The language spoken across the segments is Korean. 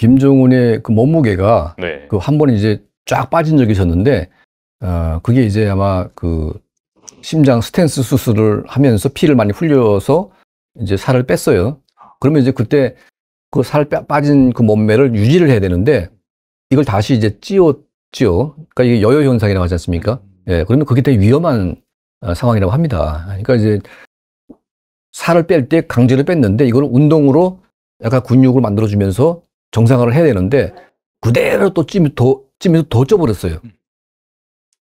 김정은의 그 몸무게가 네. 그한 번 이제 쫙 빠진 적이 있었는데 어, 그게 이제 아마 그 심장 스탠스 수술을 하면서 피를 많이 흘려서 이제 살을 뺐어요. 그러면 이제 그때 그 살 빠진 그 몸매를 유지를 해야 되는데 이걸 다시 이제 찌었지요. 그러니까 이게 여요 현상이라고 하지 않습니까? 예, 그러면 그게 되게 위험한 어, 상황이라고 합니다. 그러니까 이제 살을 뺄 때 강제로 뺐는데 이걸 운동으로 약간 근육을 만들어주면서 정상화를 해야 되는데 그대로 또 찜이 더, 찜이 더 쪄버렸어요. 음.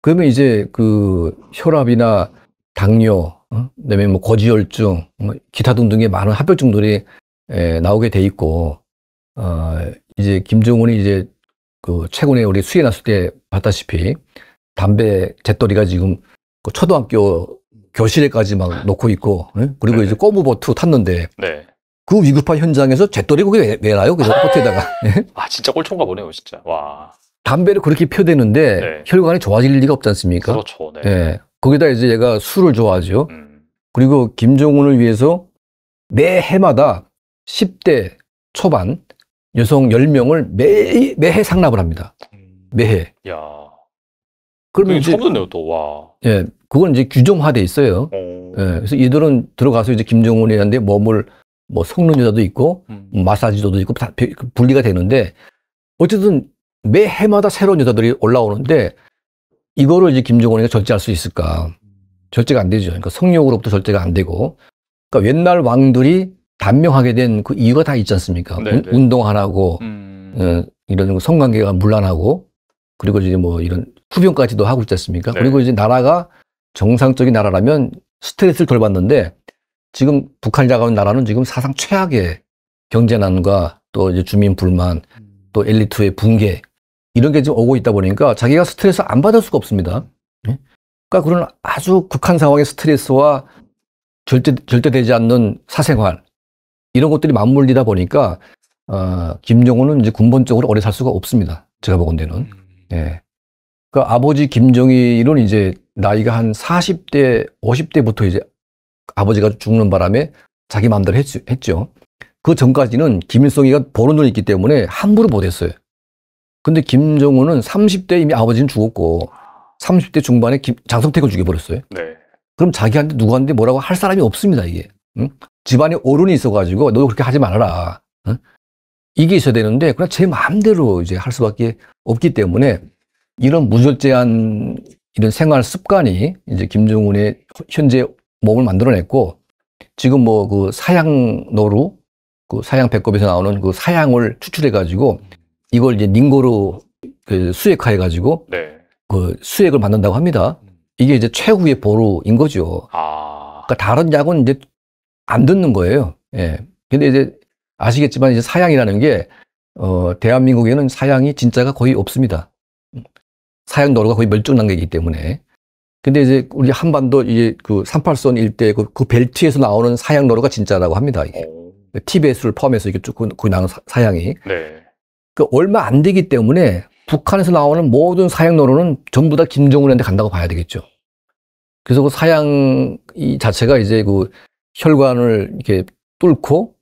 그러면 이제 그 혈압이나 당뇨, 어? 그다음에 뭐 고지혈증, 뭐 기타 등등의 많은 합병증들이 에, 나오게 돼 있고 어, 이제 김정은이 이제 그 최근에 우리 수해 났을 때 봤다시피 담배 재떨이가 지금 그 초등학교 교실에까지 막 놓고 있고 네? 그리고 네 이제 꼬무보트 탔는데 네. 그 위급한 현장에서 재떨이 고개 내놔요. 그 포트에다가. 아, 진짜 꼴초가 보네요, 진짜. 와. 담배를 그렇게 펴대는데 네. 혈관이 좋아질 리가 없지 않습니까? 그렇죠. 네. 네. 거기다 이제 얘가 술을 좋아하죠. 음. 그리고 김정은을 위해서 매 해마다 10대 초반 여성 10명을 매, 매해 상납을 합니다. 음. 매해. 야. 그러면 이제, 처음 듣네요, 또. 와. 예. 그건 이제 규정화돼 있어요. 오. 어. 예. 그래서 이들은 들어가서 이제 김정은이한테 몸을 뭐성능여자도 있고 음. 마사지도도 있고 다 그 분리가 되는데 어쨌든 매 해마다 새로운 여자들이 올라오는데 이거를 이제 김정은이가 절제할 수 있을까? 절제가 안 되죠. 그러니까 성욕으로부터 절제가 안 되고 그러니까 옛날 왕들이 단명하게 된 그 이유가 다 있지 않습니까? 네네. 운동 안 하고 음. 어, 이런 성관계가 물란하고 그리고 이제 뭐 이런 후병까지도 하고 있지 않습니까? 네. 그리고 이제 나라가 정상적인 나라라면 스트레스를 덜 받는데 지금 북한이라가 하는 나라는 지금 사상 최악의 경제난과 또 이제 주민 불만 음. 또 엘리트의 붕괴 이런 게 지금 오고 있다 보니까 자기가 스트레스 안 받을 수가 없습니다. 예? 그러니까 그런 아주 극한 상황의 스트레스와 절대 절대되지 않는 사생활 이런 것들이 맞물리다 보니까 어, 김정은은 이제 군번적으로 오래 살 수가 없습니다. 제가 보건대는. 음. 예. 그러니까 아버지 김정일은 이제 나이가 한 40대, 50대부터 이제 아버지가 죽는 바람에 자기 마음대로 했 했죠. 그 전까지는 김일성이가 보는 눈이 있기 때문에 함부로 못했어요. 근데 김정은은 30대 이미 아버지는 죽었고 30대 중반에 김, 장성택을 죽여버렸어요. 네. 그럼 자기한테 누구한테 뭐라고 할 사람이 없습니다 이게. 응? 집안에 어른이 있어가지고 너도 그렇게 하지 말아라. 응? 이게 있어야 되는데 그냥 제 마음대로 이제 할 수밖에 없기 때문에 이런 무절제한 이런 생활 습관이 이제 김정은의 현재 몸을 만들어냈고 지금 뭐 그 사양노루 그 사양 배꼽에서 나오는 그 사양을 추출해 가지고 이걸 이제 닝고로 그 수액화해 가지고 네. 그 수액을 만든다고 합니다. 이게 이제 최후의 보루인 거죠. 아... 그러니까 다른 약은 이제 안 듣는 거예요. 예. 근데 이제 아시겠지만 이제 사양이라는 게 어, 대한민국에는 사양이 진짜가 거의 없습니다. 사양 노루가 거의 멸종난 게이기 때문에 근데 이제 우리 한반도 이제 그 38선 일대 그, 그 벨트에서 나오는 사양 노루가 진짜라고 합니다. 이게. 오. 티베트를 포함해서 이게 쭉그기나오 사양이. 네. 그 얼마 안 되기 때문에 북한에서 나오는 모든 사양 노루는 전부 다 김정은한테 간다고 봐야 되겠죠. 그래서 그 사양 이 자체가 이제 그 혈관을 이렇게 뚫고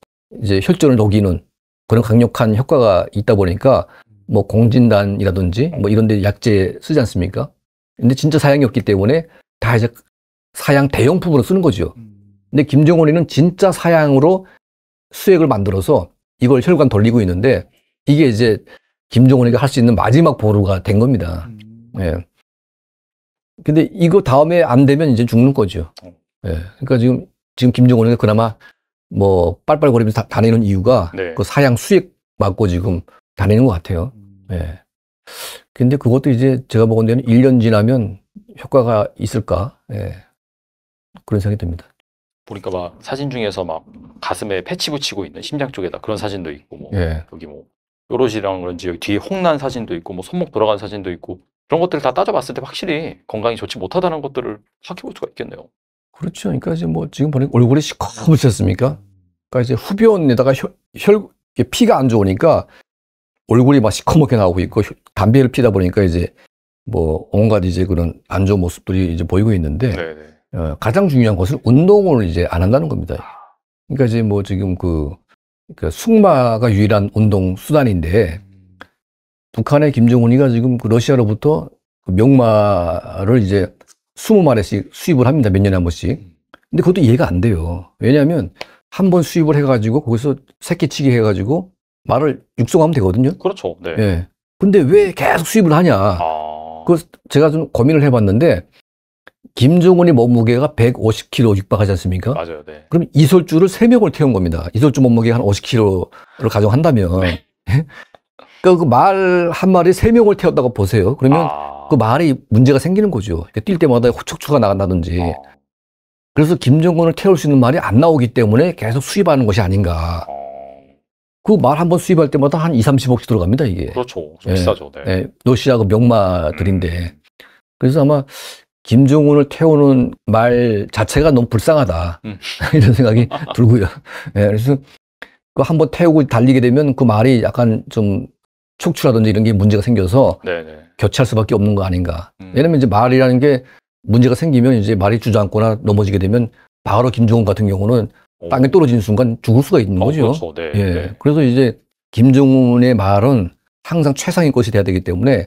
이제 혈전을 녹이는 그런 강력한 효과가 있다 보니까 뭐 공진단이라든지 뭐 이런 데 약재 쓰지 않습니까? 근데 진짜 사양이없기 때문에 다 이제 사양 대용품으로 쓰는 거죠. 음. 근데 김정은이는 진짜 사양으로 수액을 만들어서 이걸 혈관 돌리고 있는데 이게 이제 김정은이가 할 수 있는 마지막 보루가 된 겁니다. 음. 예. 근데 이거 다음에 안 되면 이제 죽는 거죠. 어. 예. 그러니까 지금 지금 김정은이가 그나마 뭐 빨빨거리면서 다, 다니는 이유가 네. 그 사양 수액 맞고 지금 다니는 것 같아요. 음. 예. 근데 그것도 이제 제가 먹은 데는 1년 지나면 효과가 있을까? 예. 그런 생각이 듭니다. 보니까 막 사진 중에서 막 가슴에 패치 붙이고 있는 심장 쪽에다 그런 사진도 있고 뭐 예. 여기 뭐 요로시랑 그런지 여기 뒤에 홍난 사진도 있고 뭐 손목 돌아간 사진도 있고 그런 것들을 다 따져봤을 때 확실히 건강이 좋지 못하다는 것들을 확인할 수가 있겠네요. 그렇죠. 그러니까 이제 뭐 지금 보니까 얼굴이 시커멓지 않습니까? 그러니까 이제 후변에다가 혈, 혈 피가 안 좋으니까 얼굴이 막 시커멓게 나오고 있고 담배를 피다 보니까 이제 뭐 온갖 이제 그런 안 좋은 모습들이 이제 보이고 있는데 어, 가장 중요한 것은 운동을 이제 안 한다는 겁니다. 아. 그러니까 이제 뭐 지금 그, 그 승마가 유일한 운동 수단인데 음. 북한의 김정은이가 지금 그 러시아로부터 그 명마를 이제 스무 마리씩 수입을 합니다. 몇 년에 한 번씩. 음. 근데 그것도 이해가 안 돼요. 왜냐하면 한 번 수입을 해가지고 거기서 새끼치기 해가지고 말을 육성하면 되거든요. 그렇죠. 네. 예. 근데 왜 계속 수입을 하냐. 아... 그 제가 좀 고민을 해봤는데 김정은이 몸무게가 150kg 육박하지 않습니까? 맞아요. 네. 그럼 이솔주를 3명을 태운 겁니다. 이솔주 몸무게가 한 50kg를 가정한다면. 네. 예? 그러니까 그말 한 마리 3명을 태웠다고 보세요. 그러면 아... 그 말이 문제가 생기는 거죠. 그러니까 뛸 때마다 호척추가 나간다든지. 아... 그래서 김정은을 태울 수 있는 말이 안 나오기 때문에 계속 수입하는 것이 아닌가. 어. 그말한번 수입할 때마다 한 2, 30억씩 들어갑니다, 이게. 그렇죠. 좀 예, 비싸죠. 네. 예, 러시아가 명마들인데. 음. 그래서 아마 김정은을 태우는 말 자체가 너무 불쌍하다. 음. 이런 생각이 들고요. 예, 그래서 그한번 태우고 달리게 되면 그 말이 약간 좀 촉출하든지 이런 게 문제가 생겨서 네네. 네. 교체할 수밖에 없는 거 아닌가. 음. 왜냐면 이제 말이라는 게 문제가 생기면 이제 말이 주저앉거나 넘어지게 되면 바로 김정은 같은 경우는 어. 땅에 떨어지는 순간 죽을 수가 있는 어, 거죠. 그렇죠. 네, 예. 네. 그래서 이제 김정은의 말은 항상 최상의 것이 돼야 되기 때문에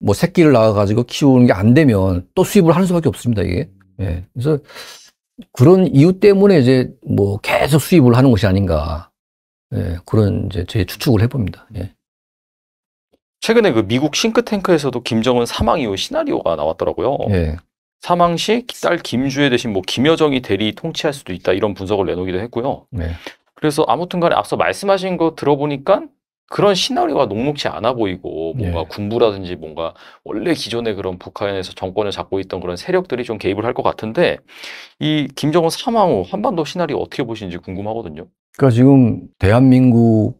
뭐 새끼를 낳아가지고 키우는 게 안 되면 또 수입을 하는 수밖에 없습니다. 이게. 예. 그래서 그런 이유 때문에 이제 뭐 계속 수입을 하는 것이 아닌가. 예. 그런 이제 제 추측을 해봅니다. 예. 최근에 그 미국 싱크탱크에서도 김정은 사망 이후 시나리오가 나왔더라고요. 예. 사망 시 딸 김주혜 대신 뭐 김여정이 대리 통치할 수도 있다 이런 분석을 내놓기도 했고요. 네. 그래서 아무튼간에 앞서 말씀하신 거 들어보니까 그런 시나리오가 녹록치 않아 보이고 뭔가 네. 군부라든지 뭔가 원래 기존의 그런 북한에서 정권을 잡고 있던 그런 세력들이 좀 개입을 할 것 같은데 이 김정은 사망 후 한반도 시나리오 어떻게 보시는지 궁금하거든요. 그러니까 지금 대한민국이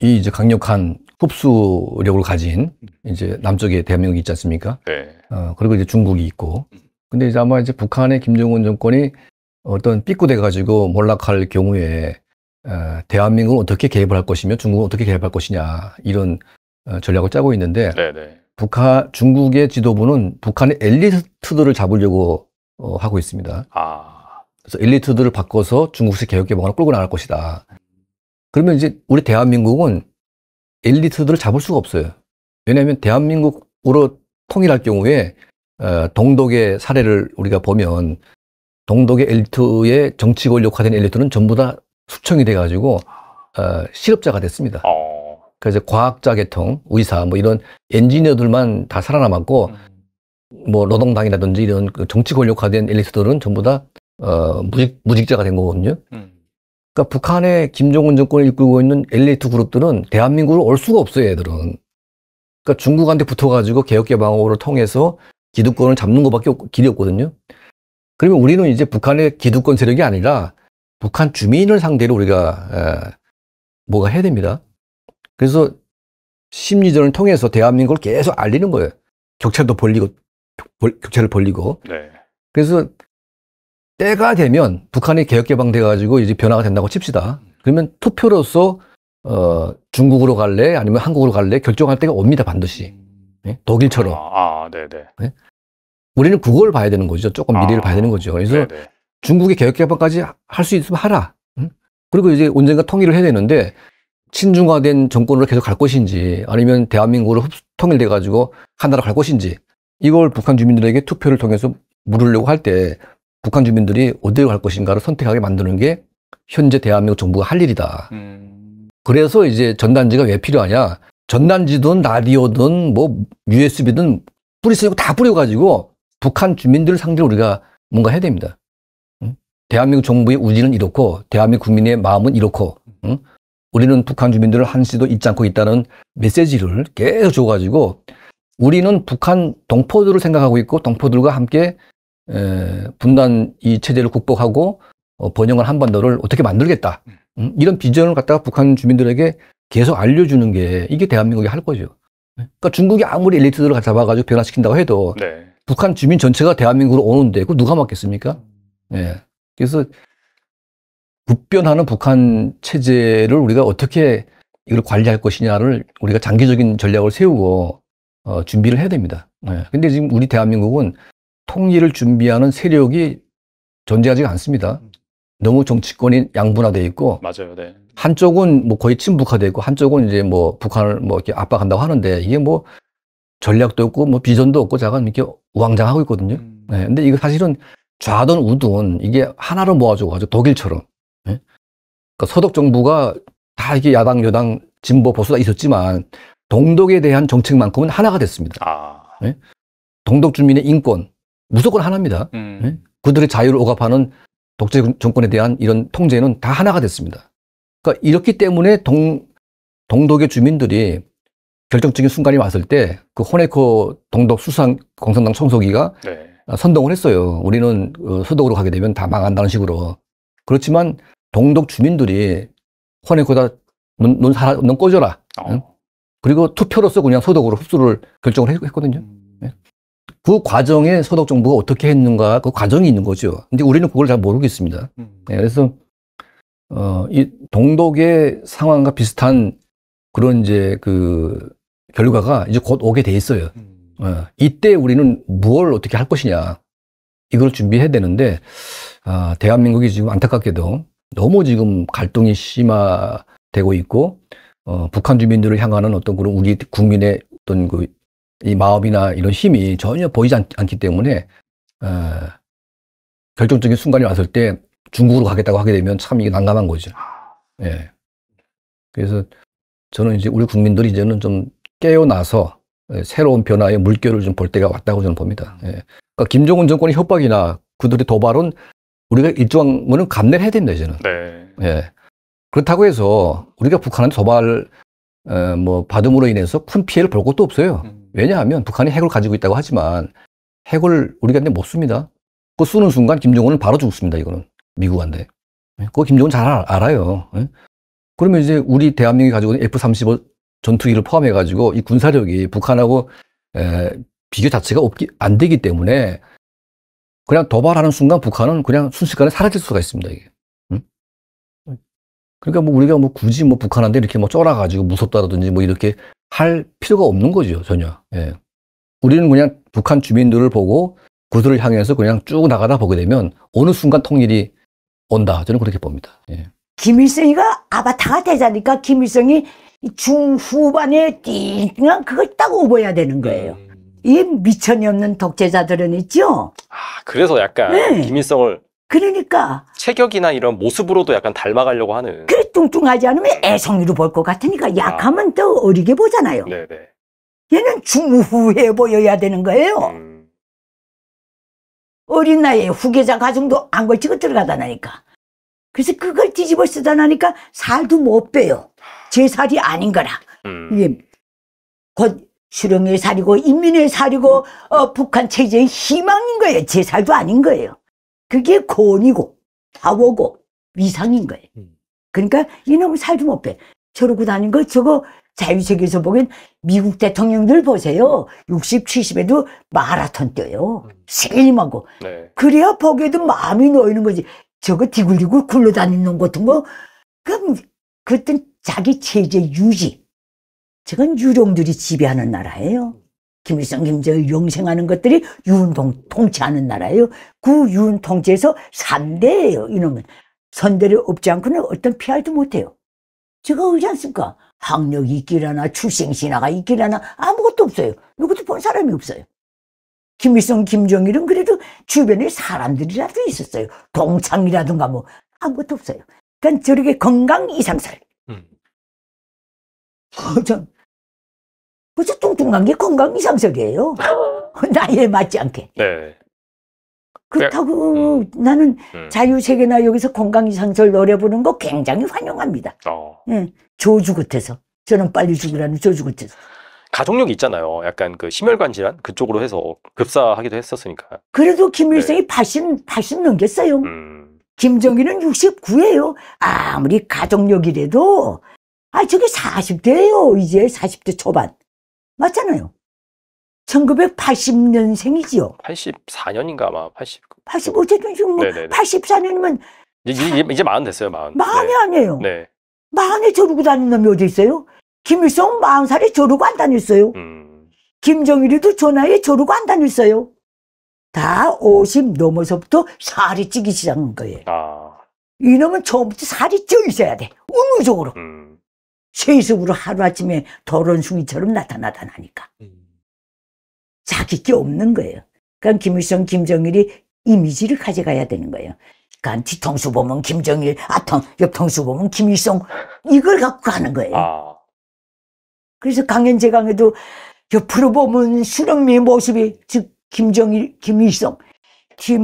이제 강력한 흡수력을 가진 음. 이제 남쪽에 대한민국이 있지 않습니까? 네. 어, 그리고 이제 중국이 있고 음. 근데 이제 아마 이제 북한의 김정은 정권이 어떤 삐꾸돼 가지고 몰락할 경우에 어, 대한민국은 어떻게 개입을 할 것이며 중국은 어떻게 개입할 것이냐 이런 어, 전략을 짜고 있는데 네네. 북한 중국의 지도부는 북한의 엘리트들을 잡으려고 어, 하고 있습니다. 아. 그래서 엘리트들을 바꿔서 중국식 개혁 개방을 끌고 나갈 것이다. 그러면 이제 우리 대한민국은 엘리트들을 잡을 수가 없어요. 왜냐하면 대한민국으로 통일할 경우에 어, 동독의 사례를 우리가 보면 동독의 엘리트의 정치 권력화된 엘리트는 전부 다 숙청이 돼가지고 어, 실업자가 됐습니다. 어. 그래서 과학자 계통, 의사 뭐 이런 엔지니어들만 다 살아남았고 음. 뭐 노동당이라든지 이런 그 정치 권력화된 엘리트들은 전부 다 어, 무직, 무직자가 된 거거든요. 음. 그러니까 북한의 김정은 정권을 이끌고 있는 엘리트 그룹들은 대한민국으로 올 수가 없어요, 애들은. 그러니까 중국한테 붙어가지고 개혁개방으로 통해서 기득권을 잡는 것밖에 없, 길이 없거든요. 그러면 우리는 이제 북한의 기득권 세력이 아니라 북한 주민을 상대로 우리가 에, 뭐가 해야 됩니다. 그래서 심리전을 통해서 대한민국을 계속 알리는 거예요. 격차도 벌리고 벌, 격차를 벌리고. 네. 그래서 때가 되면 북한이 개혁개방돼 가지고 이제 변화가 된다고 칩시다. 그러면 투표로서 어, 중국으로 갈래 아니면 한국으로 갈래 결정할 때가 옵니다 반드시. 네? 독일처럼. 아, 아 네네. 네? 우리는 그걸 봐야 되는 거죠. 조금 아, 미래를 아, 봐야 되는 거죠. 그래서 중국의 개혁개방까지 할 수 있으면 하라. 응? 그리고 이제 언젠가 통일을 해야 되는데 친중화된 정권으로 계속 갈 것인지 아니면 대한민국으로 통일돼 가지고 하나로 갈 것인지 이걸 북한 주민들에게 투표를 통해서 물으려고 할 때 북한 주민들이 어디로 갈 것인가를 선택하게 만드는 게 현재 대한민국 정부가 할 일이다. 음. 그래서 이제 전단지가 왜 필요하냐? 전단지든 라디오든 뭐 USB든 뿌리 쓰고 다 뿌려가지고 북한 주민들 상대로 우리가 뭔가 해야 됩니다. 대한민국 정부의 우지는 이렇고 대한민국 국민의 마음은 이렇고 우리는 북한 주민들을 한시도 잊지 않고 있다는 메시지를 계속 줘가지고 우리는 북한 동포들을 생각하고 있고 동포들과 함께 분단 이 체제를 극복하고 어, 번영을 한반도를 어떻게 만들겠다 이런 비전을 갖다가 북한 주민들에게 계속 알려주는 게 이게 대한민국이 할 거죠. 네? 그러니까 중국이 아무리 엘리트들을 잡아가지고 변화시킨다고 해도 네. 북한 주민 전체가 대한민국으로 오는데 그 누가 막겠습니까? 예. 그래서 급변하는 북한 체제를 우리가 어떻게 이걸 관리할 것이냐를 우리가 장기적인 전략을 세우고 어, 준비를 해야 됩니다. 예. 근데 지금 우리 대한민국은 통일을 준비하는 세력이 존재하지 않습니다. 너무 정치권이 양분화돼 있고 맞아요. 네. 한쪽은 뭐 거의 친북화돼 있고 한쪽은 이제 뭐 북한을 뭐 이렇게 압박한다고 하는데 이게 뭐 전략도 없고 뭐 비전도 없고 자가 이렇게 우왕장하고 있거든요. 음. 네. 근데 이거 사실은 좌든 우든 이게 하나로 모아주고 가지고 독일처럼 네? 그러니까 서독 정부가 다 이게 야당 여당 진보 보수 다 있었지만 동독에 대한 정책만큼은 하나가 됐습니다. 아. 네? 동독 주민의 인권 무조건 하나입니다. 음. 네? 그들의 자유를 억압하는 독재 정권에 대한 이런 통제는 다 하나가 됐습니다. 그러니까 이렇기 때문에 동, 동독의 주민들이 결정적인 순간이 왔을 때 그 호네코 동독 수상 공산당 총서기가 네. 선동을 했어요. 우리는 서독으로 어, 가게 되면 다 망한다는 식으로. 그렇지만 동독 주민들이 호네코다 넌, 넌, 살아, 넌 꺼져라. 어. 그리고 투표로서 그냥 서독으로 흡수를 결정을 했거든요. 음. 그 과정에 소득 정부가 어떻게 했는가 그 과정이 있는 거죠. 근데 우리는 그걸 잘 모르겠습니다. 네, 그래서 어, 이 동독의 상황과 비슷한 그런 이제 그 결과가 이제 곧 오게 돼 있어요. 음. 어, 이때 우리는 무엇 어떻게 할 것이냐 이걸 준비해야 되는데 아, 대한민국이 지금 안타깝게도 너무 지금 갈등이 심화되고 있고 어, 북한 주민들을 향하는 어떤 그런 우리 국민의 어떤 그이 마음이나 이런 힘이 전혀 보이지 않, 기 때문에 어, 결정적인 순간이 왔을 때 중국으로 가겠다고 하게 되면 참 이게 난감한 거죠. 아. 예. 그래서 저는 이제 우리 국민들이 이제는 좀 깨어나서 예, 새로운 변화의 물결을 좀 볼 때가 왔다고 저는 봅니다. 예. 그러니까 김정은 정권의 협박이나 그들의 도발은 우리가 일정한 거는 감내를 해야 됩니다, 이제는. 네. 예. 그렇다고 해서 우리가 북한한테 도발, 어, 뭐, 받음으로 인해서 큰 피해를 볼 것도 없어요. 음. 왜냐하면 북한이 핵을 가지고 있다고 하지만 핵을 우리가 근데 못 씁니다. 그 쏘는 순간 김정은은 바로 죽습니다. 이거는 미국한테. 예, 그거 김정은 잘 알아요. 예. 그러면 이제 우리 대한민국이 가지고 있는 F-35 전투기를 포함해가지고 이 군사력이 북한하고 에, 비교 자체가 없기, 안 되기 때문에 그냥 도발하는 순간 북한은 그냥 순식간에 사라질 수가 있습니다, 이게. 음. 그러니까 뭐 우리가 뭐 굳이 뭐 북한한테 이렇게 뭐 쫄아가지고 무섭다라든지 뭐 이렇게 할 필요가 없는 거죠, 전혀. 예. 우리는 그냥 북한 주민들을 보고 그들을 향해서 그냥 쭉 나가다 보게 되면 어느 순간 통일이 온다. 저는 그렇게 봅니다. 예. 김일성이가 아바타가 되자니까 김일성이 중후반에 띵한 그걸 딱 오버해야 되는 거예요. 음. 이 미천이 없는 독재자들은 있죠? 아, 그래서 약간 네. 김일성을 그러니까 체격이나 이런 모습으로도 약간 닮아가려고 하는 그래 뚱뚱하지 않으면 애성이로 볼 것 같으니까 아. 약하면 아. 더 어리게 보잖아요. 네네. 네. 얘는 중후해 보여야 되는 거예요. 음. 어린 나이에 후계자 가정도 안 걸치고 들어가다나니까. 그래서 그걸 뒤집어 쓰다 나니까 살도 못 빼요. 제 살이 아닌 거라. 음. 곧 수령의 살이고 인민의 살이고 어, 북한 체제의 희망인 거예요. 제 살도 아닌 거예요. 그게 고이고다워고 위상인 거예요. 음. 그러니까 이놈 살도 못 빼. 저러고 다닌 거 저거 자유세계에서 보기엔 미국 대통령들 보세요. 60, 70에도 마라톤 뛰어요. 세림하고 음. 네. 그래야 보기에도 마음이 놓이는 거지. 저거 뒤굴디굴 굴러다니는 것 같은 거. 그럼 그땐 자기 체제 유지. 저건 유령들이 지배하는 나라예요. 음. 김일성, 김정일 용생하는 것들이 유운동 통치하는 나라예요. 그 유운 통치에서 3대예요. 이놈은 선대를 없지 않고는 어떤 피할도 못해요. 제가 그러지 않습니까? 학력이 있기라나 출생신화가 있기라나 아무것도 없어요. 누구도 본 사람이 없어요. 김일성, 김정일은 그래도 주변에 사람들이라도 있었어요. 동창이라든가 뭐 아무것도 없어요. 그러니까 저렇게 건강 이상설. 음. 어, 그래서 뚱뚱한 게 건강 이상석이에요. 나이에 맞지 않게. 네. 그렇다고 음. 나는 음. 자유세계나 여기서 건강 이상설 노려보는 거 굉장히 환영합니다. 어. 예. 조주 끝에서. 저는 빨리 죽으라는 조주 끝에서. 가족력 있잖아요. 약간 그 심혈관 질환 그쪽으로 해서 급사하기도 했었으니까. 그래도 김일성이 네. 80, 80 넘겼어요. 음. 김정일은 69예요. 아무리 가족력이래도 아 저게 40대예요. 이제 40대 초반. 맞잖아요. 1980년생이지요. 84년인가 아마 80. 80 어쨌든 지금 뭐 84년이면 이제 이제 마흔 됐어요 마흔. 마흔이 네. 아니에요. 네. 마흔에 저러고 다니는 놈이 어디 있어요? 김일성 마흔 살에 저러고 안 다녔어요. 음. 김정일이도 전화에 저러고 안 다녔어요. 다 50 넘어서부터 살이 찌기 시작한 거예요. 아. 이놈은 처음부터 살이 쪄 있어야 돼. 의무적으로. 음. 세습으로 하루아침에 더러운 숭이처럼 나타나다나니까. 음. 자기 게 없는 거예요. 그러니까 김일성, 김정일이 이미지를 가져가야 되는 거예요. 그러니까 뒤통수 보면 김정일, 앞통, 아, 옆통수 보면 김일성 이걸 갖고 가는 거예요. 아. 그래서 강연재 강에도 옆으로 보면 수령미의 모습이 즉 김정일, 김일성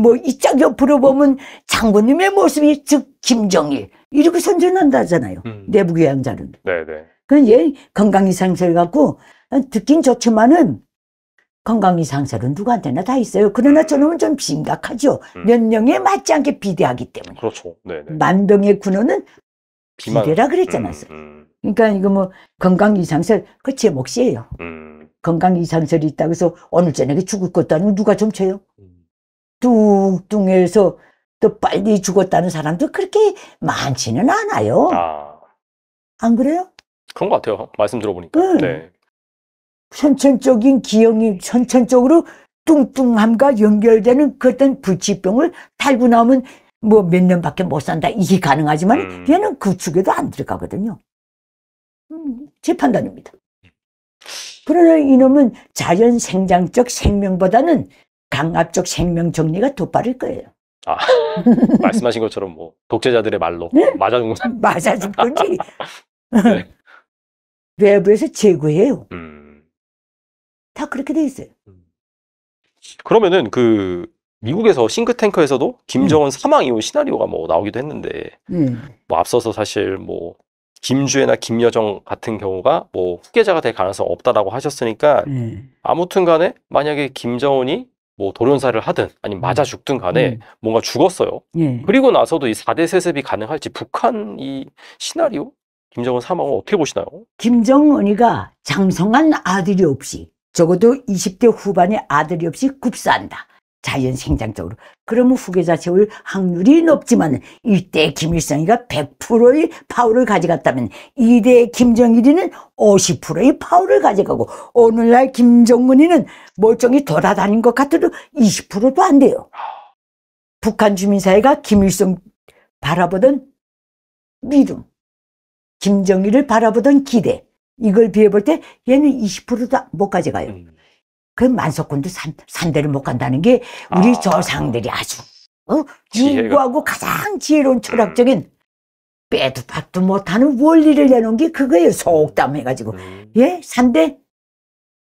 뭐 이짝 옆으로 보면 장군님의 모습이 즉 김정일 이렇게 선전한다잖아요. 음. 내부 교양자는. 네네. 그얘 건강 이상설 갖고 듣긴 좋지만은 건강 이상설은 누구한테나 다 있어요. 그러나 음. 저놈은 좀 심각하죠. 음. 연령에 맞지 않게 비대하기 때문에. 그렇죠. 네네. 만병의 군호는 비대라 그랬잖아요. 음, 음, 그러니까 이거 뭐 건강 이상설 그 제 몫이에요. 음. 건강 이상설이 있다고 해서 오늘 저녁에 죽을 것도 아니고 누가 좀 쳐요. 뚱뚱해서 또 빨리 죽었다는 사람도 그렇게 많지는 않아요. 아, 안 그래요? 그런 것 같아요. 말씀 들어보니까. 응. 네. 네. 선천적인 기형이 선천적으로 뚱뚱함과 연결되는 그 어떤 부치병을 달고 나오면 뭐 몇 년밖에 못 산다 이게 가능하지만 음. 얘는 그 축에도 안 들어가거든요. 음, 제 판단입니다. 음. 그러나 이놈은 자연 생장적 생명보다는 강압적 생명 정리가 돋발를 거예요. 아, 말씀하신 것처럼 뭐 독재자들의 말로 맞아 죽는 맞아 죽든지 네. 네. 외부에서 제거해요. 음. 다 그렇게 돼 있어요. 음. 그러면은 그 미국에서 싱크탱크에서도 김정은 음. 사망 이후 시나리오가 뭐 나오기도 했는데 음. 뭐 앞서서 사실 뭐 김주애나 김여정 같은 경우가 뭐 후계자가 될 가능성 없다라고 하셨으니까 음. 아무튼간에 만약에 김정은이 뭐 돌연사를 하든 아니면 맞아 음. 죽든 간에 음. 뭔가 죽었어요. 예. 그리고 나서도 이 4대 세습이 가능할지 북한 이 시나리오 김정은 사망을 어떻게 보시나요? 김정은이가 장성한 아들이 없이 적어도 20대 후반의 아들이 없이 굽사한다. 자연 생장적으로. 그러면 후계자 세울 확률이 높지만 이때 김일성이가 100%의 파워를 가져갔다면 이대 김정일이는 50%의 파워를 가져가고 오늘날 김정은이는 멀쩡히 돌아다닌 것 같아도 20%도 안 돼요. 북한 주민사회가 김일성 바라보던 믿음, 김정일을 바라보던 기대 이걸 비해 볼 때 얘는 20%도 못 가져가요. 음. 그 만석군도 산, 산대를 못 간다는 게 우리 아. 저상들이 아주 어? 인구하고 가장 지혜로운 철학적인 음. 빼도 박도 못하는 원리를 내놓은 게 그거예요. 속담해가지고 음. 예 산대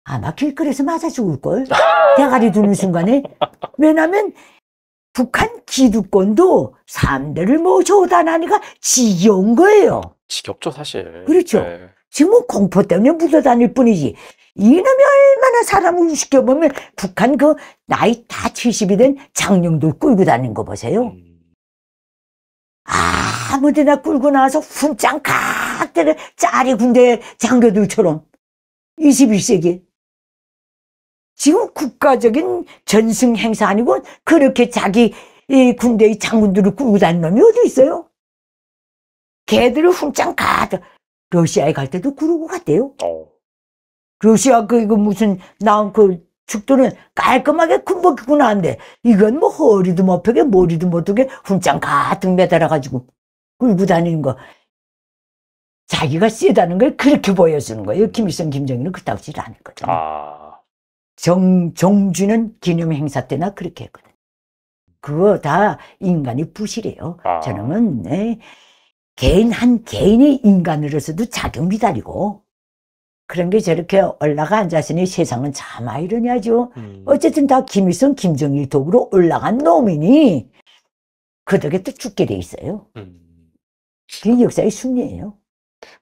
아마 길거리에서 맞아 죽을걸 대가리 두는 순간에 왜냐면 북한 기득권도 3대를 모셔오다는 니까 지겨운 거예요. 지겹죠 사실. 그렇죠. 네. 지금은 공포 때문에 묻어다닐 뿐이지 이놈이 얼마나 사람을 우습게보면 북한 그 나이 다 70이 된 장령들 끌고 다니는 거 보세요. 아무데나 끌고 나와서 훈장 가때를 짜리 군대 장교들처럼 21세기 지금 국가적인 전승 행사 아니고 그렇게 자기 이 군대의 장군들을 끌고 다니는 놈이 어디 있어요? 걔들을 훈장 가득 러시아에 갈 때도 그러고 갔대요. 어. 러시아 그 이거 무슨 나온 그 축도는 깔끔하게 군복 입고 나왔는데 이건 뭐 허리도 못펴게 머리도 못하게 훈장 가득 매달아가지고 끌고 다니는 거 자기가 세다는 걸 그렇게 보여주는 거예요 김일성 김정일은 그따구 질 않을 거죠 아... 정, 정주는 기념행사 때나 그렇게 했거든 그거 다 인간이 부실해요 아... 저놈은 네, 개인 한 개인의 인간으로서도 자용 기다리고 그런 게 저렇게 올라간 자신니 세상은 참 아이러니하죠. 음. 어쨌든 다 김일성, 김정일 덕으로 올라간 놈이니 그 덕에 또 죽게 돼 있어요. 음. 그게 역사의 순리예요.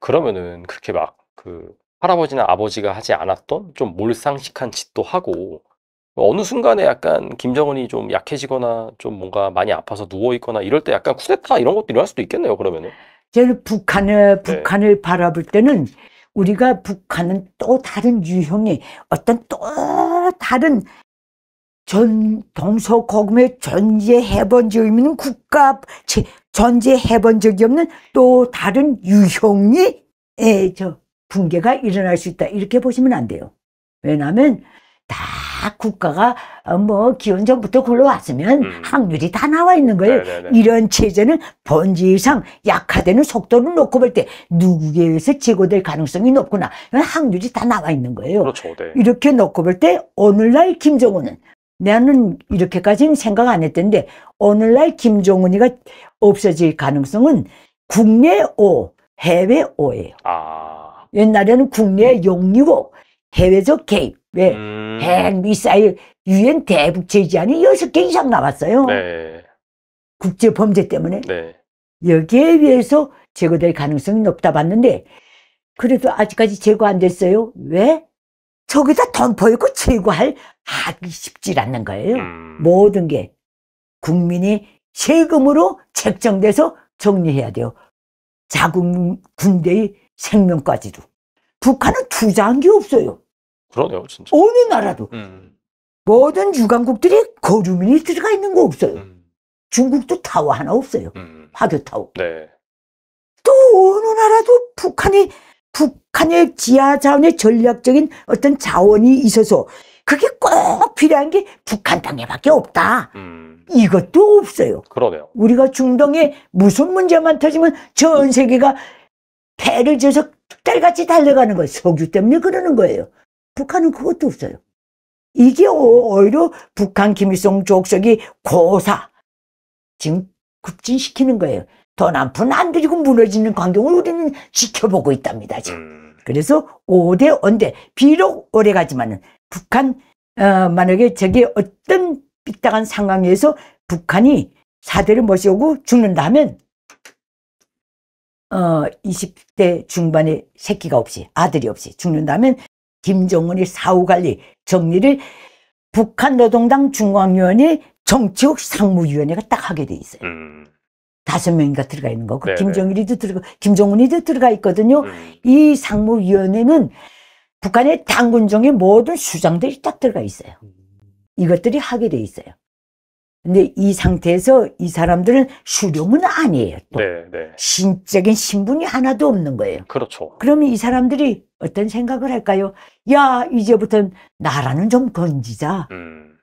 그러면은 그렇게 막 그 할아버지나 아버지가 하지 않았던 좀 몰상식한 짓도 하고 어느 순간에 약간 김정은이 좀 약해지거나 좀 뭔가 많이 아파서 누워 있거나 이럴 때 약간 쿠데타 이런 것도 일어날 수도 있겠네요. 그러면은 저는 북한을 네. 북한을 네. 바라볼 때는 우리가 북한은 또 다른 유형의 어떤 또 다른 전동서고금의전제해본 적이 없는 국가 전제해본 적이 없는 또 다른 유형이 예, 저 붕괴가 일어날 수 있다 이렇게 보시면 안 돼요. 왜냐하면 다 국가가 어, 뭐 기원전부터 굴러왔으면 음. 확률이 다 나와 있는 거예요. 네네네. 이런 체제는 본질상 약화되는 속도를 놓고 볼 때 누구에 의해서 제거될 가능성이 높구나. 이런 확률이 다 나와 있는 거예요. 그렇죠, 네. 이렇게 놓고 볼 때 오늘날 김정은은 나는 이렇게까지는 생각 안 했던데 오늘날 김정은이가 없어질 가능성은 국내 오, 해외 오예요 아... 옛날에는 국내 용이고 해외적 개입. 왜? 음... 음. 핵, 미사일, 유엔 대북 제재안이 여섯 개 이상 나왔어요. 네. 국제 범죄 때문에. 네. 여기에 비해서 제거될 가능성이 높다 봤는데 그래도 아직까지 제거 안 됐어요. 왜? 저기다 덤퍼있고 제거할 하기 쉽지 않는 거예요. 음. 모든 게 국민이 세금으로 책정돼서 정리해야 돼요. 자국 군대의 생명까지도. 북한은 투자한 게 없어요. 그러네요, 진짜. 어느 나라도. 음. 모든 유간국들이 거주민이 들어가 있는 거 없어요. 음. 중국도 타워 하나 없어요. 음. 화교타워. 네. 또 어느 나라도 북한이, 북한의 지하 자원의 전략적인 어떤 자원이 있어서 그게 꼭 필요한 게 북한 땅에밖에 없다. 음. 이것도 없어요. 그러네요. 우리가 중동에 무슨 문제만 터지면 전 세계가 배를 져서 딸같이 달려가는 거예요. 석유 때문에 그러는 거예요. 북한은 그것도 없어요. 이게 오히려 북한 김일성 족속이 고사 지금 급진시키는 거예요. 더 남편 안 들이고 무너지는 광경을 우리는 지켜보고 있답니다. 지금. 음. 그래서 5대 언대 비록 오래가지만은 북한 어, 만약에 저게 어떤 삐딱한 상황에서 북한이 사대를 모시고 죽는다면 어 20대 중반에 새끼가 없이 아들이 없이 죽는다면 김정은이 사후관리 정리를 북한 노동당 중앙위원회 정치국 상무위원회가 딱 하게 돼 있어요. 음. 다섯 명인가 들어가 있는 거고 그 네 김정일이도 들어가 김정은이도 들어가 있거든요. 음. 이 상무위원회는 북한의 당군정의 모든 수장들이 딱 들어가 있어요. 음. 이것들이 하게 돼 있어요. 근데 이 상태에서 이 사람들은 수령은 아니에요. 또. 네, 네. 신적인 신분이 하나도 없는 거예요. 그렇죠. 그러면 이 사람들이 어떤 생각을 할까요? 야, 이제부터는 나라는 좀 건지자. 음.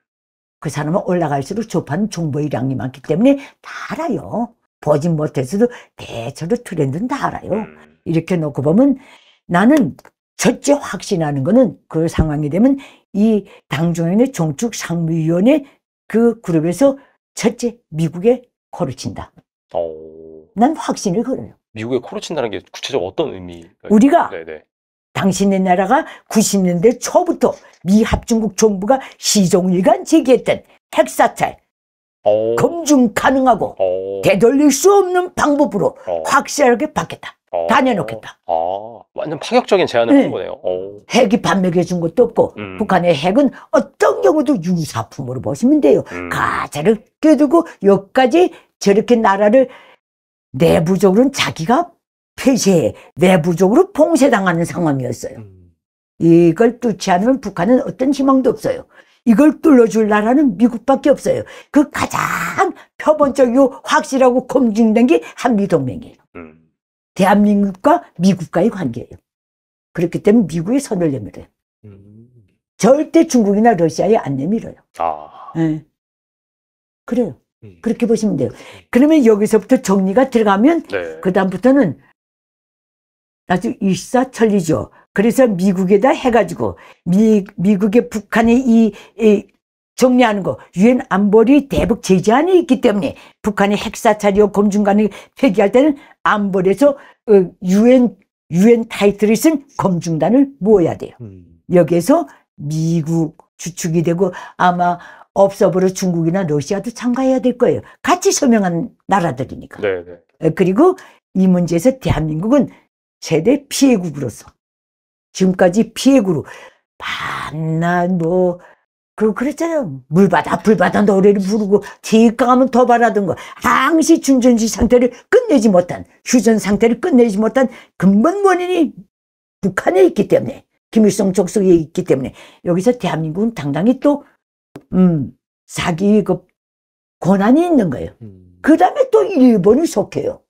그 사람은 올라갈수록 접한 정보의량이 많기 때문에 다 알아요. 보지 못해서도 대체로 트렌드는 다 알아요. 음. 이렇게 놓고 보면 나는 첫째 확신하는 거는 그 상황이 되면 이 당중앙의 정축상무위원회 그 그룹에서 첫째 미국에 코를 친다. 오. 어. 난 확신을 걸어요. 미국에 코를 친다는 게 구체적 으로 어떤 의미? 우리가 네네. 당신의 나라가 90년대 초부터 미 합중국 정부가 시종일관 제기했던 핵사탈, 오. 어. 검증 가능하고 오. 어. 되돌릴 수 없는 방법으로 오. 어. 확실하게 받겠다. 다녀놓겠다. 아, 완전 파격적인 제안을 네. 한 거네요. 오. 핵이 반맥해준 것도 없고 음. 북한의 핵은 어떤 경우도 유사품으로 보시면 돼요. 음. 가자를 껴두고 여기까지 저렇게 나라를 내부적으로는 자기가 폐쇄해 내부적으로 봉쇄당하는 상황이었어요. 음. 이걸 뚫지 않으면 북한은 어떤 희망도 없어요. 이걸 뚫어줄 나라는 미국밖에 없어요. 그 가장 표본적이고 확실하고 검증된 게 한미동맹이에요. 음. 대한민국과 미국과의 관계예요. 그렇기 때문에 미국의 선을 내밀어요. 음. 절대 중국이나 러시아에 안 내밀어요. 아. 네. 그래요. 음. 그렇게 보시면 돼요. 음. 그러면 여기서부터 정리가 들어가면 네. 그 다음부터는 아주 일사천리죠. 그래서 미국에다 해가지고 미, 미국의 북한의 이, 이 정리하는 거 유엔 안보리 대북 제재안이 있기 때문에 북한이 핵사찰이요 검증관을 폐기할 때는 안보리에서 어, 유엔 유엔 타이틀을 쓴 검증단을 모아야 돼요. 음. 여기에서 미국 주축이 되고 아마 없어버려 중국이나 러시아도 참가해야 될 거예요. 같이 서명한 나라들이니까. 네네. 네. 어, 그리고 이 문제에서 대한민국은 최대 피해국으로서 지금까지 피해 그로 밤낮 뭐 그리고 그랬잖아요. 물바다 불바다 노래를 부르고 뒤가 가면 도발하던거 항시 충전시 상태를 끝내지 못한 휴전 상태를 끝내지 못한 근본 원인이 북한에 있기 때문에 김일성 족속에 있기 때문에 여기서 대한민국은 당당히 또 음, 사기 그 권한이 있는 거예요. 음. 그 다음에 또일본을 속해요.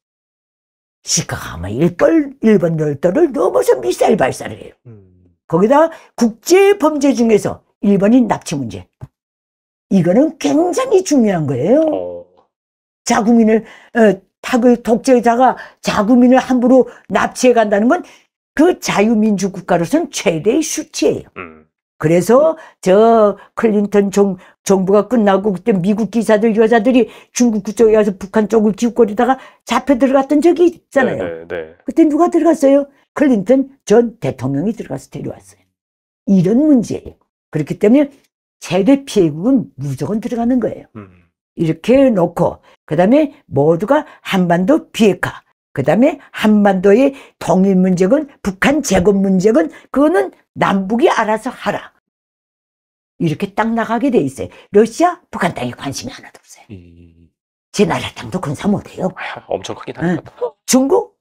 시카가면 일걸 일본 열도를 넘어서 미사일 발사를 해요. 음. 거기다 국제 범죄 중에서 일본이 납치 문제. 이거는 굉장히 중요한 거예요. 어. 자국민을, 어, 타그 독재자가 자국민을 함부로 납치해 간다는 건 그 자유민주국가로서는 최대의 수치예요. 음. 그래서 저 클린턴 정, 정부가 끝나고 그때 미국 기사들 여자들이 중국 그쪽에 가서 북한 쪽을 기웃거리다가 잡혀 들어갔던 적이 있잖아요. 네네. 네, 네. 그때 누가 들어갔어요? 클린턴 전 대통령이 들어가서 데려왔어요. 이런 문제예요. 그렇기 때문에 최대 피해국은 무조건 들어가는 거예요. 음. 이렇게 놓고 그다음에 모두가 한반도 비핵화 그 다음에 한반도의 통일 문제건 북한 재건 문제건 그거는 남북이 알아서 하라. 이렇게 딱 나가게 돼 있어요. 러시아, 북한 땅에 관심이 하나도 없어요. 음. 제 나라 땅도 군사 못해요. 아, 엄청 크긴 하죠. 응. 중국?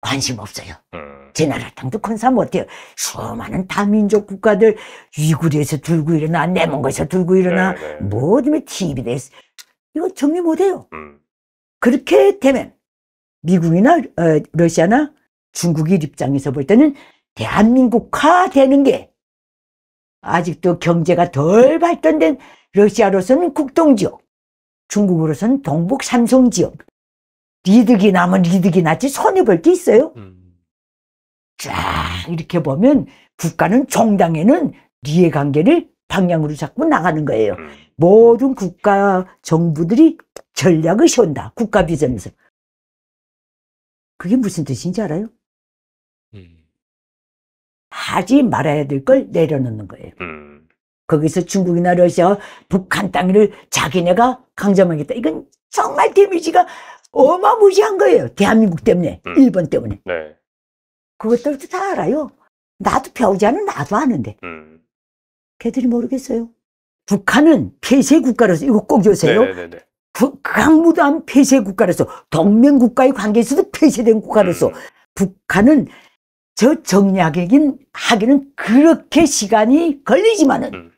관심 없어요. 음... 제 나라 땅도 군사 못해요. 수많은 다민족 국가들 위구리에서 들고 일어나, 내몽골에서 들고 일어나, 네, 네. 뭐든지 TV에서 이거 정리 못해요. 음... 그렇게 되면 미국이나 어, 러시아나 중국의 입장에서 볼 때는 대한민국화 되는 게 아직도 경제가 덜 발전된 러시아로서는 국동지역, 중국으로서는 동북 삼성지역. 리득이 나면 리득이 낫지 손해볼 게 있어요. 음. 쫙 이렇게 보면 국가는 정당에는 이해관계를 방향으로 잡고 나가는 거예요. 음. 모든 국가 정부들이 전략을 세운다. 국가 비전에서. 그게 무슨 뜻인지 알아요? 음. 하지 말아야 될 걸 내려놓는 거예요. 음. 거기서 중국이나 러시아, 북한 땅을 자기네가 강점하겠다. 이건 정말 데미지가 어마무시한 거예요. 대한민국 때문에, 음. 일본 때문에. 네. 그것들도 다 알아요. 나도 배우자는 나도 아는데. 음. 걔들이 모르겠어요. 북한은 폐쇄 국가로서 이거 꼭 여세요. 네네네. 네, 네, 네. 강무도한 폐쇄 국가로서 동맹 국가의 관계에서도 폐쇄된 국가로서 음. 북한은 저 정략이긴 하기는 그렇게 시간이 걸리지만은 음.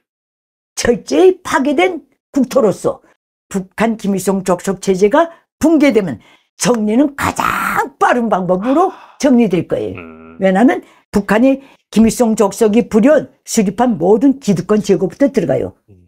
철저히 파괴된 국토로서 북한 김일성 족속 체제가 붕괴되면 정리는 가장 빠른 방법으로 정리될 거예요. 음. 왜냐하면 북한이 김일성 족속이 불현 수립한 모든 기득권 제거부터 들어가요. 음.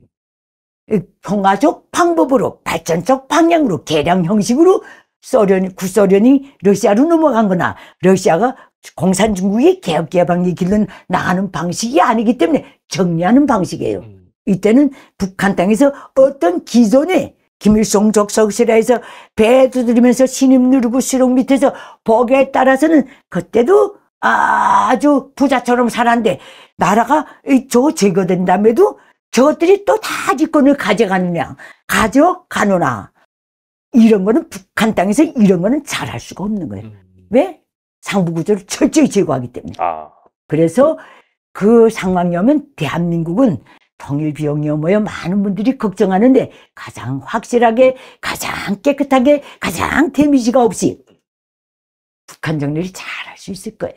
평화적 방법으로 발전적 방향으로 개량 형식으로 소련, 구소련이 러시아로 넘어간 거나 러시아가 공산중국의 개혁개방의 길로 나가는 방식이 아니기 때문에 정리하는 방식이에요. 음. 이때는 북한 땅에서 어떤 기존의 김일성 적석실에서 배 두드리면서 신임 누르고 수록 밑에서 복에 따라서는 그때도 아주 부자처럼 살았는데 나라가 저 제거된 다음에도 저것들이 또 다 집권을 가져가느냐 가져가노나 이런 거는 북한 땅에서 이런 거는 잘할 수가 없는 거예요 음. 왜? 상부구조를 철저히 제거하기 때문에 아. 그래서 그 상황이 오면 대한민국은 통일비용이 오면 많은 분들이 걱정하는데 가장 확실하게 가장 깨끗하게 가장 데미지가 없이 북한 정리를 잘할 수 있을 거예요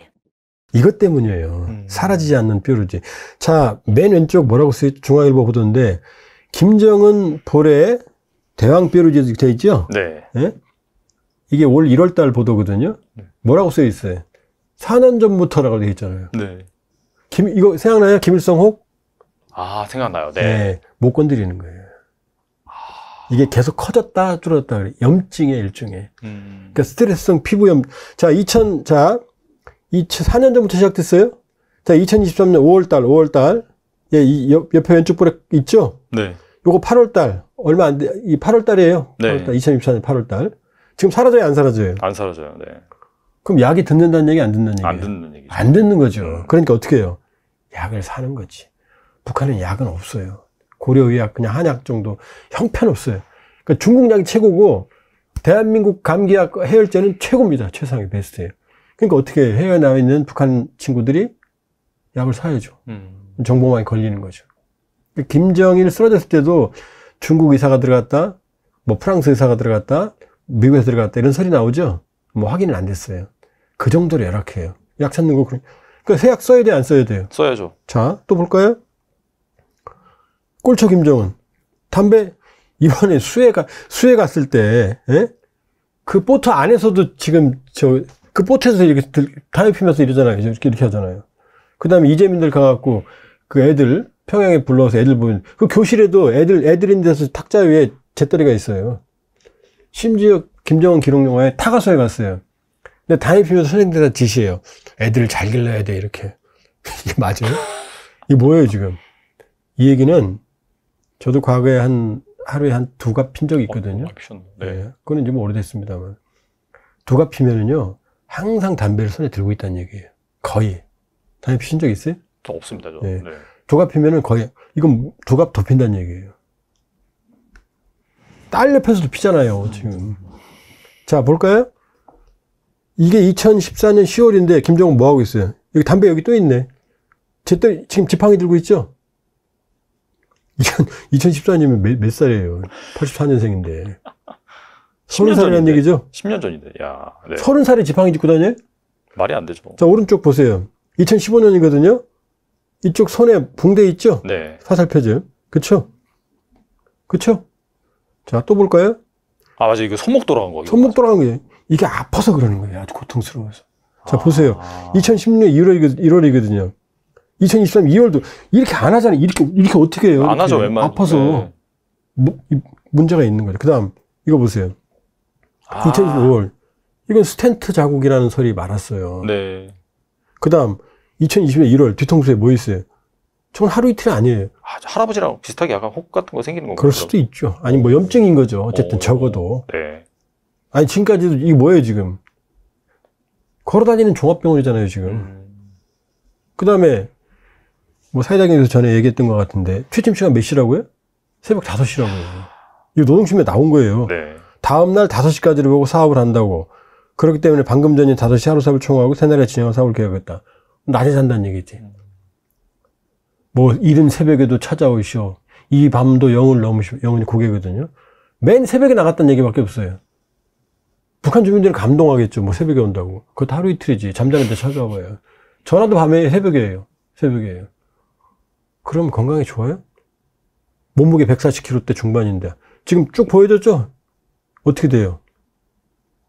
이것 때문이에요. 음. 사라지지 않는 뾰루지. 자, 맨 왼쪽 뭐라고 쓰여 중앙일보 보던데 김정은 볼에 대왕 뾰루지 되어 있죠? 네. 예? 이게 올 1월 달 보도거든요. 네. 뭐라고 쓰여 있어요? 4년 전부터라고 되어 있잖아요. 네. 김 이거 생각나요? 김일성 혹? 아, 생각나요. 네. 네. 못 건드리는 거예요. 아. 이게 계속 커졌다 줄었다 그래. 염증의 일종의. 음. 그러니까 스트레스성 피부염. 자, 2000, 자, 4년 전부터 시작됐어요. 자, 2023년 5월달, 5월달. 예, 이 옆, 옆에 왼쪽 볼에 있죠? 네. 요거 8월달. 얼마 안 돼, 이 8월달이에요. 네. 8월달, 2024년 8월달. 지금 사라져요, 안 사라져요? 안 사라져요, 네. 그럼 약이 듣는다는 얘기, 안듣는 얘기? 안 듣는 얘기안 듣는 거죠. 음. 그러니까 어떻게 해요? 약을 사는 거지. 북한은 약은 없어요. 고려의학, 그냥 한약 정도. 형편없어요. 그러니까 중국 약이 최고고, 대한민국 감기약 해열제는 최고입니다. 최상의 베스트예요. 그러니까 어떻게 해외에 나와 있는 북한 친구들이 약을 사야죠. 음. 정보망이 걸리는 거죠. 김정일 쓰러졌을 때도 중국 의사가 들어갔다, 뭐 프랑스 의사가 들어갔다, 미국에서 들어갔다 이런 소리 나오죠. 뭐 확인은 안 됐어요. 그 정도로 열악해요. 약 찾는 거 그래. 그러니까 새약 써야 돼, 안 써야 돼요? 써야죠. 자, 또 볼까요? 꼴초 김정은 담배 이번에 수해 가 수해 갔을 때 에? 예? 그 보트 안에서도 지금 저그 뽀트에서 이렇게 들, 타협 피면서 이러잖아요. 이렇게, 이렇게 하잖아요. 그 다음에 이재민들 가갖고 그 애들, 평양에 불러서 애들 보면, 그 교실에도 애들, 애들인 데서 탁자 위에 재떨이가 있어요. 심지어 김정은 기록영화에 타가서에 갔어요. 근데 타협 피면서 선생님들한테 지시해요. 애들을 잘 길러야 돼, 이렇게. 이게 맞아요? 이게 뭐예요, 지금? 이 얘기는 저도 과거에 한 하루에 한두갑핀 적이 있거든요. 어, 네. 네. 그건 이제 뭐 오래됐습니다만. 두갑 피면은요, 항상 담배를 손에 들고 있다는 얘기예요. 거의. 담배 피신 적 있어요? 저 없습니다. 저. 네. 네. 조갑 피면은 거의 이건 조갑 더 핀다는 얘기예요. 딸 옆에서도 피잖아요, 지금. 자, 볼까요? 이게 2014년 10월인데 김정은 뭐 하고 있어요? 여기 담배 여기 또 있네. 제때 지금 지팡이 들고 있죠? 2014년이면 몇, 몇 살이에요? 84년생인데. 서른 살이라는 얘기죠? 10년 전인데, 야. 네. 서른 네. 살에 지팡이 짚고 다녀요? 말이 안 되죠. 뭐. 자, 오른쪽 보세요. 2015년이거든요? 이쪽 손에 붕대 있죠? 네. 화살표즈. 그쵸? 그쵸? 자, 또 볼까요? 아, 맞아 이거 손목 돌아간 거. 손목 맞아. 돌아간 거예요. 이게 아파서 그러는 거예요. 아주 고통스러워서. 자, 아... 보세요. 2016년 1월, 1월이거든요. 2023 2월도 이렇게 안 하잖아요. 이렇게, 이렇게 어떻게 해요? 이렇게. 하죠, 웬만 아파서. 네. 뭐, 문제가 있는 거죠. 그 다음, 이거 보세요. 아. 2 0 1 5월. 이건 스탠트 자국이라는 소리 많았어요. 네. 그 다음, 2020년 1월 뒤통수에 뭐 있어요? 저 하루 이틀이 아니에요. 아, 할아버지랑 비슷하게 약간 혹 같은 거 생기는 건가요? 그럴 수도 있죠. 아니, 뭐 염증인 거죠. 어쨌든 오. 적어도. 네. 아니, 지금까지도 이게 뭐예요, 지금? 걸어다니는 종합병원이잖아요, 지금. 음. 그 다음에, 뭐 사회당에서 전에 얘기했던 것 같은데, 취침 시간 몇 시라고요? 새벽 5시라고요. 이거 노동심에 나온 거예요. 네. 다음날 5시까지를 보고 사업을 한다고. 그렇기 때문에 방금 전에 5시 하루 사업을 총하고 새날에 진행한 사업을 계획했다. 낮에 산다는 얘기지. 뭐, 이른 새벽에도 찾아오시오. 이 밤도 영을 넘으시오. 영은 고개거든요. 맨 새벽에 나갔다는 얘기밖에 없어요. 북한 주민들이 감동하겠죠. 뭐 새벽에 온다고. 그것도 하루 이틀이지. 잠자는데 찾아와봐요. 전화도 밤에 새벽이에요. 새벽이에요. 그럼 건강이 좋아요? 몸무게 140kg대 중반인데. 지금 쭉 보여줬죠? 어떻게 돼요?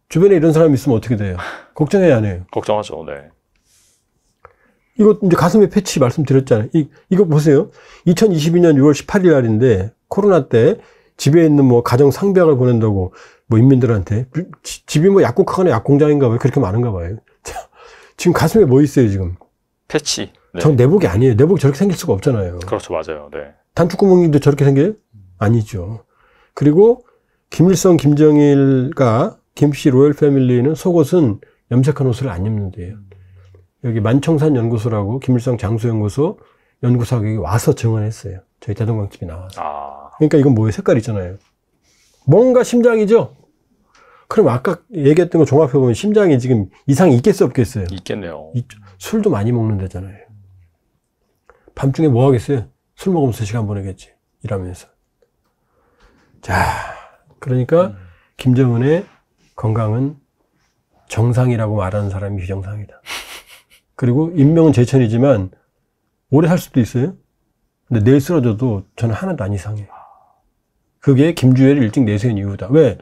주변에 이런 사람이 있으면 어떻게 돼요? 걱정해야 안 해요? 걱정하죠, 네. 이거 이제 가슴에 패치 말씀드렸잖아요. 이, 이거 보세요. 2022년 6월 18일 날인데, 코로나 때 집에 있는 뭐 가정 상비을 보낸다고 뭐 인민들한테. 지, 집이 뭐 약국하거나 약공장인가 봐요. 그렇게 많은가 봐요. 지금 가슴에 뭐 있어요, 지금? 패치. 네. 전 내복이 아니에요. 내복이 저렇게 생길 수가 없잖아요. 그렇죠, 맞아요. 네. 단축구멍도 저렇게 생겨요? 아니죠. 그리고 김일성, 김정일과 김씨 로열 패밀리는 속옷은 염색한 옷을 안 입는데요. 여기 만청산 연구소라고 김일성 장수연구소 연구사가 와서 증언했어요. 저희 대동강집이 나와서. 아. 그러니까 이건 뭐예요? 색깔 있잖아요. 뭔가 심장이죠? 그럼 아까 얘기했던 거 종합해보면 심장이 지금 이상이 있겠어 없겠어요? 있겠네요. 있 술도 많이 먹는 데잖아요. 밤중에 뭐 하겠어요? 술 먹으면서 시간 보내겠지. 일하면서. 자, 그러니까 음. 김정은의 건강은 정상이라고 말하는 사람이 비정상이다. 그리고 인명은 제천이지만 오래 할 수도 있어요. 근데 내일 쓰러져도 저는 하나도 안 이상해요. 그게 김주혜를 일찍 내세운 이유다. 왜?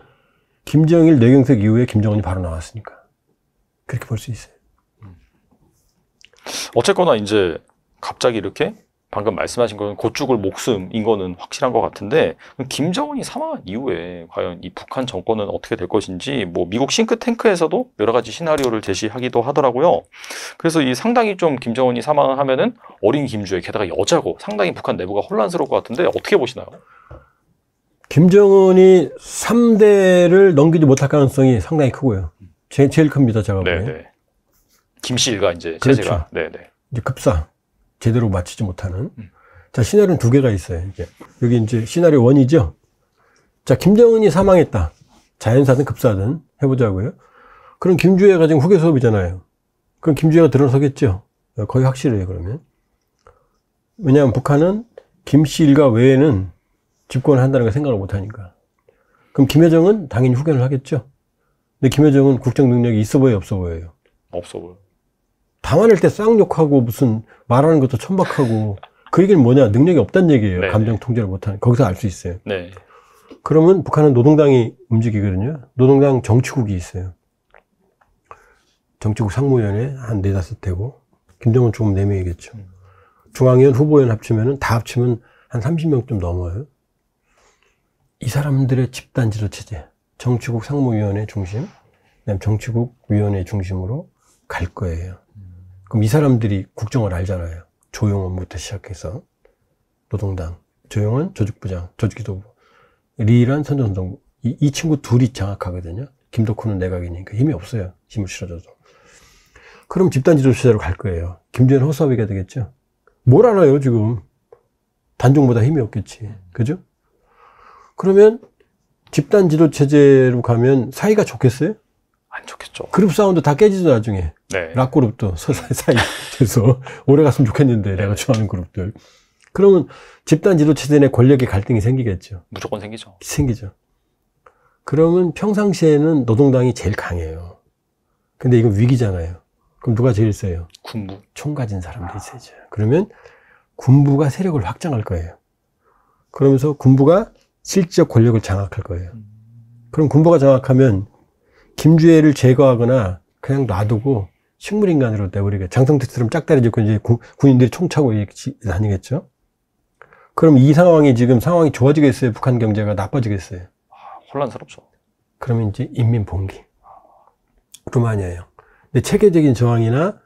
김정일 내경색 이후에 김정은이 바로 나왔으니까. 그렇게 볼 수 있어요. 어쨌거나 이제 갑자기 이렇게 방금 말씀하신 것은 곧 죽을 목숨인 거는 확실한 것 같은데 김정은이 사망한 이후에 과연 이 북한 정권은 어떻게 될 것인지 뭐 미국 싱크탱크에서도 여러 가지 시나리오를 제시하기도 하더라고요. 그래서 이 상당히 좀 김정은이 사망을 하면은 어린 김주에 게다가 여자고 상당히 북한 내부가 혼란스러울 것 같은데 어떻게 보시나요? 김정은이 3대를 넘기지 못할 가능성이 상당히 크고요. 제, 제일 큽니다, 제가 네, 보기에. 네. 김씨가 일 이제 그렇죠. 제가 네네. 이제 급사. 제대로 맞추지 못하는. 음. 자, 시나리오는 두 개가 있어요. 이게. 여기 이제 시나리오 원이죠 자, 김정은이 사망했다. 자연사든 급사든 해보자고요. 그럼 김주혜가 지금 후계 수업이잖아요. 그럼 김주혜가 들어서겠죠. 거의 확실해요, 그러면. 왜냐하면 북한은 김씨 일가 외에는 집권을 한다는 걸 생각을 못하니까. 그럼 김여정은 당연히 후견을 하겠죠. 근데 김여정은 국정 능력이 있어 보여요, 없어 보여요? 없어 보여요. 당화낼 때 쌍욕하고 무슨 말하는 것도 천박하고 그 얘기는 뭐냐 능력이 없다는 얘기예요. 네 감정 통제를 못하는 거기서 알 수 있어요. 네. 그러면 북한은 노동당이 움직이거든요. 노동당 정치국이 있어요. 정치국 상무위원회 한 네다섯 대고 김정은 조금 네 명이겠죠. 중앙위원 후보위원 합치면은 다 합치면 한 30명쯤 넘어요. 이 사람들의 집단 지도 체제, 정치국 상무위원회 중심, 그다음 정치국 위원회 중심으로 갈 거예요. 그럼 이 사람들이 국정을 알잖아요. 조용원부터 시작해서 노동당, 조용원 조직부장, 조직기도부, 리란 선전선동부 이, 이 친구 둘이 장악하거든요. 김덕훈은 내각이니까 힘이 없어요. 힘을 실어줘도. 그럼 집단 지도 시대로 갈 거예요. 김재현 허수아비가 되겠죠. 뭘 알아요, 지금. 단종보다 힘이 없겠지. 그죠? 그러면 집단 지도 체제로 가면 사이가 좋겠어요? 안 좋겠죠. 그룹 사운드 다 깨지죠 나중에. 네. 락 그룹도 서 사이에서 오래 갔으면 좋겠는데 네. 내가 좋아하는 그룹들. 그러면 집단 지도체제 내 권력의 갈등이 생기겠죠. 무조건 생기죠. 생기죠. 그러면 평상시에는 노동당이 제일 강해요. 근데 이건 위기잖아요. 그럼 누가 제일 세요? 군부. 총 가진 사람들이 아. 세죠. 그러면 군부가 세력을 확장할 거예요. 그러면서 군부가 실질적 권력을 장악할 거예요. 음. 그럼 군부가 장악하면 김주애를 제거하거나 그냥 놔두고 식물인간으로 내버리게 장성택처럼 짝다리짓고 이제 구, 군인들이 총차고 다니겠죠. 그럼 이 상황이 지금 상황이 좋아지겠어요? 북한 경제가 나빠지겠어요? 아, 혼란스럽죠. 그러면 이제 인민 봉기. 루마니아예요. 근데 체계적인 저항이나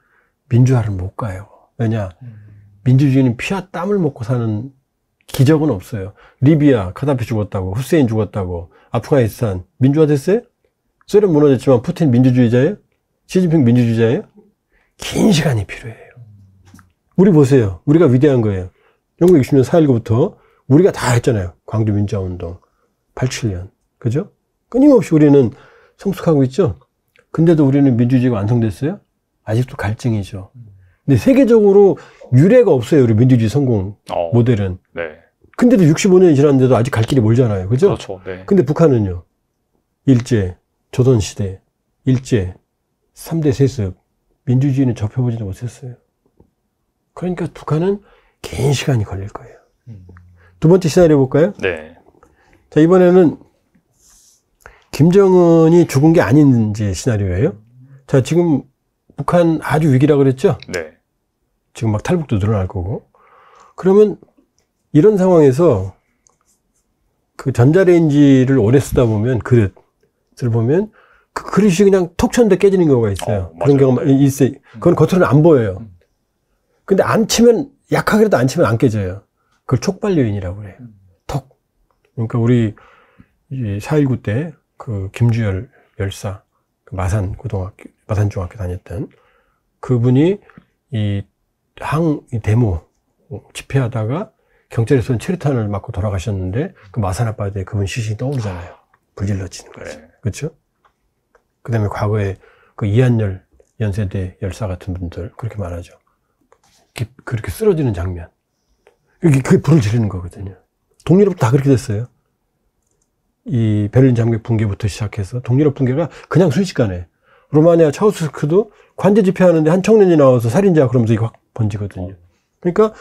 민주화를 못 가요. 왜냐? 음. 민주주의는 피와 땀을 먹고 사는 기적은 없어요. 리비아, 카다피 죽었다고, 후세인 죽었다고, 아프가니스탄, 민주화 됐어요? 소련 무너졌지만 푸틴 민주주의자예요? 시진핑 민주주의자예요? 긴 시간이 필요해요. 우리 보세요. 우리가 위대한 거예요. 영국 60년 4.19부터 우리가 다 했잖아요. 광주 민주화운동 87년. 그죠? 끊임없이 우리는 성숙하고 있죠? 근데도 우리는 민주주의가 완성됐어요? 아직도 갈증이죠. 근데 세계적으로 유례가 없어요. 우리 민주주의 성공 어, 모델은. 네. 근데도 65년이 지났는데도 아직 갈 길이 멀잖아요. 그죠? 그렇죠. 네. 근데 북한은요. 일제, 조선시대, 일제, 3대 세습, 민주주의는 접해보지도 못했어요. 그러니까 북한은 긴 시간이 걸릴 거예요. 두 번째 시나리오 볼까요? 네. 자, 이번에는 김정은이 죽은 게 아닌 이제 시나리오예요. 자, 지금 북한 아주 위기라 그랬죠? 네. 지금 막 탈북도 늘어날 거고. 그러면 이런 상황에서 그 전자레인지를 오래 쓰다 보면 그릇, 들어 보면 그 그릇이 그냥 톡 쳤는데 깨지는 경우가 있어요. 어, 그런 경우가 있어요. 그건 겉으로는 안 보여요. 음. 근데 안 치면 약하게라도 안 치면 안 깨져요. 그걸 촉발 요인이라고 그래요. 음. 톡. 그러니까 우리 4.19때그 김주열 열사 그 마산 고등학교 마산 중학교 다녔던 그분이 이항이 데모 집회하다가 경찰에서는 체류탄을 맞고 돌아가셨는데 그 마산 아빠한테 그분 시신이 떠오르잖아요. 불질러지는 거예요. 그래. 그렇죠? 그 다음에 과거에 그 이한열 연세대 열사 같은 분들 그렇게 말하죠. 그렇게 쓰러지는 장면. 그게 불을 지르는 거거든요. 동유럽 다 그렇게 됐어요. 이 베를린 장벽 붕괴부터 시작해서 동유럽 붕괴가 그냥 순식간에 로마니아 차우스크도 관제 집회하는데 한 청년이 나와서 살인자 그러면서 이거 확 번지거든요. 그러니까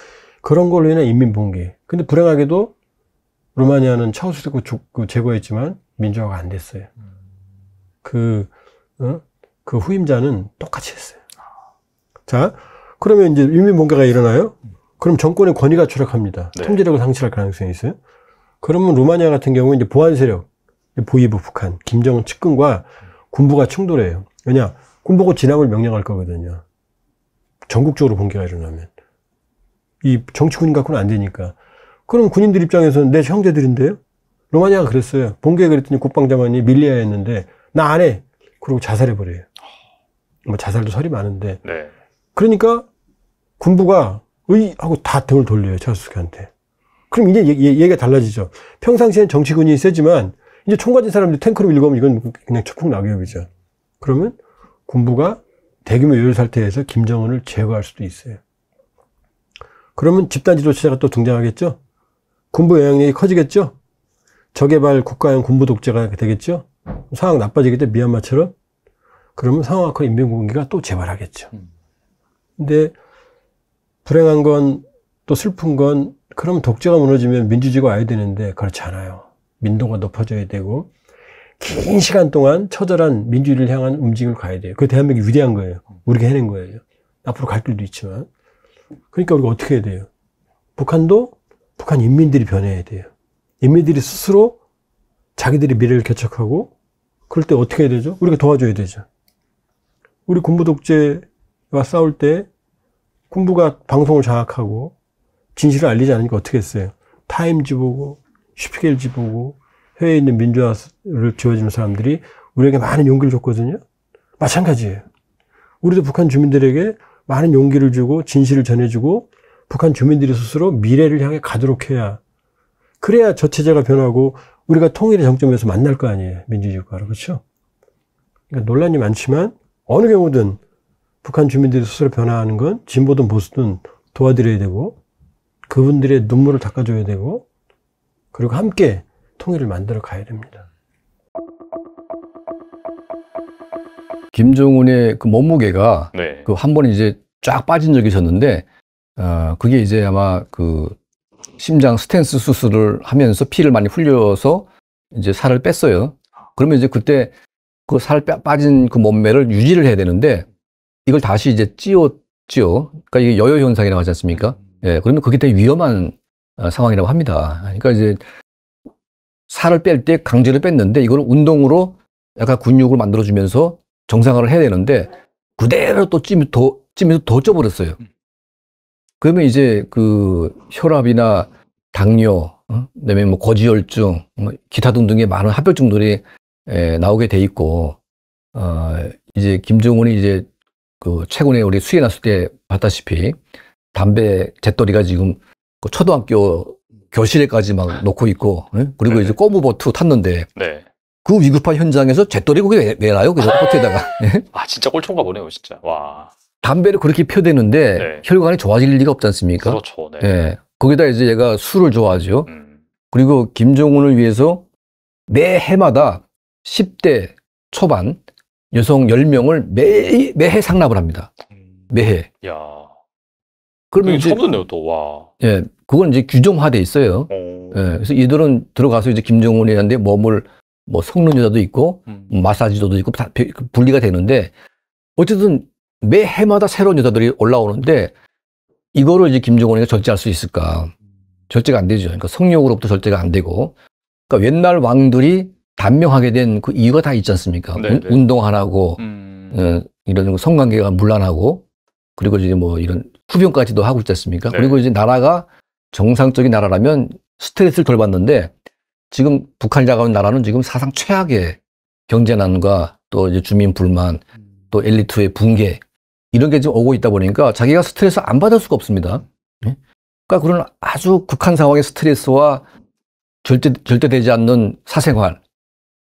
그런 걸로 인해 인민 붕괴. 근데 불행하게도 루마니아는 차우스크 그 그 제거했지만 민주화가 안 됐어요. 그, 어? 그 후임자는 똑같이 했어요. 자, 그러면 이제 인민봉가가 일어나요? 그럼 정권의 권위가 추락합니다. 네. 통제력을 상실할 가능성이 있어요. 그러면 루마니아 같은 경우는 이제 보안 세력, 보이브 북한, 김정은 측근과 군부가 충돌해요. 왜냐? 군부고 진압을 명령할 거거든요. 전국적으로 봉기가 일어나면. 이 정치 군인 갖고는 안 되니까. 그럼 군인들 입장에서는 내 형제들인데요? 로마니아가 그랬어요. 본계에 그랬더니 국방장관이 밀리아였는데 나 안 해. 그리고 자살해 버려요. 뭐 자살도 설이 많은데. 네. 그러니까 군부가 의 하고 다 등을 돌려요 자수스키한테. 그럼 이제 얘기가 달라지죠. 평상시엔 정치군이 세지만 이제 총 가진 사람들이 탱크로 밀고 오면 이건 그냥 척풍 낙엽이죠. 그러면 군부가 대규모 요열 사태에서 김정은을 제거할 수도 있어요. 그러면 집단 지도체제가 또 등장하겠죠? 군부 영향력이 커지겠죠? 저개발 국가형 군부 독재가 되겠죠? 상황 나빠지겠죠? 미얀마처럼? 그러면 상황 악화 인민군기가 또 재발하겠죠. 음. 근데 불행한 건 또 슬픈 건 그럼 독재가 무너지면 민주주의가 와야 되는데 그렇지 않아요. 민도가 높아져야 되고 긴 시간 동안 처절한 민주를 향한 움직임을 가야 돼요. 그 대한민국이 위대한 거예요. 우리가 해낸 거예요. 앞으로 갈 길도 있지만. 그러니까 우리가 어떻게 해야 돼요? 북한도 북한 인민들이 변해야 돼요. 인민들이 스스로 자기들이 미래를 개척하고 그럴 때 어떻게 해야 되죠? 우리가 도와줘야 되죠. 우리 군부 독재와 싸울 때 군부가 방송을 장악하고 진실을 알리지 않으니까 어떻게 했어요? 타임지 보고 슈피겔지 보고 해외에 있는 민주화를 지어주는 사람들이 우리에게 많은 용기를 줬거든요. 마찬가지예요. 우리도 북한 주민들에게 많은 용기를 주고 진실을 전해주고 북한 주민들이 스스로 미래를 향해 가도록 해야 그래야 저체제가 변하고 우리가 통일의 정점에서 만날 거 아니에요. 민주주의 국가로. 그렇죠? 그러니까 논란이 많지만 어느 경우든 북한 주민들이 스스로 변화하는 건 진보든 보수든 도와드려야 되고 그분들의 눈물을 닦아줘야 되고 그리고 함께 통일을 만들어 가야 됩니다. 김정은의 그 몸무게가 네. 그한 번에 이제 쫙 빠진 적이 있었는데 어, 그게 이제 아마 그 심장 스탠스 수술을 하면서 피를 많이 흘려서 이제 살을 뺐어요. 그러면 이제 그때 그 살 빠진 그 몸매를 유지를 해야 되는데 이걸 다시 이제 찌었지요. 그러니까 이게 여여 현상이 라고하지 않습니까? 예, 그러면 그게 되게 위험한 어, 상황이라고 합니다. 그러니까 이제 살을 뺄 때 강제로 뺐는데 이걸 운동으로 약간 근육을 만들어주면서 정상화를 해야 되는데 그대로 또 찌면 더, 찌면서 더 쪄버렸어요. 음. 그러면 이제 그 혈압이나 당뇨, 어? 그다음에 뭐 고지혈증, 뭐 기타 등등의 많은 합병증들이 에, 예, 나오게 돼 있고 어, 이제 김정은이 이제 그 최근에 우리 수해 났을 때 봤다시피 담배 재떨이가 지금 그 초등학교 교실에까지 막 놓고 있고 에? 예? 그리고 네 이제 꼬무보트 탔는데 네. 그 위급한 현장에서 재떨이 그게 왜, 왜 나요? 그래서 버트에다가 아. 예? 아 진짜 꼴총인가 보네요 진짜 와 담배를 그렇게 펴대는데 네. 혈관이 좋아질 리가 없지 않습니까? 그렇죠. 네. 네. 거기다 이제 얘가 술을 좋아하죠. 음. 그리고 김정은을 위해서 매 해마다 10대 초반 여성 10명을 매, 매해 상납을 합니다. 음. 매해. 야. 그러면 이제, 처음 듣네요, 또. 와. 예. 그건 이제 규정화돼 있어요. 예. 그래서 이들은 들어가서 이제 김정은이한데 몸을 뭐 섞는 여자도 있고 음. 마사지도도 있고 다 그 분리가 되는데 어쨌든 매 해마다 새로운 여자들이 올라오는데 이거를 이제 김정은이가 절제할 수 있을까? 절제가 안 되죠. 그러니까 성욕으로부터 절제가 안 되고 그러니까 옛날 왕들이 단명하게 된 그 이유가 다 있지 않습니까? 네네. 운동 안 하고 음... 어, 이런 성관계가 물란하고 그리고 이제 뭐 이런 후병까지도 하고 있지 않습니까? 네. 그리고 이제 나라가 정상적인 나라라면 스트레스를 덜 받는데 지금 북한이라고 하는 나라는 지금 사상 최악의 경제난과 또 이제 주민 불만 또 엘리트의 붕괴 이런 게 지금 오고 있다 보니까 자기가 스트레스 안 받을 수가 없습니다. 예? 그러니까 그런 아주 극한 상황의 스트레스와 절대, 절대되지 않는 사생활,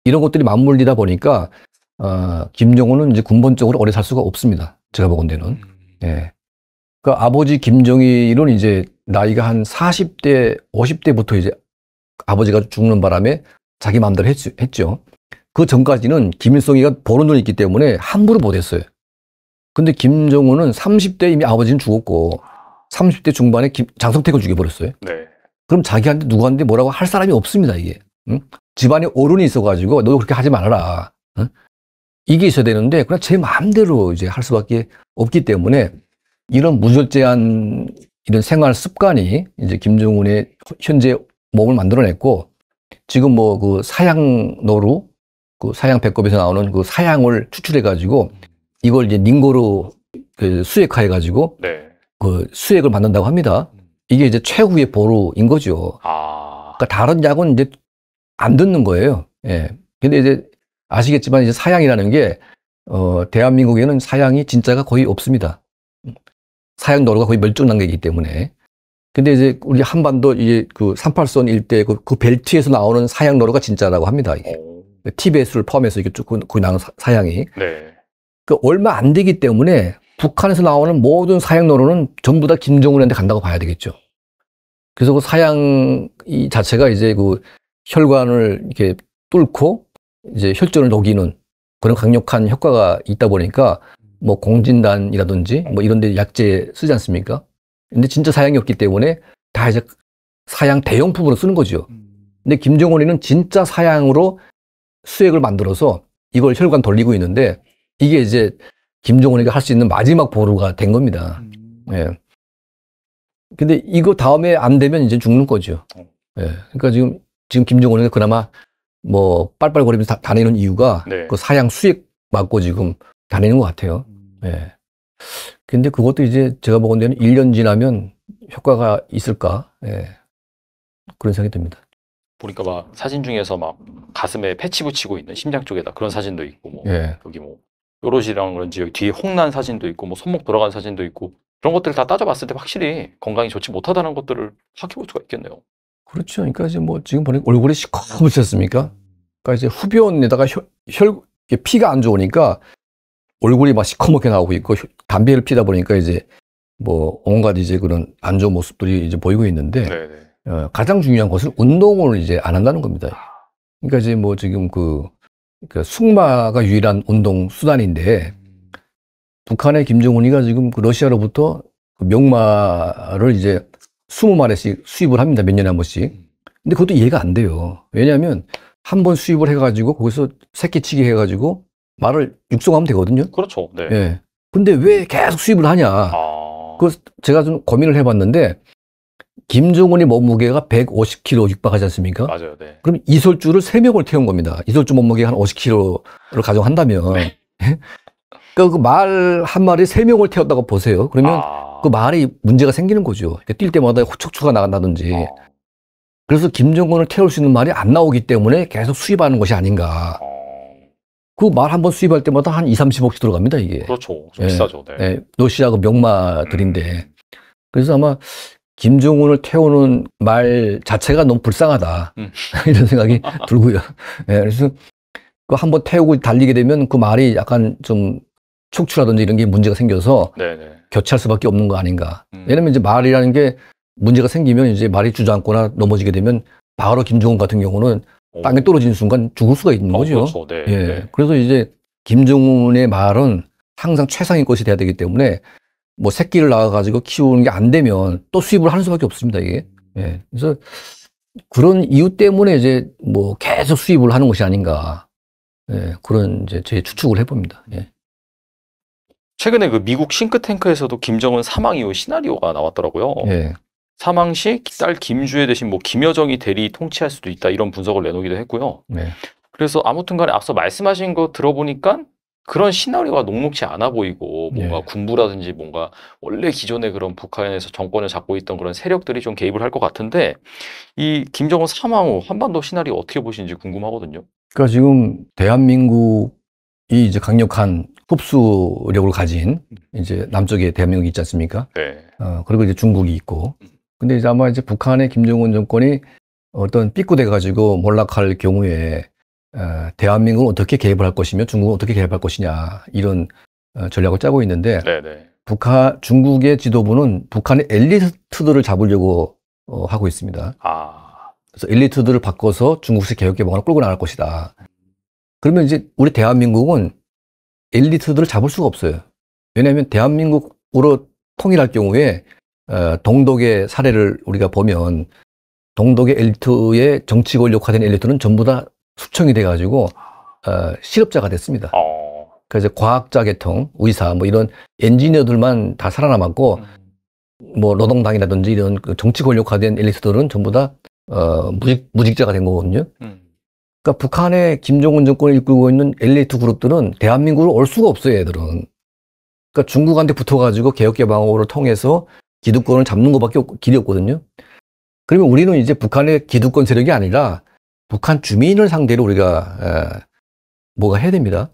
이런 것들이 맞물리다 보니까, 어, 김정은은 이제 군번적으로 오래 살 수가 없습니다. 제가 보건대는. 음. 예. 그러니까 아버지 김정일은 이제 나이가 한 40대, 50대부터 이제 아버지가 죽는 바람에 자기 마음대로 했, 했죠. 그 전까지는 김일성이가 보는 눈이 있기 때문에 함부로 못했어요. 근데 김정은은 30대 이미 아버지는 죽었고 30대 중반에 김, 장성택을 죽여버렸어요. 네. 그럼 자기한테 누구한테 뭐라고 할 사람이 없습니다 이게. 응? 집안에 어른이 있어가지고 너 그렇게 하지 말아라. 응? 이게 있어야 되는데 그냥 제 마음대로 이제 할 수밖에 없기 때문에 이런 무절제한 이런 생활 습관이 이제 김정은의 현재 몸을 만들어냈고 지금 뭐 그 사양노루 그 사양 배꼽에서 나오는 그 사양을 추출해 가지고 이걸 이제 닝고로 그 수액화해가지고 네. 그 수액을 만든다고 합니다. 이게 이제 최후의 보루인 거죠. 아. 그러니까 다른 약은 이제 안 듣는 거예요. 예. 근데 이제 아시겠지만 이제 사양이라는 게 어, 대한민국에는 사양이 진짜가 거의 없습니다. 사양 도로가 거의 멸종 난게기 때문에. 근데 이제 우리 한반도 이제 그 38선 일대 그, 그 벨트에서 나오는 사양 도로가 진짜라고 합니다. 이게. 그 티베스를 포함해서 이게 쭉 그, 그 나온 사양이. 네. 그 얼마 안 되기 때문에 북한에서 나오는 모든 사양론은 노 전부 다 김정은한테 간다고 봐야 되겠죠. 그래서 그 사양 이 자체가 이제 그 혈관을 이렇게 뚫고 이제 혈전을 녹이는 그런 강력한 효과가 있다 보니까 뭐 공진단이라든지 뭐 이런 데 약재 쓰지 않습니까? 근데 진짜 사양이 없기 때문에 다 이제 사양 대용품으로 쓰는 거죠. 근데 김정은이는 진짜 사양으로 수액을 만들어서 이걸 혈관 돌리고 있는데 이게 이제 김종은에게할 수 있는 마지막 보루가 된 겁니다. 음. 예. 근데 이거 다음에 안 되면 이제 죽는 거죠. 어. 예. 그러니까 지금 지금 김종은이가 그나마 뭐 빨빨거리면서 다, 니는 이유가 네. 그 사양 수익 맞고 지금 다니는 것 같아요. 음. 예. 근데 그것도 이제 제가 보건대는 1년 지나면 효과가 있을까? 예. 그런 생각이 듭니다. 보니까 막 사진 중에서 막 가슴에 패치 붙이고 있는 심장 쪽에다 그런 사진도 있고 뭐 예. 여기 뭐 요롯이랑 그런 지역 뒤에 홍난 사진도 있고 뭐 손목 돌아간 사진도 있고 그런 것들을 다 따져봤을 때 확실히 건강이 좋지 못하다는 것들을 확인볼 수가 있겠네요. 그렇죠. 그러니까 이제 뭐 지금 보니까 얼굴에 시커멓셨습니까? 그러니까 이제 후변에다가 혈, 혈 피가 안 좋으니까 얼굴이 막 시커멓게 나오고 있고 담배를 피다 보니까 이제 뭐 온갖 이제 그런 안 좋은 모습들이 이제 보이고 있는데 네네. 어, 가장 중요한 것은 운동을 이제 안 한다는 겁니다. 아. 그러니까 이제 뭐 지금 그 그러 승마가 유일한 운동 수단인데 북한의 김정은이가 지금 그 러시아로부터 그 명마를 이제 20마리씩 수입을 합니다. 몇 년에 한 번씩. 근데 그것도 이해가 안 돼요. 왜냐하면 한 번 수입을 해가지고 거기서 새끼치기 해가지고 말을 육성하면 되거든요. 그렇죠. 네. 예. 근데 왜 계속 수입을 하냐. 아... 그 제가 좀 고민을 해봤는데 김종훈이 몸무게가 150kg 육박하지 않습니까? 맞아요. 네. 그럼 이솔주를 3명을 태운 겁니다. 이솔주 몸무게 한 50kg를 가정한다면. 네. 그말 한 마리 3명을 태웠다고 보세요. 그러면 아... 그 말이 문제가 생기는 거죠. 그러니까 뛸 때마다 호척추가 나간다든지. 어... 그래서 김정은을 태울 수 있는 말이 안 나오기 때문에 계속 수입하는 것이 아닌가. 어... 그말 한 번 수입할 때마다 한 2, 30억씩 들어갑니다, 이게. 그렇죠. 좀 예, 비싸죠. 네. 예, 러시아그 명마들인데. 음. 그래서 아마 김정은을 태우는 말 자체가 너무 불쌍하다. 음. 이런 생각이 들고요. 예, 그래서 그 한 번 태우고 달리게 되면 그 말이 약간 좀 축출하든지 이런 게 문제가 생겨서 네네. 네. 교체할 수밖에 없는 거 아닌가. 음. 왜냐면 이제 말이라는 게 문제가 생기면 이제 말이 주저앉거나 넘어지게 되면 바로 김정은 같은 경우는 오. 땅에 떨어지는 순간 죽을 수가 있는 어, 거죠. 그렇죠. 네, 예. 네. 그래서 이제 김정은의 말은 항상 최상의 것이 돼야 되기 때문에 뭐 새끼를 낳아가지고 키우는 게 안 되면 또 수입을 하는 수밖에 없습니다, 이게. 예. 그래서 그런 이유 때문에 이제 뭐 계속 수입을 하는 것이 아닌가. 예, 그런 이제 제 추측을 해봅니다. 예. 최근에 그 미국 싱크탱크에서도 김정은 사망 이후 시나리오가 나왔더라고요. 예. 사망 시 딸 김주혜 대신 뭐 김여정이 대리 통치할 수도 있다 이런 분석을 내놓기도 했고요. 네. 그래서 아무튼간에 앞서 말씀하신 거 들어보니까 그런 시나리오가 녹록치 않아 보이고 뭔가 네. 군부라든지 뭔가 원래 기존의 그런 북한에서 정권을 잡고 있던 그런 세력들이 좀 개입을 할 것 같은데 이 김정은 사망 후 한반도 시나리오 어떻게 보시는지 궁금하거든요. 그러니까 지금 대한민국이 이제 강력한 흡수력을 가진 이제 남쪽에 대한민국이 있지 않습니까? 네. 어, 그리고 이제 중국이 있고. 근데 이제 아마 이제 북한의 김정은 정권이 어떤 삐꾸돼 가지고 몰락할 경우에 어, 대한민국은 어떻게 개입을 할 것이며 중국은 어떻게 개입할 것이냐 이런 어, 전략을 짜고 있는데 네네. 북한 중국의 지도부는 북한의 엘리트들을 잡으려고 어, 하고 있습니다. 아. 그래서 엘리트들을 바꿔서 중국식 개혁 개방을 끌고 나갈 것이다. 그러면 이제 우리 대한민국은 엘리트들을 잡을 수가 없어요. 왜냐하면 대한민국으로 통일할 경우에 어, 동독의 사례를 우리가 보면 동독의 엘리트의 정치 권력화된 엘리트는 전부 다 숙청이 돼가지고 어, 실업자가 됐습니다. 어. 그래서 과학자 계통, 의사 뭐 이런 엔지니어들만 다 살아남았고 음. 뭐 노동당이라든지 이런 그 정치 권력화된 엘리트들은 전부 다 어, 무직, 무직자가 된 거거든요. 음. 그러니까 북한의 김정은 정권을 이끌고 있는 엘리트 그룹들은 대한민국을 올 수가 없어요, 애들은 그러니까 중국한테 붙어가지고 개혁개방으로 통해서 기득권을 잡는 것밖에 없, 길이 없거든요. 그러면 우리는 이제 북한의 기득권 세력이 아니라 북한 주민을 상대로 우리가 뭐가 해야 됩니다.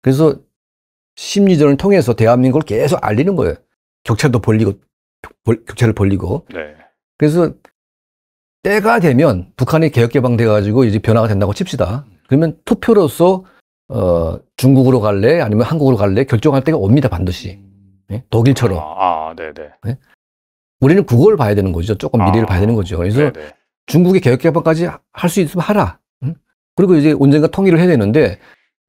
그래서 심리전을 통해서 대한민국을 계속 알리는 거예요. 격차도 벌리고 격차를 벌리고. 네. 그래서 때가 되면 북한이 개혁 개방돼 가지고 이제 변화가 된다고 칩시다. 그러면 투표로서 어, 중국으로 갈래 아니면 한국으로 갈래 결정할 때가 옵니다 반드시. 네? 독일처럼. 아, 아 네네. 네. 네? 우리는 그걸 봐야 되는 거죠. 조금 미래를 아, 봐야 되는 거죠. 그래서 네네. 네. 중국의 개혁개방까지 할 수 있으면 하라. 응? 그리고 이제 언젠가 통일을 해야 되는데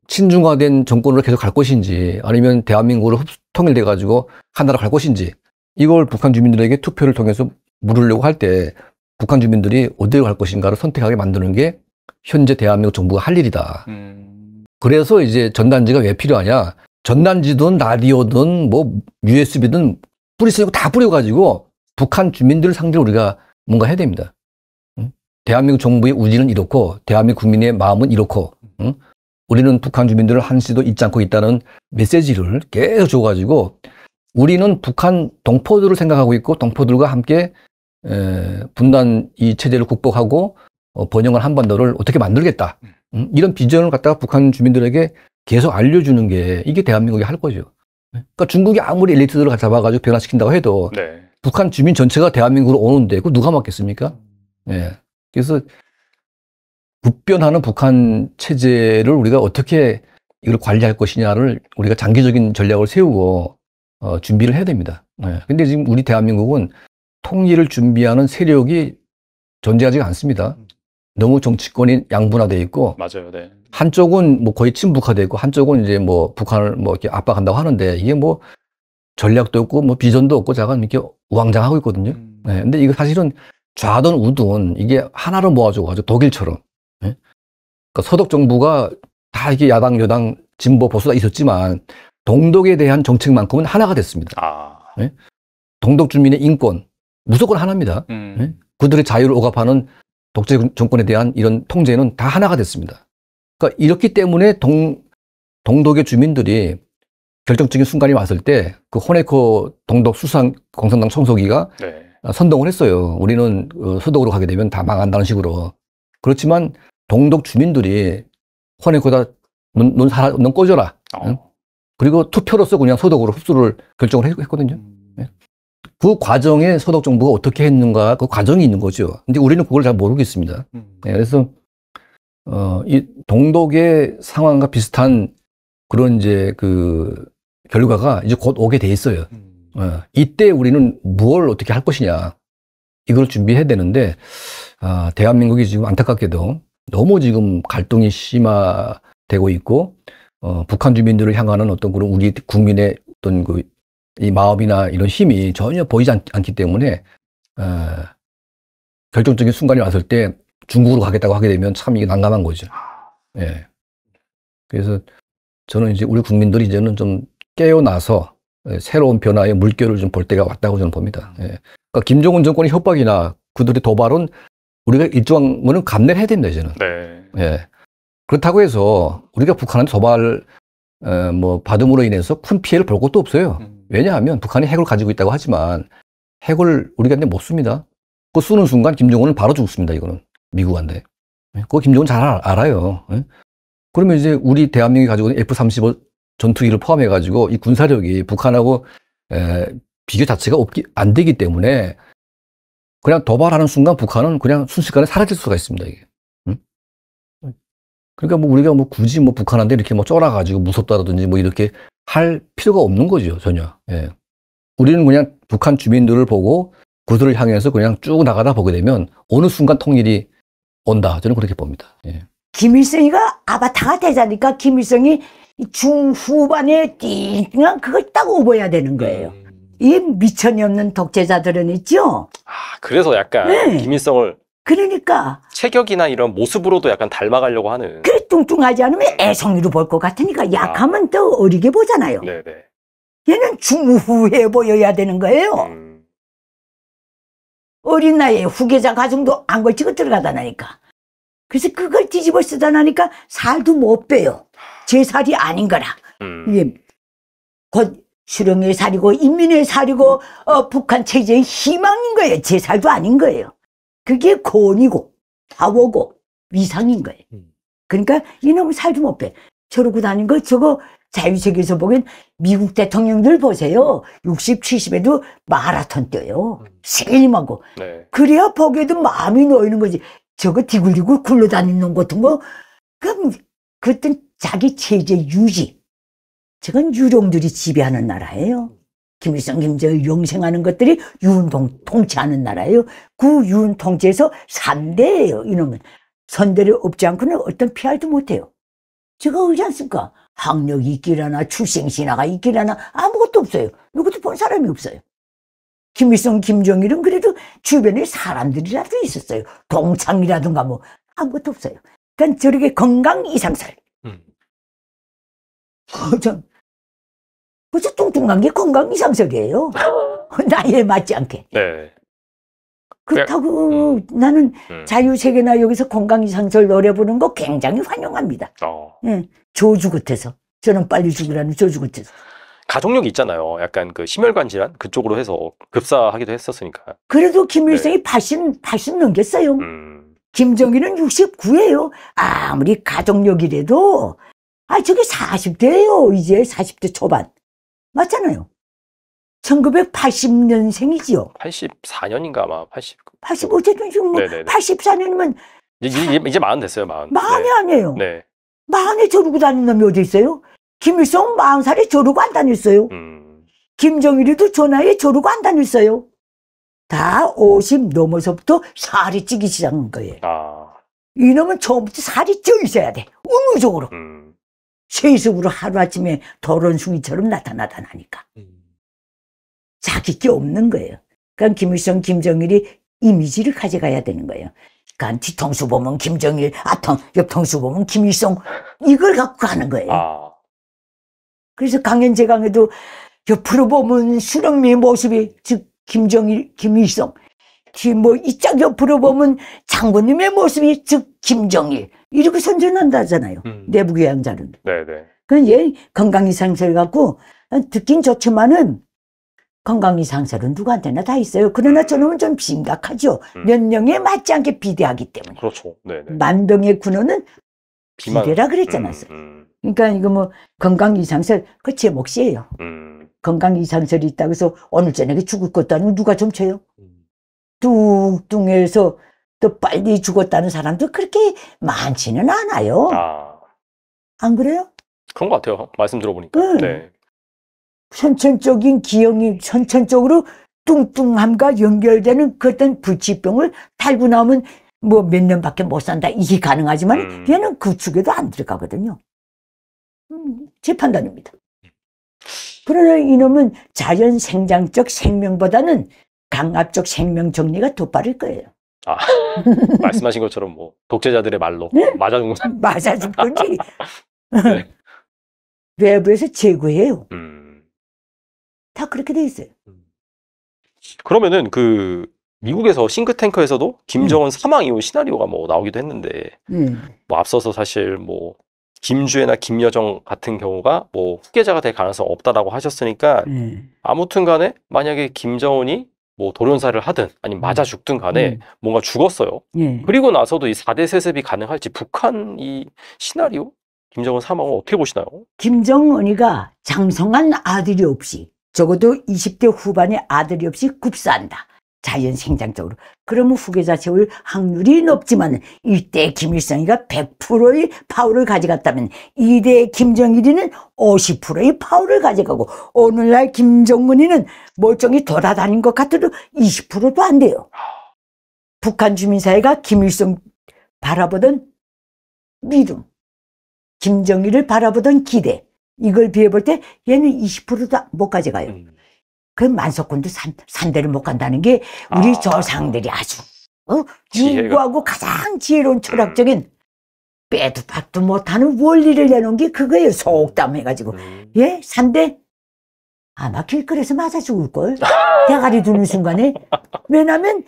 친중화된 정권으로 계속 갈 것인지 아니면 대한민국으로 흡수, 통일돼 가지고 하나로 갈 것인지 이걸 북한 주민들에게 투표를 통해서 물으려고 할 때 북한 주민들이 어디로 갈 것인가를 선택하게 만드는 게 현재 대한민국 정부가 할 일이다. 음. 그래서 이제 전단지가 왜 필요하냐? 전단지든 라디오든 뭐 USB든 뿌리쓰고 다 뿌려가지고 북한 주민들 상대로 우리가 뭔가 해야 됩니다. 대한민국 정부의 우지는 이렇고 대한민국 국민의 마음은 이렇고 응? 우리는 북한 주민들을 한시도 잊지 않고 있다는 메시지를 계속 줘가지고 우리는 북한 동포들을 생각하고 있고 동포들과 함께 에, 분단 이 체제를 극복하고 어, 번영을 한반도를 어떻게 만들겠다 응? 이런 비전을 갖다가 북한 주민들에게 계속 알려주는 게 이게 대한민국이 할 거죠. 그러니까 중국이 아무리 엘리트들을 잡아가지고 변화시킨다고 해도 네. 북한 주민 전체가 대한민국으로 오는데 그 누가 막겠습니까? 예. 네. 그래서 국변하는 북한 체제를 우리가 어떻게 이걸 관리할 것이냐를 우리가 장기적인 전략을 세우고 어, 준비를 해야 됩니다. 네. 근데 지금 우리 대한민국은 통일을 준비하는 세력이 존재하지 않습니다. 음. 너무 정치권이 양분화돼 있고 맞아요. 네. 한쪽은 뭐 거의 친북화돼 있고 한쪽은 이제 뭐 북한을 뭐 이렇게 압박한다고 하는데 이게 뭐 전략도 없고 뭐 비전도 없고 자간 이렇게 우왕좌하고 있거든요. 음. 네. 근데 이거 사실은 좌든 우든 이게 하나로 모아줘가지고 독일처럼. 예? 그러니까 서독 정부가 다 이게 야당, 여당, 진보, 보수 가 있었지만 동독에 대한 정책만큼은 하나가 됐습니다. 아. 예? 동독 주민의 인권 무조건 하나입니다. 음. 예? 그들의 자유를 억압하는 독재 정권에 대한 이런 통제는 다 하나가 됐습니다. 그러니까 이렇기 때문에 동 동독의 주민들이 결정적인 순간이 왔을 때 그 호네코 동독 수상 공산당 청소기가 네. 아, 선동을 했어요. 우리는 수도으로 어, 가게 되면 다 망한다는 식으로. 그렇지만 동독 주민들이 헌에코다 눈, 넌, 살아, 넌 꺼져라. 어. 그리고 투표로서 그냥 소독으로 흡수를 결정을 했거든요. 음. 예? 그 과정에 소독 정부가 어떻게 했는가 그 과정이 있는 거죠. 근데 우리는 그걸 잘 모르겠습니다. 음. 예, 그래서 어, 이 동독의 상황과 비슷한 그런 이제 그 결과가 이제 곧 오게 돼 있어요. 음. 어, 이때 우리는 무엇을 어떻게 할 것이냐 이걸 준비해야 되는데 아, 대한민국이 지금 안타깝게도 너무 지금 갈등이 심화되고 있고 어, 북한 주민들을 향하는 어떤 그런 우리 국민의 어떤 그 이 마음이나 이런 힘이 전혀 보이지 않, 기 때문에 어, 결정적인 순간이 왔을 때 중국으로 가겠다고 하게 되면 참 이게 난감한 거죠. 예. 그래서 저는 이제 우리 국민들이 이제는 좀 깨어나서 예, 새로운 변화의 물결을 좀 볼 때가 왔다고 저는 봅니다. 예. 그러니까 김정은 정권의 협박이나 그들의 도발은 우리가 일정한 거는 감내를 해야 됩니다, 저는. 네. 예. 그렇다고 해서 우리가 북한한테 도발 어, 뭐 받음으로 인해서 큰 피해를 볼 것도 없어요. 음. 왜냐하면 북한이 핵을 가지고 있다고 하지만 핵을 우리가 근데 못 씁니다. 그 쓰는 순간 김정은은 바로 죽습니다. 이거는 미국한테. 예, 그거 김정은 잘 알아요. 예? 그러면 이제 우리 대한민국이 가지고 있는 F-35 전투기를 포함해가지고 이 군사력이 북한하고 에, 비교 자체가 없기, 안 되기 때문에 그냥 도발하는 순간 북한은 그냥 순식간에 사라질 수가 있습니다, 이게. 응? 그러니까 뭐 우리가 뭐 굳이 뭐 북한한테 이렇게 뭐 쫄아가지고 무섭다든지뭐 이렇게 할 필요가 없는 거죠, 전혀. 예. 우리는 그냥 북한 주민들을 보고 그들을 향해서 그냥 쭉 나가다 보게 되면 어느 순간 통일이 온다. 저는 그렇게 봅니다. 예. 김일성이가 아바타가 되자니까 김일성이 중후반에 띵한 그걸 딱 오버야 되는 거예요. 음. 이 미천이 없는 독재자들은 있죠. 아, 그래서 약간 네. 김일성을 그러니까 체격이나 이런 모습으로도 약간 닮아가려고 하는. 그래 뚱뚱하지 않으면 애성이로 볼 것 같으니까 아. 약하면 아. 더 어리게 보잖아요. 네네. 네. 얘는 중후해 보여야 되는 거예요. 음. 어린 나이에 후계자 가정도 안 걸치고 들어가다니까. 나 그래서 그걸 뒤집어 쓰다 나니까 살도 못 빼요. 제 살이 아닌 거라. 음. 예. 곧 수령의 살이고 인민의 살이고 어, 북한 체제의 희망인 거예요. 제 살도 아닌 거예요. 그게 권온이고 파워고 위상인 거예요. 음. 그러니까 이놈 살도 못 빼. 저러고 다닌 거 저거 자유세계에서 보기엔 미국 대통령들 보세요. 60, 70에도 마라톤 뛰어요. 슬림하고. 음. 네. 그래야 보기에도 마음이 놓이는 거지. 저거 뒤굴리굴 굴러다니는 것 같은 거 그럼 그땐 자기 체제 유지 저건 유령들이 지배하는 나라예요 김일성, 김정일 용생하는 것들이 유운동 통치하는 나라예요 그 유운 통치에서 3대예요 이놈은 선대를 없지 않고는 어떤 피할도 못해요 제가 그러지 않습니까? 학력이 있기라나 출생신화가 있기라나 아무것도 없어요 누구도 본 사람이 없어요 김일성, 김정일은 그래도 주변에 사람들이라도 있었어요. 동창이라든가 뭐 아무것도 없어요. 그러니까 저렇게 건강 이상설. 음. 허전. 어, 그래서 뚱뚱한 게 건강 이상설이에요. 나이에 맞지 않게. 네. 그렇다고 음. 나는 음. 자유세계나 여기서 건강 이상설 노려보는 거 굉장히 환영합니다. 어. 예. 조주 끝에서. 저는 빨리 죽으라는 조주 끝에서. 가족력이 있잖아요. 약간 그 심혈관 질환 그쪽으로 해서 급사하기도 했었으니까. 그래도 김일성이 네. 80, 80 넘겼어요. 음. 김정일은 69예요. 아무리 가족력이래도 아 저게 40대예요. 이제 40대 초반. 맞잖아요. 1980년생이지요. 84년인가 아마 80. 8 5 어쨌든 뭐 84년이면 이제 사... 이제 마흔 됐어요. 마흔. 마흔이 네. 아니에요. 네. 마흔에 저러고 다니는 놈이 어디 있어요? 김일성 40살에 저러고 안 다녔어요. 음. 김정일이도 저 나이에 저러고 안 다녔어요. 다 50 넘어서부터 살이 찌기 시작한 거예요. 아. 이놈은 처음부터 살이 쪄 있어야 돼. 의무적으로. 음. 세습으로 하루아침에 더러운 숭이처럼 나타나다 나니까. 음. 자기 게 없는 거예요. 그러니까 김일성, 김정일이 이미지를 가져가야 되는 거예요. 그러니까 뒤통수 보면 김정일, 아, 통 옆통수 보면 김일성, 이걸 갖고 가는 거예요. 아. 그래서 강연제 강에도 옆으로 보면 수능미 의 모습이 즉 김정일, 김일성 뒤뭐 이짝 옆으로 보면 장군님의 모습이 즉 김정일 이렇게 선전한다잖아요. 음. 내부 교양자는. 네네. 그얘 예, 건강 이상설 갖고 듣긴 좋지만은 건강 이상설은 누구한테나 다 있어요. 그러나 음. 저놈은 좀 심각하죠. 음. 면령에 맞지 않게 비대하기 때문에. 그렇죠. 네네. 만병의 군원은 비대라 그랬잖아요. 음, 음. 그러니까 이거 뭐 건강 이상설 그 제 몫이에요. 음. 건강 이상설이 있다그래서 오늘 저녁에 죽을 것도 아니고 누가 좀 쳐요. 음. 뚱뚱해서 또 빨리 죽었다는 사람도 그렇게 많지는 않아요. 아. 안 그래요? 그런 것 같아요. 말씀 들어보니까. 음. 네. 선천적인 기형이 선천적으로 뚱뚱함과 연결되는 그 어떤 불치병을 달고 나오면 뭐 몇 년밖에 못 산다 이게 가능하지만 음. 얘는 구축에도 그 안 들어가거든요. 재 음, 판단입니다. 예. 그러나 이놈은 자연 생장적 생명보다는 강압적 생명 정리가 더 빠를 거예요. 아, 말씀하신 것처럼 뭐 독재자들의 말로 예? 네? 맞아 준거는 맞아 죽든지 외부에서 제거해요. 음. 다 그렇게 돼 있어요. 음. 그러면은 그 미국에서 싱크탱크에서도 김정은 음. 사망 이후 시나리오가 뭐 나오기도 했는데 음. 뭐 앞서서 사실 뭐 김주애나 김여정 같은 경우가 뭐 후계자가 될 가능성 없다라고 하셨으니까 음. 아무튼간에 만약에 김정은이 뭐 돌연사를 하든 아니면 음. 맞아 죽든 간에 음. 뭔가 죽었어요. 예. 그리고 나서도 이 4대 세습이 가능할지 북한 이 시나리오 김정은 사망을 어떻게 보시나요? 김정은이가 장성한 아들이 없이 적어도 20대 후반의 아들이 없이 굽사한다. 자연 생장적으로. 그러면 후계자 세울 확률이 높지만 이때 김일성이가 100%의 파워를 가져갔다면 이대 김정일이는 50%의 파워를 가져가고 오늘날 김정은이는 멀쩡히 돌아다닌 것 같아도 20%도 안 돼요. 북한 주민사회가 김일성 바라보던 믿음, 김정일을 바라보던 기대 이걸 비해 볼 때 얘는 20%도 못 가져가요. 음. 그 만석군도 산, 산대를 못 간다는 게 우리 아, 저상들이 아주 어? 인구하고 가장 지혜로운 철학적인 음. 빼도 박도 못하는 원리를 내놓은 게 그거예요. 속담 해가지고 음. 예 산대 아마 길거리에서 맞아 죽을 걸 대가리 두는 순간에 왜냐면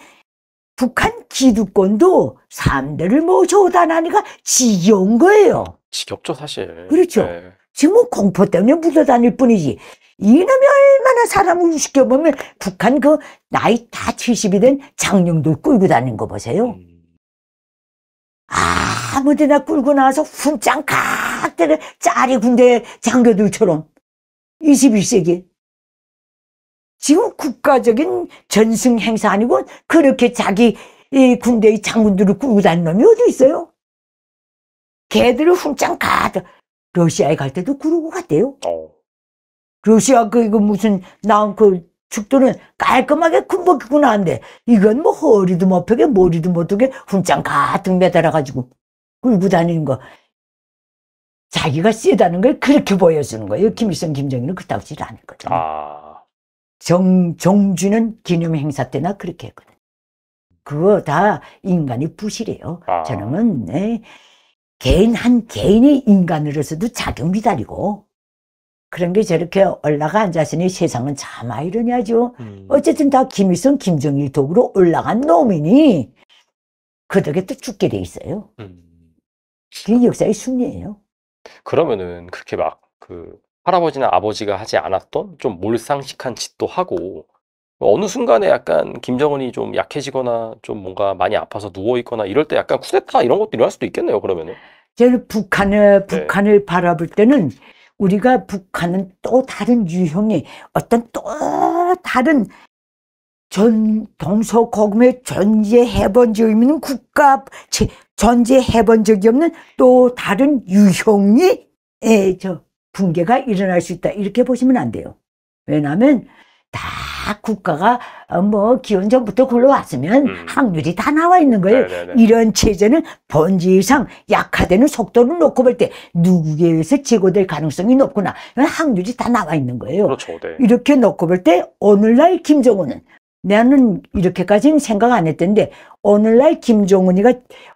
북한 기득권도 3대를 모셔오다나니까 지겨운 거예요. 지겹죠 사실. 그렇죠. 네. 지금 공포 때문에 묻어다닐 뿐이지 이놈이 얼마나 사람을 시켜보면 북한 그 나이 다 70이 된 장령들 끌고 다니거 보세요 음. 아무데나 끌고 나와서 훈장 각대 짜리 군대 장교들처럼 21세기 지금 국가적인 전승 행사 아니고 그렇게 자기 이 군대의 장군들을 끌고 다니는 놈이 어디 있어요? 개들을 훈장 가득 러시아에 갈 때도 그러고 갔대요. 어. 러시아 그 이거 무슨 나온 그 축도는 깔끔하게 군복이고 나한데 이건 뭐 허리도 못펴게 머리도 못하게 훈장 가득 매달아가지고 굴고 다니는 거 자기가 세다는 걸 그렇게 보여주는 거예요. 김일성, 김정일은 그따구질 않을 거든 아... 정, 정주는 기념 행사 때나 그렇게 했거든. 그거 다 인간이 부실해요. 아... 저놈은, 네, 개인 한 개인이 인간으로서도 작용이 다르고 그런 게 저렇게 올라간 자신이 세상은 참 아이러니하죠. 음. 어쨌든 다 김일성, 김정일 덕으로 올라간 놈이니 그 덕에 또 죽게 돼 있어요. 음. 그게 역사의 승리예요. 그러면은 그렇게 막 그 할아버지나 아버지가 하지 않았던 좀 몰상식한 짓도 하고 어느 순간에 약간 김정은이 좀 약해지거나 좀 뭔가 많이 아파서 누워 있거나 이럴 때 약간 쿠데타 이런 것도 일어날 수도 있겠네요. 그러면은. 저는 북한을 네. 북한을 네. 바라볼 때는 우리가 북한은 또 다른 유형의 어떤 또 다른 전 동서고금에 존재해본 적 없는 국가 존재해본 적이 없는 또 다른 유형이 예, 저 붕괴가 일어날 수 있다 이렇게 보시면 안 돼요. 왜냐하면 다 국가가 어, 뭐 기원전부터 굴러왔으면 음. 확률이 다 나와 있는 거예요. 네네네. 이런 체제는 본지 이상 약화되는 속도를 놓고 볼 때 누구에 의해서 제거될 가능성이 높구나. 확률이 다 나와 있는 거예요. 그렇죠, 네. 이렇게 놓고 볼 때 오늘날 김정은은 나는 이렇게까지는 생각 안 했던데 오늘날 김정은이가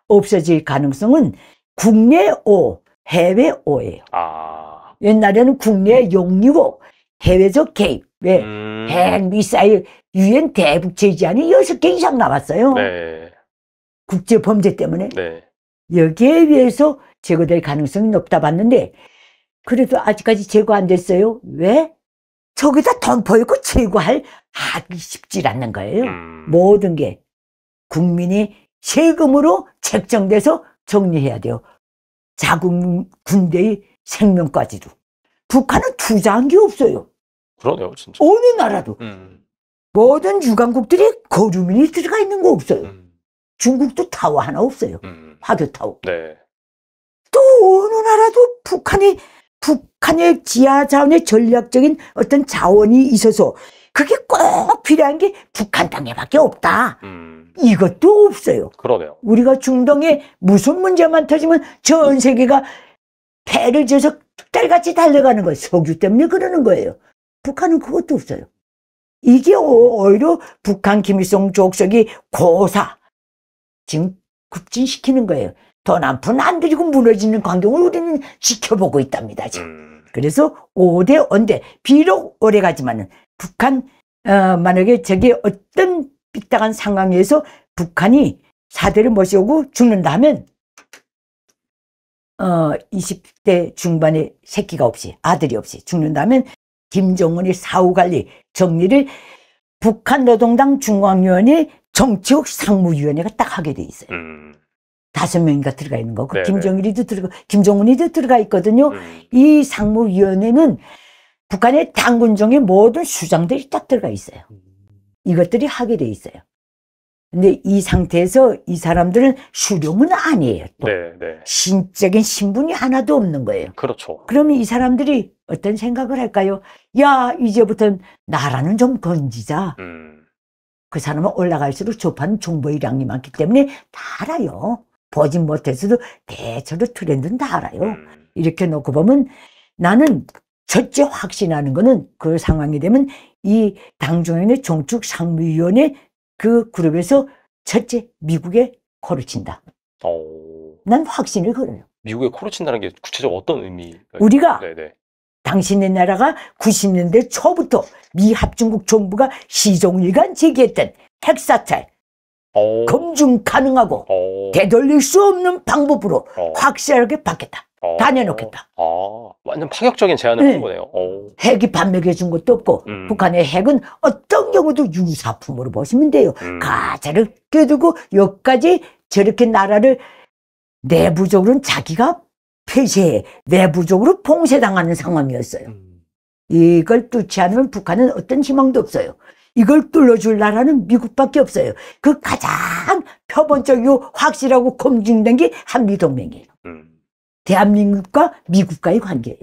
없어질 가능성은 국내 오, 해외 오예요 아... 옛날에는 국내 음. 용리고 해외적 개입. 왜? 음... 핵, 음. 미사일, 유엔 대북 제재안이 여섯 개 이상 나왔어요. 네. 국제 범죄 때문에. 네. 여기에 비해서 제거될 가능성이 높다 봤는데 그래도 아직까지 제거 안 됐어요. 왜? 저기다 덤퍼있고 제거할 하기 쉽지 않는 거예요. 음. 모든 게 국민이 세금으로 책정돼서 정리해야 돼요. 자국 군대의 생명까지도. 북한은 투자한 게 없어요. 그러네요, 진짜. 어느 나라도 음. 모든 유관국들이 거주민이 들어가 있는 거 없어요. 음. 중국도 타워 하나 없어요. 음. 화교 타워. 네. 또 어느 나라도 북한이 북한의 지하 자원의 전략적인 어떤 자원이 있어서 그게 꼭 필요한 게 북한 땅에밖에 없다. 음. 이것도 없어요. 그러네요. 우리가 중동에 무슨 문제만 터지면 전 세계가 배를 지어서 딸같이 달려가는 거예요. 석유 때문에 그러는 거예요. 북한은 그것도 없어요. 이게 오히려 북한 김일성 족속이 고사 지금 급진시키는 거예요. 더 남편 안 들이고 무너지는 광경을 우리는 지켜보고 있답니다. 지금. 음. 그래서 5대 언대 비록 오래가지만은 북한 어, 만약에 저게 어떤 삐딱한 상황에서 북한이 사대를 모셔고 죽는다 하면 어, 20대 중반에 새끼가 없이 아들이 없이 죽는다면 김정은이 사후관리 정리를 북한 노동당 중앙위원회 정치국 상무위원회가 딱 하게 돼 있어요. 음. 다섯 명인가 들어가 있는 거고 그 김정일이도 들어가 김정은이도 들어가 있거든요. 음. 이 상무위원회는 북한의 당군정의 모든 수장들이 딱 들어가 있어요. 음. 이것들이 하게 돼 있어요. 근데 이 상태에서 이 사람들은 수령은 아니에요. 또. 네, 네. 신적인 신분이 하나도 없는 거예요. 그렇죠. 그러면 이 사람들이 어떤 생각을 할까요? 야, 이제부터는 나라는 좀 건지자. 음. 그 사람은 올라갈수록 좁하는 정보의량이 많기 때문에 다 알아요. 보진 못해서도 대체로 트렌드는 다 알아요. 음. 이렇게 놓고 보면 나는 첫째 확신하는 거는 그 상황이 되면 이 당중앙의 종축상무위원회 그 그룹에서 첫째 미국에 코를 친다. 오. 어. 난 확신을 걸어요. 미국에 코를 친다는 게 구체적 어떤 의미? 우리가 네네. 네. 당신의 나라가 90년대 초부터 미합중국 정부가 시종일관 제기했던 핵사탈, 어. 검증 가능하고 어. 되돌릴 수 없는 방법으로 확실하게 바뀌었다 어... 다녀놓겠다 아, 완전 파격적인 제안을 네. 한 거네요. 오. 핵이 반맥해 준 것도 없고 음. 북한의 핵은 어떤 경우도 유사품으로 보시면 돼요. 음. 가자를 껴두고 여기까지 저렇게 나라를 내부적으로는 자기가 폐쇄해 내부적으로 봉쇄당하는 상황이었어요. 음. 이걸 뚫지 않으면 북한은 어떤 희망도 없어요. 이걸 뚫어줄 나라는 미국밖에 없어요. 그 가장 표본적이고 확실하고 검증된 게 한미동맹이에요. 음. 대한민국과 미국과의 관계예요.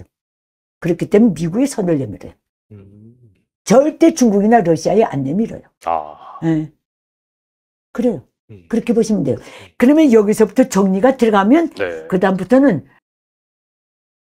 그렇기 때문에 미국이 선을 내밀어요. 음. 절대 중국이나 러시아에 안 내밀어요. 아. 네. 그래요. 음. 그렇게 보시면 돼요. 음. 그러면 여기서부터 정리가 들어가면 네. 그 다음부터는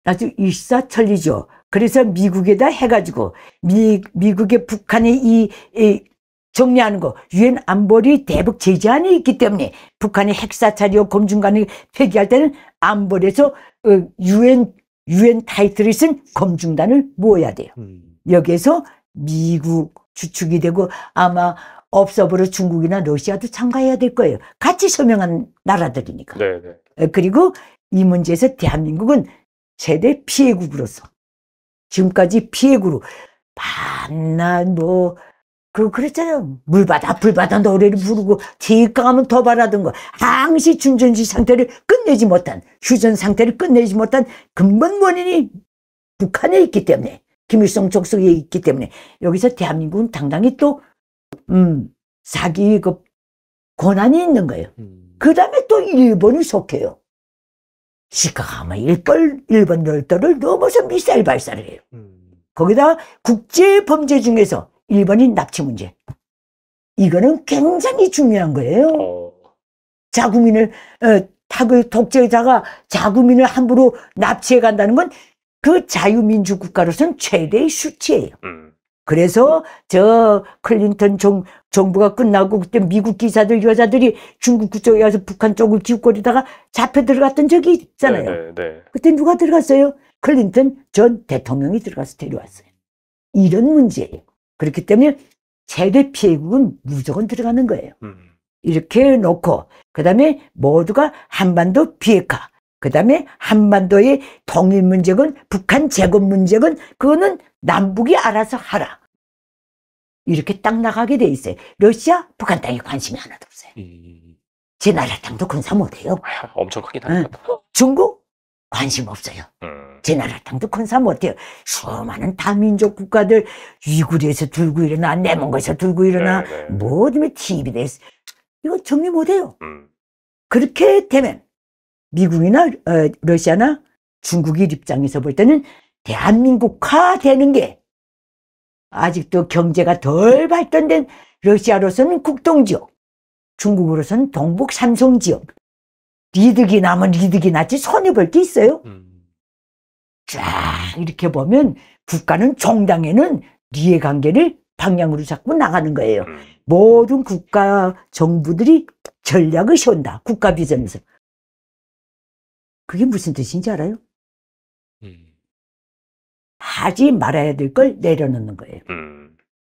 아주 일사천리죠. 그래서 미국에다 해가지고 미, 미국의 북한의 이, 이 정리하는 거 유엔 안보리 대북 제재안이 있기 때문에 북한이 핵사찰이요 검증관을 폐기할 때는 안보리에서 어, 유엔 유엔 타이틀을 쓴 검증단을 모아야 돼요. 음. 여기에서 미국 주축이 되고 아마 없어버려 중국이나 러시아도 참가해야 될 거예요. 같이 서명한 나라들이니까. 네네. 네. 어, 그리고 이 문제에서 대한민국은 최대 피해국으로서 지금까지 피해국으로 반나 뭐그 그랬잖아요. 물바다 불바다 노래를 부르고 뒷강하면 더 바라던 거. 항시 충전지 상태를 끝내지 못한 휴전 상태를 끝내지 못한 근본 원인이 북한에 있기 때문에 김일성 족속에 있기 때문에 여기서 대한민국은 당당히 또 음, 자기 그 권한이 있는 거예요. 음. 그 다음에 또 일본이 속해요. 시카가마 일벌, 일본 열도를 넘어서 미사일 발사를 해요. 음. 거기다 국제 범죄 중에서 1번이 납치 문제. 이거는 굉장히 중요한 거예요. 어. 자국민을 어, 타그 독재자가 자국민을 함부로 납치해 간다는 건 그 자유민주 국가로서는 최대의 수치예요. 음. 그래서 저 클린턴 정, 정부가 끝나고 그때 미국 기사들 여자들이 중국 그쪽에 가서 북한 쪽을 기웃거리다가 잡혀 들어갔던 적이 있잖아요. 네, 네, 네. 그때 누가 들어갔어요? 클린턴 전 대통령이 들어가서 데려왔어요. 이런 문제예요. 그렇기 때문에 최대 피해국은 무조건 들어가는 거예요. 음. 이렇게 놓고 그다음에 모두가 한반도 비핵화 그다음에 한반도의 통일 문제건 북한 제국 문제건 그거는 남북이 알아서 하라 이렇게 딱 나가게 돼 있어요 러시아 북한 땅에 관심이 하나도 없어요 음. 제 나라 땅도 군사 못해요 아, 엄청 크긴 하니까 응. 중국 관심 없어요. 네. 제 나라 땅도 건사 못해요. 수많은 다민족 국가들 위구리에서 들고 일어나, 내몽골에서 들고 일어나, 네, 네. 든 TV에서 이거 정리 못해요. 음. 그렇게 되면 미국이나 어, 러시아나 중국의 입장에서 볼 때는 대한민국화 되는 게 아직도 경제가 덜 발전된 러시아로서는 국동지역, 중국으로서는 동북 삼성지역, 이득이 나면 이득이 낫지 손해볼 게 있어요? 음. 쫙 이렇게 보면 국가는 정당에는 이해관계를 방향으로 자꾸 나가는 거예요. 음. 모든 국가 정부들이 전략을 세운다. 국가 비전에서. 그게 무슨 뜻인지 알아요? 음. 하지 말아야 될 걸 내려놓는 거예요.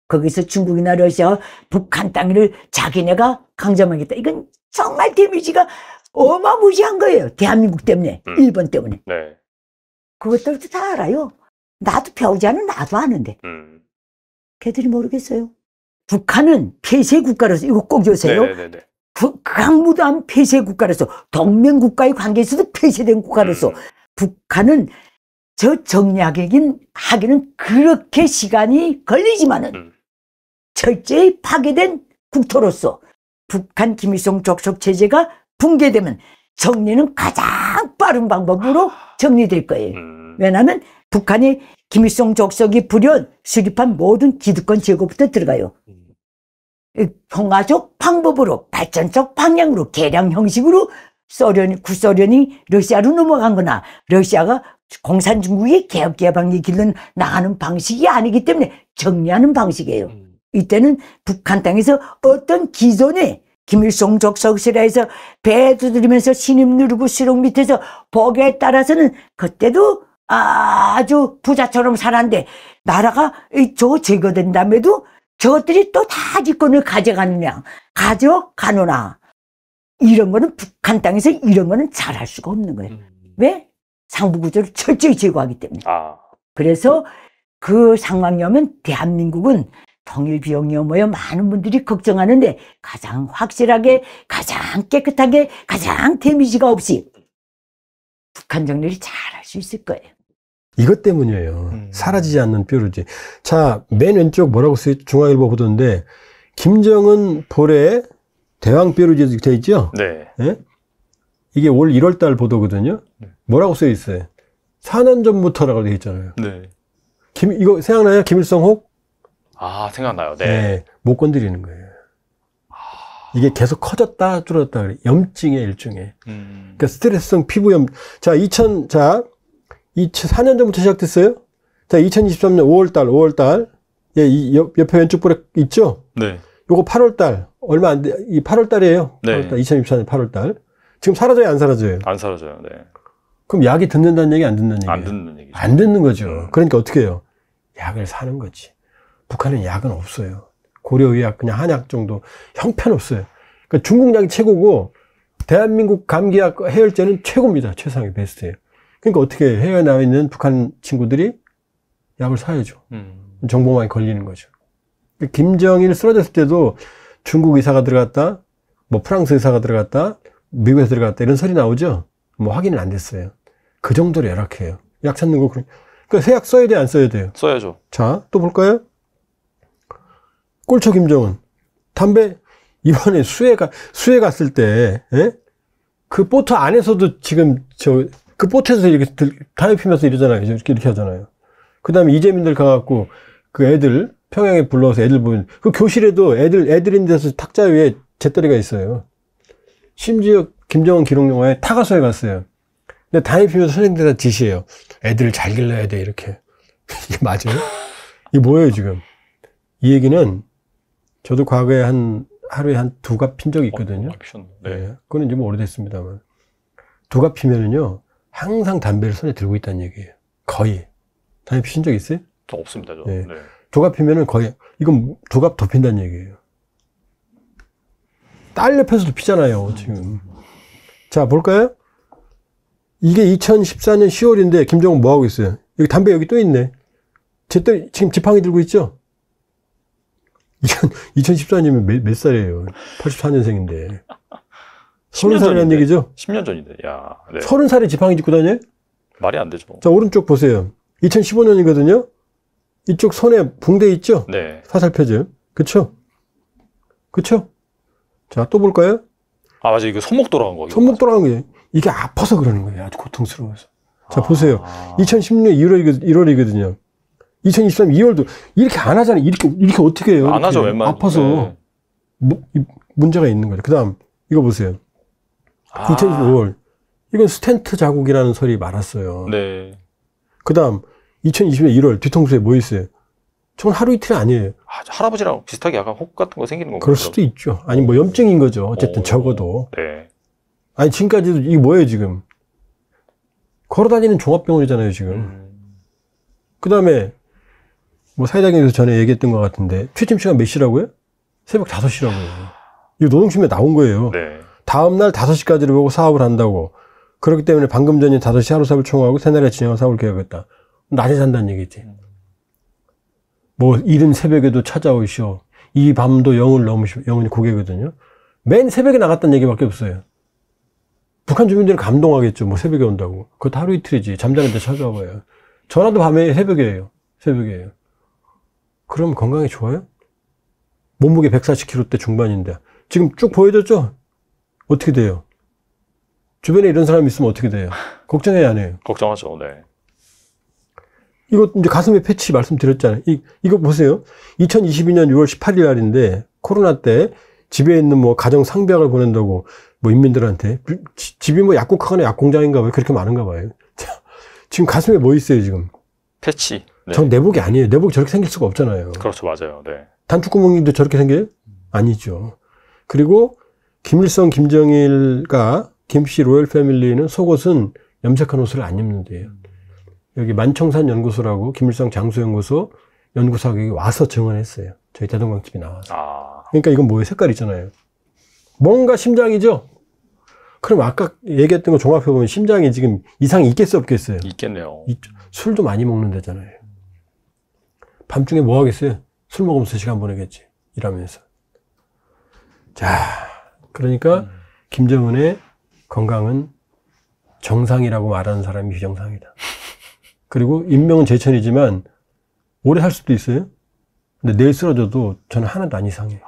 거기서 중국이나 러시아, 북한 땅을 자기네가 강점하겠다. 이건 정말 데미지가 어마무지한 거예요. 대한민국 때문에, 음. 일본 때문에. 네. 그것들도 다 알아요. 나도 배우자는 나도 아는데. 음. 걔들이 모르겠어요. 북한은 폐쇄 국가로서 이거 꼭여세요네네 강무도한 폐쇄 국가로서 동맹 국가의 관계에서도 폐쇄된 국가로서 음. 북한은 저 정략이긴 하기는 그렇게 시간이 걸리지만은 음. 철저히 파괴된 국토로서 북한 김일성 족속 체제가 붕괴되면 정리는 가장 빠른 방법으로 정리될 거예요. 음. 왜냐하면 북한이 김일성 족속이 불현 수립한 모든 기득권 제고부터 들어가요. 음. 평화적 방법으로 발전적 방향으로 개량 형식으로 소련이 구소련이 러시아로 넘어간 거나 러시아가 공산 중국의 개혁 개방의 길로 나가는 방식이 아니기 때문에 정리하는 방식이에요. 음. 이때는 북한 땅에서 어떤 기존의 김일성 적석실에서 배 두드리면서 신임 누르고 수록 밑에서 버에 따라서는 그때도 아주 부자처럼 살았는데 나라가 저 제거된 다음에도 저것들이 또 다 집권을 가져가느냐 가져가노나 이런 거는 북한 땅에서 이런 거는 잘 할 수가 없는 거예요 음. 왜? 상부구조를 철저히 제거하기 때문에 아. 그래서 그 상황이면 오 대한민국은 통일 비용이 모여 많은 분들이 걱정하는데 가장 확실하게 가장 깨끗하게 가장 데미지가 없이 북한 정리를 잘 할 수 있을 거예요. 이것 때문이에요. 음. 사라지지 않는 뾰루지. 자, 맨 왼쪽 뭐라고 쓰여 중앙일보 보던데 김정은 볼에 대왕 뾰루지 돼 있죠? 네. 예? 이게 올 1월 달 보도거든요. 네. 뭐라고 쓰여 있어요? 4년 전부터라고 돼 있잖아요. 네. 김 이거 생각나요? 김일성혹 아, 생각나요. 네. 네. 못 건드리는 거예요. 이게 계속 커졌다 줄었다 그래. 염증의 일종의. 음... 그러니까 스트레스성 피부염. 자, 2000, 자, 2004년 전부터 시작됐어요. 자, 2023년 5월달, 5월달. 예, 이 옆, 옆에 왼쪽 볼에 있죠? 네. 요거 8월달. 얼마 안 돼. 이 8월달이에요. 네. 8월달, 2024년 8월달. 지금 사라져요, 안 사라져요? 안 사라져요, 네. 그럼 약이 듣는다는 얘기, 안듣는 얘기? 안 듣는 얘기안 듣는 거죠. 음. 그러니까 어떻게 해요? 약을 사는 거지. 북한은 약은 없어요. 고려의학 그냥 한약 정도 형편없어요. 그러니까 중국 약이 최고고 대한민국 감기약 해열제는 최고입니다. 최상의 베스트예요. 그러니까 어떻게 해외에 나와 있는 북한 친구들이 약을 사야죠. 음. 정보망이 걸리는 거죠. 그러니까 김정일 쓰러졌을 때도 중국 의사가 들어갔다, 뭐 프랑스 의사가 들어갔다, 미국에서 들어갔다 이런 소리 나오죠. 뭐 확인은 안 됐어요. 그 정도로 열악해요. 약 찾는 거 그러니까 새약 써야 돼 안 써야 돼요? 써야죠. 자 또 볼까요? 꼴초 김정은 담배 이번에 수해 가 수해 갔을 때그 예? 보트 안에서도 지금 저 그 보트에서 이렇게 담배 피면서 이러잖아요 이렇게 이렇게 하잖아요 그 다음에 이재민들 가갖고 그 애들 평양에 불러서 애들 보면 그 교실에도 애들 애들인 데서 탁자 위에 재떨이가 있어요 심지어 김정은 기록 영화에 타가서에 갔어요 근데 담배 피면서 선생님들한테 지시해요 애들잘 길러야 돼 이렇게 이게 맞아요? 이게 뭐예요 지금 이 얘기는 저도 과거에 한 하루에 한 두갑 핀 적이 어, 있거든요. 어, 네. 네. 예, 그건 이제 뭐 오래됐습니다만. 두갑 피면은요, 항상 담배를 손에 들고 있다는 얘기예요. 거의. 담배 피신 적 있어요? 저 없습니다, 저. 예. 네. 네. 두갑 피면은 거의, 이건 두갑 더 핀다는 얘기예요. 딸 옆에서도 피잖아요, 지금. 자, 볼까요? 이게 2014년 10월인데, 김정은 뭐하고 있어요? 여기 담배 여기 또 있네. 제때 지금 지팡이 들고 있죠? 2014년이면 몇, 몇 살이에요? 84년생인데. 30살이라 얘기죠? 10년 전인데, 야. 네. 30살에 지팡이 짚고 다녀요? 말이 안 되죠. 뭐. 자, 오른쪽 보세요. 2015년이거든요? 이쪽 손에 붕대 있죠? 네. 화살 표즈. 그쵸? 그쵸? 자, 또 볼까요? 아, 맞아. 이거 손목 돌아간 거. 손목 돌아간 거예요. 이게 아파서 그러는 거예요. 아주 고통스러워서. 자, 아... 보세요. 2016년 1월이거든요. 2023 2월도 이렇게 안 하잖아요. 이렇게 이렇게 어떻게 해요? 이렇게. 안 하죠, 웬만 아파서 네. 뭐, 문제가 있는 거죠. 그다음 이거 보세요. 아. 2 0 2 5월 이건 스탠트 자국이라는 소리 말았어요 네. 그다음 2020년 1월 뒤통수에 뭐 있어요? 저건 하루 이틀 아니에요. 아, 할아버지랑 비슷하게 약간 혹 같은 거 생기는 거요 그럴 수도 있죠. 아니 뭐 염증인 거죠. 어쨌든 오. 적어도. 네. 아니 지금까지도 이게 뭐예요 지금? 걸어다니는 종합병원이잖아요 지금. 음. 그 다음에 뭐 사회자님께서 전에 얘기했던 것 같은데 취침 시간 몇 시라고요? 새벽 5시라고요. 이거 노동심에 나온 거예요. 네. 다음날 5시까지를 보고 사업을 한다고. 그렇기 때문에 방금 전에 5시 하루 사업을 총하고 새날에 진행한 사업을 계획했다. 낮에 잔다는 얘기지. 뭐 이른 새벽에도 찾아오시오. 이 밤도 영을 넘으시오. 영은 고개거든요. 맨 새벽에 나갔다는 얘기밖에 없어요. 북한 주민들이 감동하겠죠. 뭐 새벽에 온다고. 그것도 하루 이틀이지. 잠자는데 찾아와봐요. 전화도 밤에 새벽에요. 이 새벽에요. 이 그럼 건강에 좋아요? 몸무게 140kg대 중반인데 지금 쭉 보여줬죠? 어떻게 돼요? 주변에 이런 사람이 있으면 어떻게 돼요? 걱정해야 안 해요? 걱정하죠, 네. 이거 이제 가슴에 패치 말씀드렸잖아요. 이, 이거 보세요. 2022년 6월 18일 날인데 코로나 때 집에 있는 뭐 가정 상비을 보낸다고 뭐 인민들한테 집이 뭐 약국하거나 약공장인가 봐요. 그렇게 많은가 봐요. 지금 가슴에 뭐 있어요, 지금? 패치. 네. 전 내복이 아니에요. 내복이 저렇게 생길 수가 없잖아요. 그렇죠, 맞아요. 네. 단추구멍인데 저렇게 생겨요? 아니죠. 그리고 김일성, 김정일과 김씨 로열 패밀리는 속옷은 염색한 옷을 안 입는데요. 여기 만청산 연구소라고 김일성 장수연구소 연구사가 와서 증언했어요. 저희 대동강집이 나와서. 아. 그러니까 이건 뭐예요? 색깔 있잖아요. 뭔가 심장이죠? 그럼 아까 얘기했던 거 종합해보면 심장이 지금 이상이 있겠어, 없겠어요? 있겠네요. 있, 술도 많이 먹는 데잖아요. 밤중에 뭐 하겠어요? 술 먹으면서 시간 보내겠지. 일하면서. 자, 그러니까 음. 김정은의 건강은 정상이라고 말하는 사람이 비정상이다. 그리고 인명은 제천이지만 오래 살 수도 있어요. 근데 내일 쓰러져도 저는 하나도 안 이상해.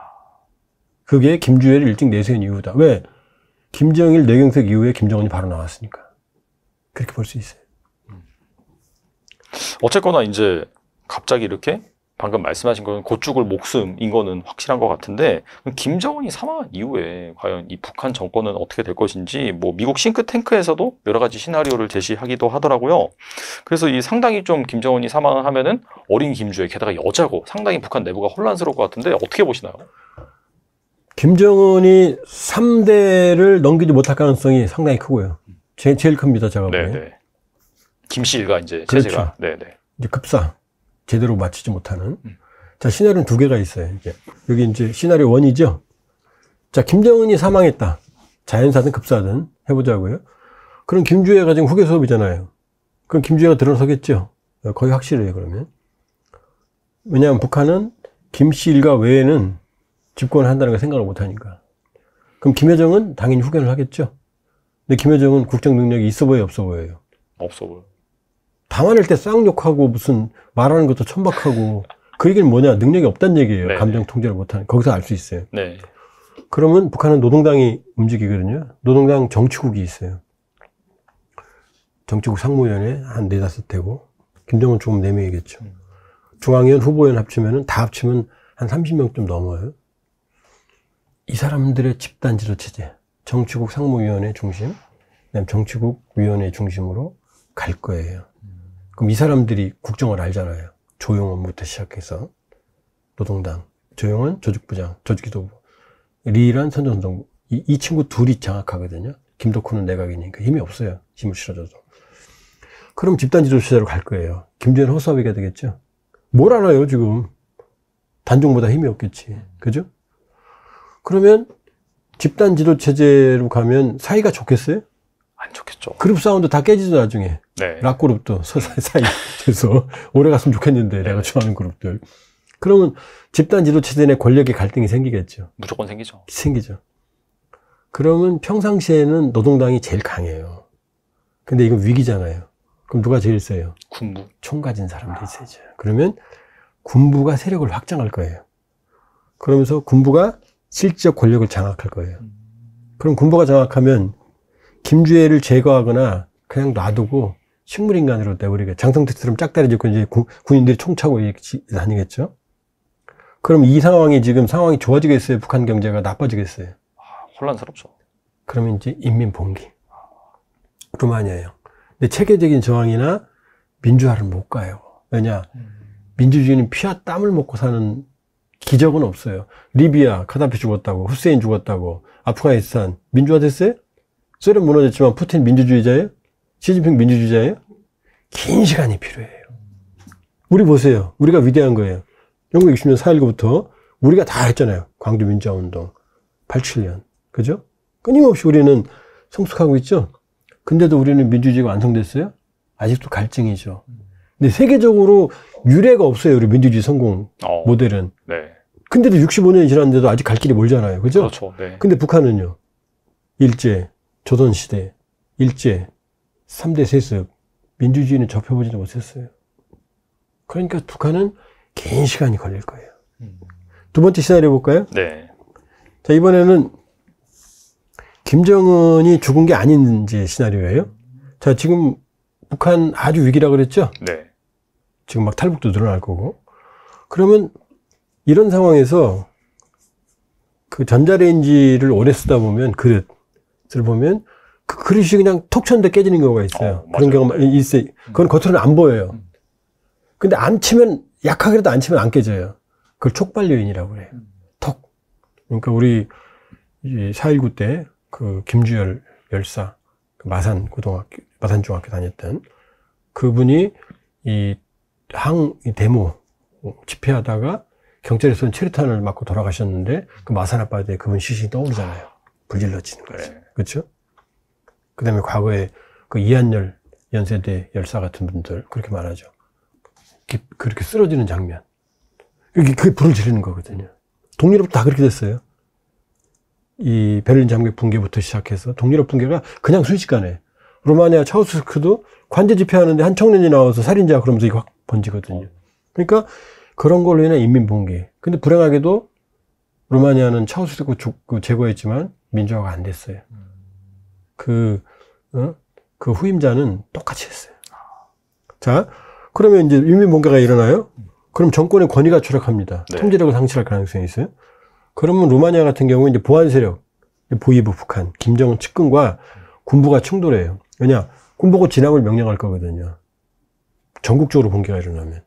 그게 김주혜를 일찍 내세운 이유다. 왜? 김정일 내경색 이후에 김정은이 바로 나왔으니까. 그렇게 볼 수 있어요. 음. 어쨌거나 이제 갑자기 이렇게 방금 말씀하신 거는 고축을 목숨인 거는 확실한 것 같은데 김정은이 사망한 이후에 과연 이 북한 정권은 어떻게 될 것인지 뭐 미국 싱크탱크에서도 여러 가지 시나리오를 제시하기도 하더라고요. 그래서 이 상당히 좀 김정은이 사망을 하면은 어린 김주에 게다가 여자고 상당히 북한 내부가 혼란스러울 것 같은데 어떻게 보시나요? 김정은이 3대를 넘기지 못할 가능성이 상당히 크고요. 제, 제일 큽니다, 제가 보기에. 네네. 김 씨가 일 이제 그렇죠. 제가 네네. 이제 급사. 제대로 맞추지 못하는. 음. 자, 시나리오는 두 개가 있어요. 이게. 여기 이제 시나리오 원이죠 자, 김정은이 사망했다. 자연사든 급사든 해보자고요. 그럼 김주애가 지금 후계 수업이잖아요. 그럼 김주애가 들어서겠죠. 어, 거의 확실해요, 그러면. 왜냐하면 북한은 김씨 일가 외에는 집권을 한다는 걸 생각을 못하니까. 그럼 김여정은 당연히 후견을 하겠죠. 근데 김여정은 국정 능력이 있어 보여요, 없어 보여요? 없어 보여요. 당화낼 때 쌍욕하고 무슨 말하는 것도 천박하고 그 얘기는 뭐냐 능력이 없다는 얘기예요. 네 감정 통제를 못하는 거기서 알 수 있어요. 네. 그러면 북한은 노동당이 움직이거든요. 노동당 정치국이 있어요. 정치국 상무위원회 한 네다섯 대고 김정은 조금 네 명이겠죠. 중앙위원 후보위원 합치면은 다 합치면 한 30명쯤 넘어요. 이 사람들의 집단 지도 체제, 정치국 상무위원회 중심, 그다음 정치국 위원회 중심으로 갈 거예요. 그럼 이 사람들이 국정을 알잖아요. 조용원부터 시작해서 노동당, 조용원 조직부장, 조직기도부, 리일한 선전선동부 이, 이 친구 둘이 장악하거든요. 김덕훈은 내각이니까 힘이 없어요. 힘을 실어줘도. 그럼 집단지도 체제로 갈 거예요. 김재현 허수아비가 되겠죠. 뭘 알아요 지금. 단종보다 힘이 없겠지. 그죠? 그러면 집단지도 체제로 가면 사이가 좋겠어요? 안 좋겠죠. 그룹 사운드 다 깨지죠 나중에. 네. 락 그룹도 사이 돼서 오래 갔으면 좋겠는데 내가 네. 좋아하는 그룹들. 그러면 집단 지도체제 내 권력의 갈등이 생기겠죠. 무조건 생기죠. 생기죠. 그러면 평상시에는 노동당이 제일 강해요. 근데 이건 위기잖아요. 그럼 누가 제일 세요? 군부. 총 가진 사람들이 아. 세죠. 그러면 군부가 세력을 확장할 거예요. 그러면서 군부가 실질적 권력을 장악할 거예요. 음. 그럼 군부가 장악하면 김주애를 제거하거나 그냥 놔두고 식물인간으로 내버리게 장성택처럼 짝다리짓고 이제 구, 군인들이 총차고 다니겠죠. 그럼 이 상황이 지금 상황이 좋아지겠어요? 북한 경제가 나빠지겠어요? 아, 혼란스럽죠. 그러면 이제 인민 봉기. 루마니에요 근데 체계적인 저항이나 민주화를 못 가요. 왜냐? 음. 민주주의는 피와 땀을 먹고 사는 기적은 없어요. 리비아, 카다피 죽었다고, 후세인 죽었다고, 아프가니스탄, 민주화 됐어요? 소련 무너졌지만 푸틴 민주주의자예요? 시진핑 민주주의자예요? 긴 시간이 필요해요. 우리 보세요. 우리가 위대한 거예요. 영국 60년 4.19부터 우리가 다 했잖아요. 광주 민주화운동. 87년. 그죠? 끊임없이 우리는 성숙하고 있죠? 근데도 우리는 민주주의가 완성됐어요? 아직도 갈증이죠. 근데 세계적으로 유례가 없어요. 우리 민주주의 성공 어, 모델은. 네. 근데도 65년이 지났는데도 아직 갈 길이 멀잖아요. 그죠? 그렇죠. 네. 근데 북한은요. 일제, 조선시대, 일제, 3대 세습, 민주주의는 접해보지도 못했어요. 그러니까 북한은 긴 시간이 걸릴 거예요. 음. 두 번째 시나리오 볼까요? 네. 자, 이번에는 김정은이 죽은 게 아닌지 시나리오예요. 자, 지금 북한 아주 위기라 그랬죠? 네. 지금 막 탈북도 늘어날 거고. 그러면 이런 상황에서 그 전자레인지를 오래 쓰다 보면 그릇, 들어 보면 그 그릇이 그냥 톡 쳤는데 깨지는 경우가 있어요. 어, 그런 경우가 있어요. 그건 겉으로는 안 보여요. 음. 근데 안 치면 약하게라도 안 치면 안 깨져요. 그걸 촉발 요인이라고 그래요. 음. 톡. 그러니까 우리 4.19 때 그 김주열 열사 그 마산 고등학교 마산 중학교 다녔던 그분이 이항이 데모 집회하다가 경찰에 서는 체류탄을 맞고 돌아가셨는데 그 마산 아빠한테 그분 시신이 떠오르잖아요. 아, 불질러지는 거예요. 그렇죠? 그 다음에 과거에 그 이한열 연세대 열사 같은 분들 그렇게 말하죠. 그렇게 쓰러지는 장면. 그게, 그게 불을 지르는 거거든요. 동유럽 다 그렇게 됐어요. 이 베를린 장벽 붕괴부터 시작해서 동유럽 붕괴가 그냥 순식간에 루마니아 차우스크도 관제 집회하는데 한 청년이 나와서 살인자 그러면서 이거 확 번지거든요. 그러니까 그런 걸로 인해 인민 붕괴. 근데 불행하게도 루마니아는 차우스크 그 그 제거했지만 민주화가 안 됐어요. 그, 어? 그 후임자는 똑같이 했어요. 자, 그러면 이제 유민봉가가 일어나요? 그럼 정권의 권위가 추락합니다. 네. 통제력을 상실할 가능성이 있어요. 그러면 루마니아 같은 경우 이제 보안 세력, 보이부 북한, 김정은 측근과 군부가 충돌해요. 왜냐? 군부고 진압을 명령할 거거든요. 전국적으로 봉기가 일어나면.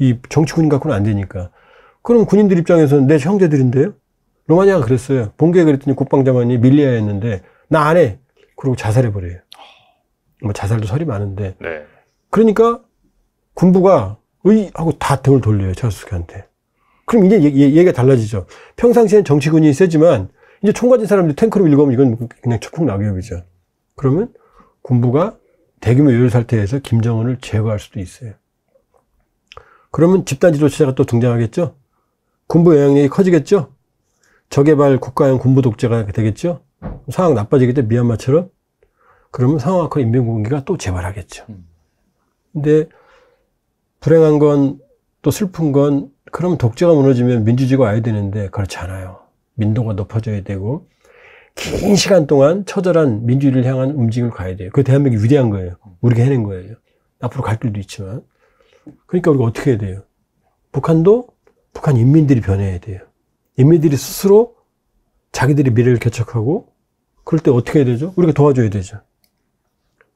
이 정치 군인 갖고는 안 되니까. 그럼 군인들 입장에서는 내 형제들인데요? 로마니아가 그랬어요. 본계에 그랬더니 국방자만이 밀려야 했는데 나 안 해. 그리고 자살해 버려요. 뭐 자살도 설이 많은데. 네. 그러니까 군부가 의 하고 다 등을 돌려요 차수스키한테. 그럼 이제 얘기가 달라지죠. 평상시엔 정치군이 세지만 이제 총 가진 사람들 탱크로 일으면 이건 그냥 적국 낙엽이죠. 그러면 군부가 대규모 요율 사태에서 김정은을 제거할 수도 있어요. 그러면 집단 지도체제가 또 등장하겠죠? 군부 영향력이 커지겠죠? 저개발 국가형 군부 독재가 되겠죠. 상황 나빠지겠죠. 미얀마처럼. 그러면 상황 악화 인민공기가 또 재발하겠죠. 음. 근데 불행한 건 또 슬픈 건 그럼 독재가 무너지면 민주주의가 와야 되는데 그렇지 않아요. 민도가 높아져야 되고 긴 시간 동안 처절한 민주주의를 향한 움직임을 가야 돼요. 그 대한민국이 위대한 거예요. 우리가 해낸 거예요. 앞으로 갈 길도 있지만. 그러니까 우리가 어떻게 해야 돼요? 북한도 북한 인민들이 변해야 돼요. 인민들이 스스로 자기들이 미래를 개척하고 그럴 때 어떻게 해야 되죠? 우리가 도와줘야 되죠.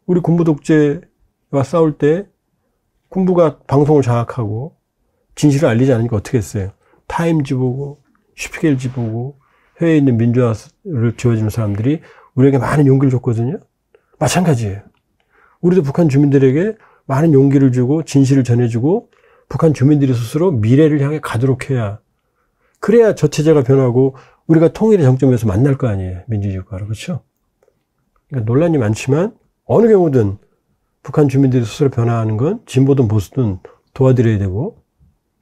우리 군부 독재와 싸울 때 군부가 방송을 장악하고 진실을 알리지 않으니까 어떻게 했어요? 타임지 보고 슈피겔지 보고 해외에 있는 민주화를 지어주는 사람들이 우리에게 많은 용기를 줬거든요. 마찬가지예요. 우리도 북한 주민들에게 많은 용기를 주고 진실을 전해주고 북한 주민들이 스스로 미래를 향해 가도록 해야 그래야 저체제가 변하고 우리가 통일의 정점에서 만날 거 아니에요. 민주주의 국가로. 그렇죠? 그러니까 논란이 많지만 어느 경우든 북한 주민들이 스스로 변화하는 건 진보든 보수든 도와드려야 되고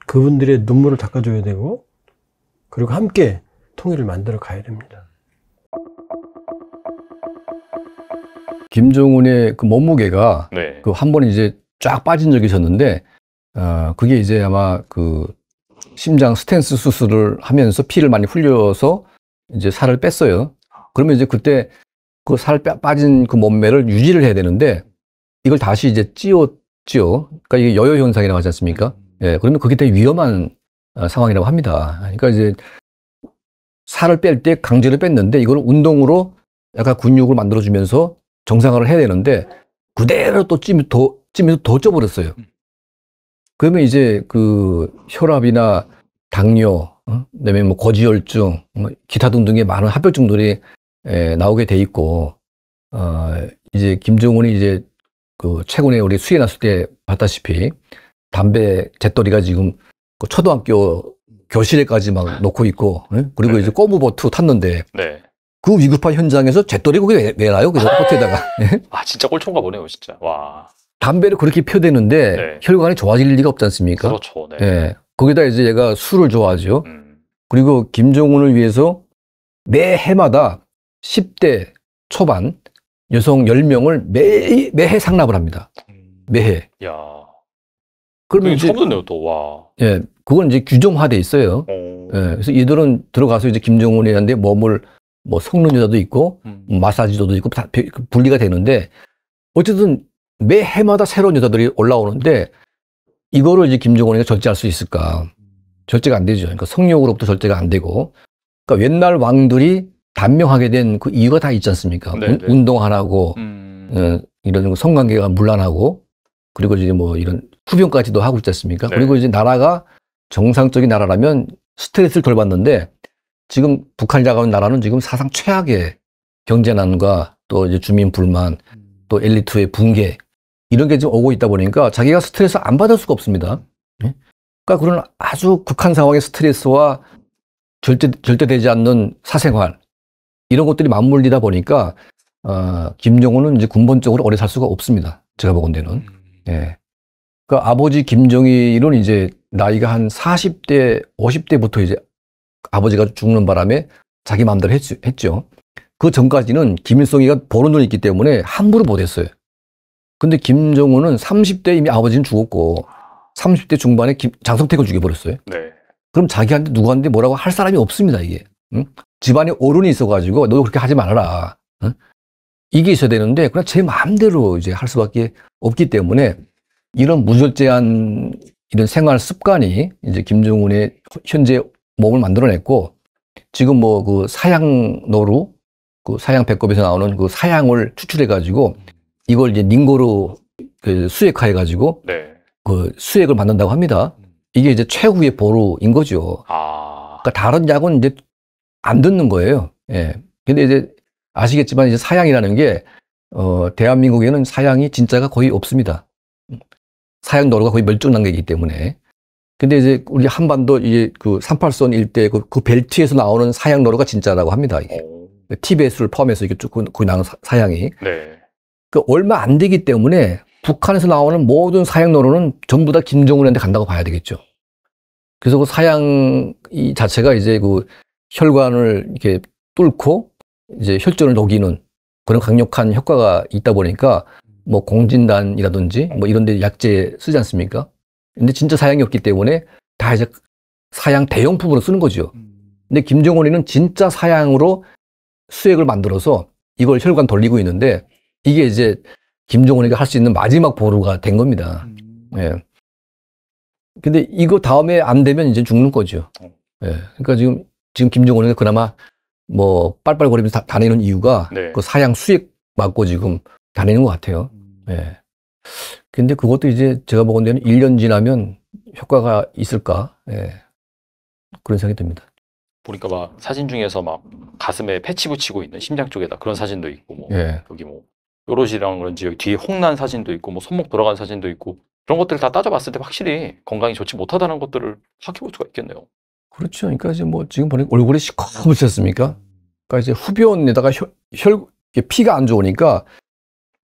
그분들의 눈물을 닦아줘야 되고 그리고 함께 통일을 만들어 가야 됩니다. 김정은의 그 몸무게가 네. 그한 번 이제 쫙 빠진 적이 있었는데 어, 그게 이제 아마 그 심장 스탠스 수술을 하면서 피를 많이 흘려서 이제 살을 뺐어요. 그러면 이제 그때 그 살 빠진 그 몸매를 유지를 해야 되는데 이걸 다시 이제 찌웠죠. 그러니까 이게 여여 현상이라고 하지 않습니까? 음. 예, 그러면 그게 되게 위험한 아, 상황이라고 합니다. 그러니까 이제 살을 뺄 때 강제로 뺐는데 이걸 운동으로 약간 근육을 만들어주면서 정상화를 해야 되는데 그대로 또 찜이 더, 찜에서 더 쪄버렸어요. 음. 그러면 이제 그 혈압이나 당뇨, 어? 그다음에 뭐 고지혈증, 뭐 기타 등등의 많은 합병증들이 에, 예, 나오게 돼 있고 어, 이제 김정은이 이제 그 최근에 우리 수해 났을 때 봤다시피 담배 재떨이가 지금 그 초등학교 교실에까지 막 놓고 있고 에? 예? 그리고 네 이제 꼬무보트 탔는데 네. 그 위급한 현장에서 재떨이 그게 왜, 왜 나요? 그 버트에다가 아 진짜 꼴총인가 보네요 진짜 와 담배를 그렇게 펴대는데 네. 혈관이 좋아질 리가 없지 않습니까? 그렇죠. 네. 네. 거기다 이제 얘가 술을 좋아하죠. 음. 그리고 김정은을 위해서 매 해마다 10대 초반 여성 10명을 매, 매해 상납을 합니다. 음. 매해. 야. 그러면 이제, 처음 듣네요, 또. 와. 예. 그건 이제 규정화돼 있어요. 오. 어. 예. 그래서 이들은 들어가서 이제 김정은이한테 몸을 뭐 성능 여자도 있고 음. 마사지도도 있고 다 그 분리가 되는데 어쨌든 매 해마다 새로운 여자들이 올라오는데 이거를 이제 김정은이가 절제할 수 있을까? 절제가 안 되죠. 그러니까 성욕으로부터 절제가 안 되고 그러니까 옛날 왕들이 단명하게 된 그 이유가 다 있지 않습니까? 네네. 운동 안 하고 음... 어, 이런 성관계가 물란하고 그리고 이제 뭐 이런 후병까지도 하고 있지 않습니까? 네. 그리고 이제 나라가 정상적인 나라라면 스트레스를 덜 받는데 지금 북한이라고 하는 나라는 지금 사상 최악의 경제난과 또 이제 주민 불만 음. 또 엘리트의 붕괴 이런 게 지금 오고 있다 보니까 자기가 스트레스 안 받을 수가 없습니다. 예? 그러니까 그런 아주 극한 상황의 스트레스와 절대, 절대되지 않는 사생활, 이런 것들이 맞물리다 보니까, 어, 김정은은 이제 군번적으로 오래 살 수가 없습니다. 제가 보건대는. 예. 그러니까 아버지 김정일은 이제 나이가 한 40대, 50대부터 이제 아버지가 죽는 바람에 자기 마음대로 했, 했죠. 그 전까지는 김일성이가 보론이 있기 때문에 함부로 못했어요. 근데 김정은은 30대 이미 아버지는 죽었고 30대 중반에 김, 장성택을 죽여버렸어요. 네. 그럼 자기한테 누구한테 뭐라고 할 사람이 없습니다, 이게. 응? 집안에 어른이 있어가지고 너도 그렇게 하지 말아라. 응? 이게 있어야 되는데 그냥 제 마음대로 이제 할 수밖에 없기 때문에 이런 무절제한 이런 생활 습관이 이제 김정은의 현재 몸을 만들어냈고 지금 뭐 그 사양노루 그 사양 배꼽에서 나오는 그 사양을 추출해가지고 이걸 이제 닝고로 그 수액화해 가지고 네. 그 수액을 만든다고 합니다. 이게 이제 최후의 보루인 거죠. 아. 그러니까 다른 약은 이제 안 듣는 거예요. 예. 근데 이제 아시겠지만 이제 사양이라는 게 어, 대한민국에는 사양이 진짜가 거의 없습니다. 사양 노루가 거의 멸종난 게이기 때문에. 근데 이제 우리 한반도 이제 그 38선 일대 그, 그 벨트에서 나오는 사양 노루가 진짜라고 합니다. 이게. 티베트를 포함해서 이게 쭉 거의 나오는 사양이. 네. 그 얼마 안 되기 때문에 북한에서 나오는 모든 사양 노론은 전부 다 김정은한테 간다고 봐야 되겠죠. 그래서 그 사양 이 자체가 이제 그 혈관을 이렇게 뚫고 이제 혈전을 녹이는 그런 강력한 효과가 있다 보니까 뭐 공진단이라든지 뭐 이런 데 약재 쓰지 않습니까? 근데 진짜 사양이 없기 때문에 다 이제 사양 대용품으로 쓰는 거죠. 근데 김정은이는 진짜 사양으로 수액을 만들어서 이걸 혈관 돌리고 있는데 이게 이제 김정은에게할 수 있는 마지막 보루가 된 겁니다. 음. 예. 근데 이거 다음에 안 되면 이제 죽는 거죠. 어. 예. 그러니까 지금 지금 김정은이가 그나마 뭐 빨빨거리면서 다, 니는 이유가 네. 그 사양 수익 맞고 지금 다니는 것 같아요. 음. 예. 근데 그것도 이제 제가 보건대는 1년 지나면 효과가 있을까? 예. 그런 생각이 듭니다. 보니까 막 사진 중에서 막 가슴에 패치 붙이고 있는 심장 쪽에다 그런 사진도 있고 뭐 예. 여기 뭐 요롯이랑 그런 지 뒤에 홍난 사진도 있고 뭐 손목 돌아간 사진도 있고 그런 것들을 다 따져봤을 때 확실히 건강이 좋지 못하다는 것들을 파악해 볼 수가 있겠네요. 그렇죠. 그러니까 이제 뭐 지금 보니 얼굴이 시커멓셨습니까? 그러니까 이제 후변에다가 혈, 혈 피가 안 좋으니까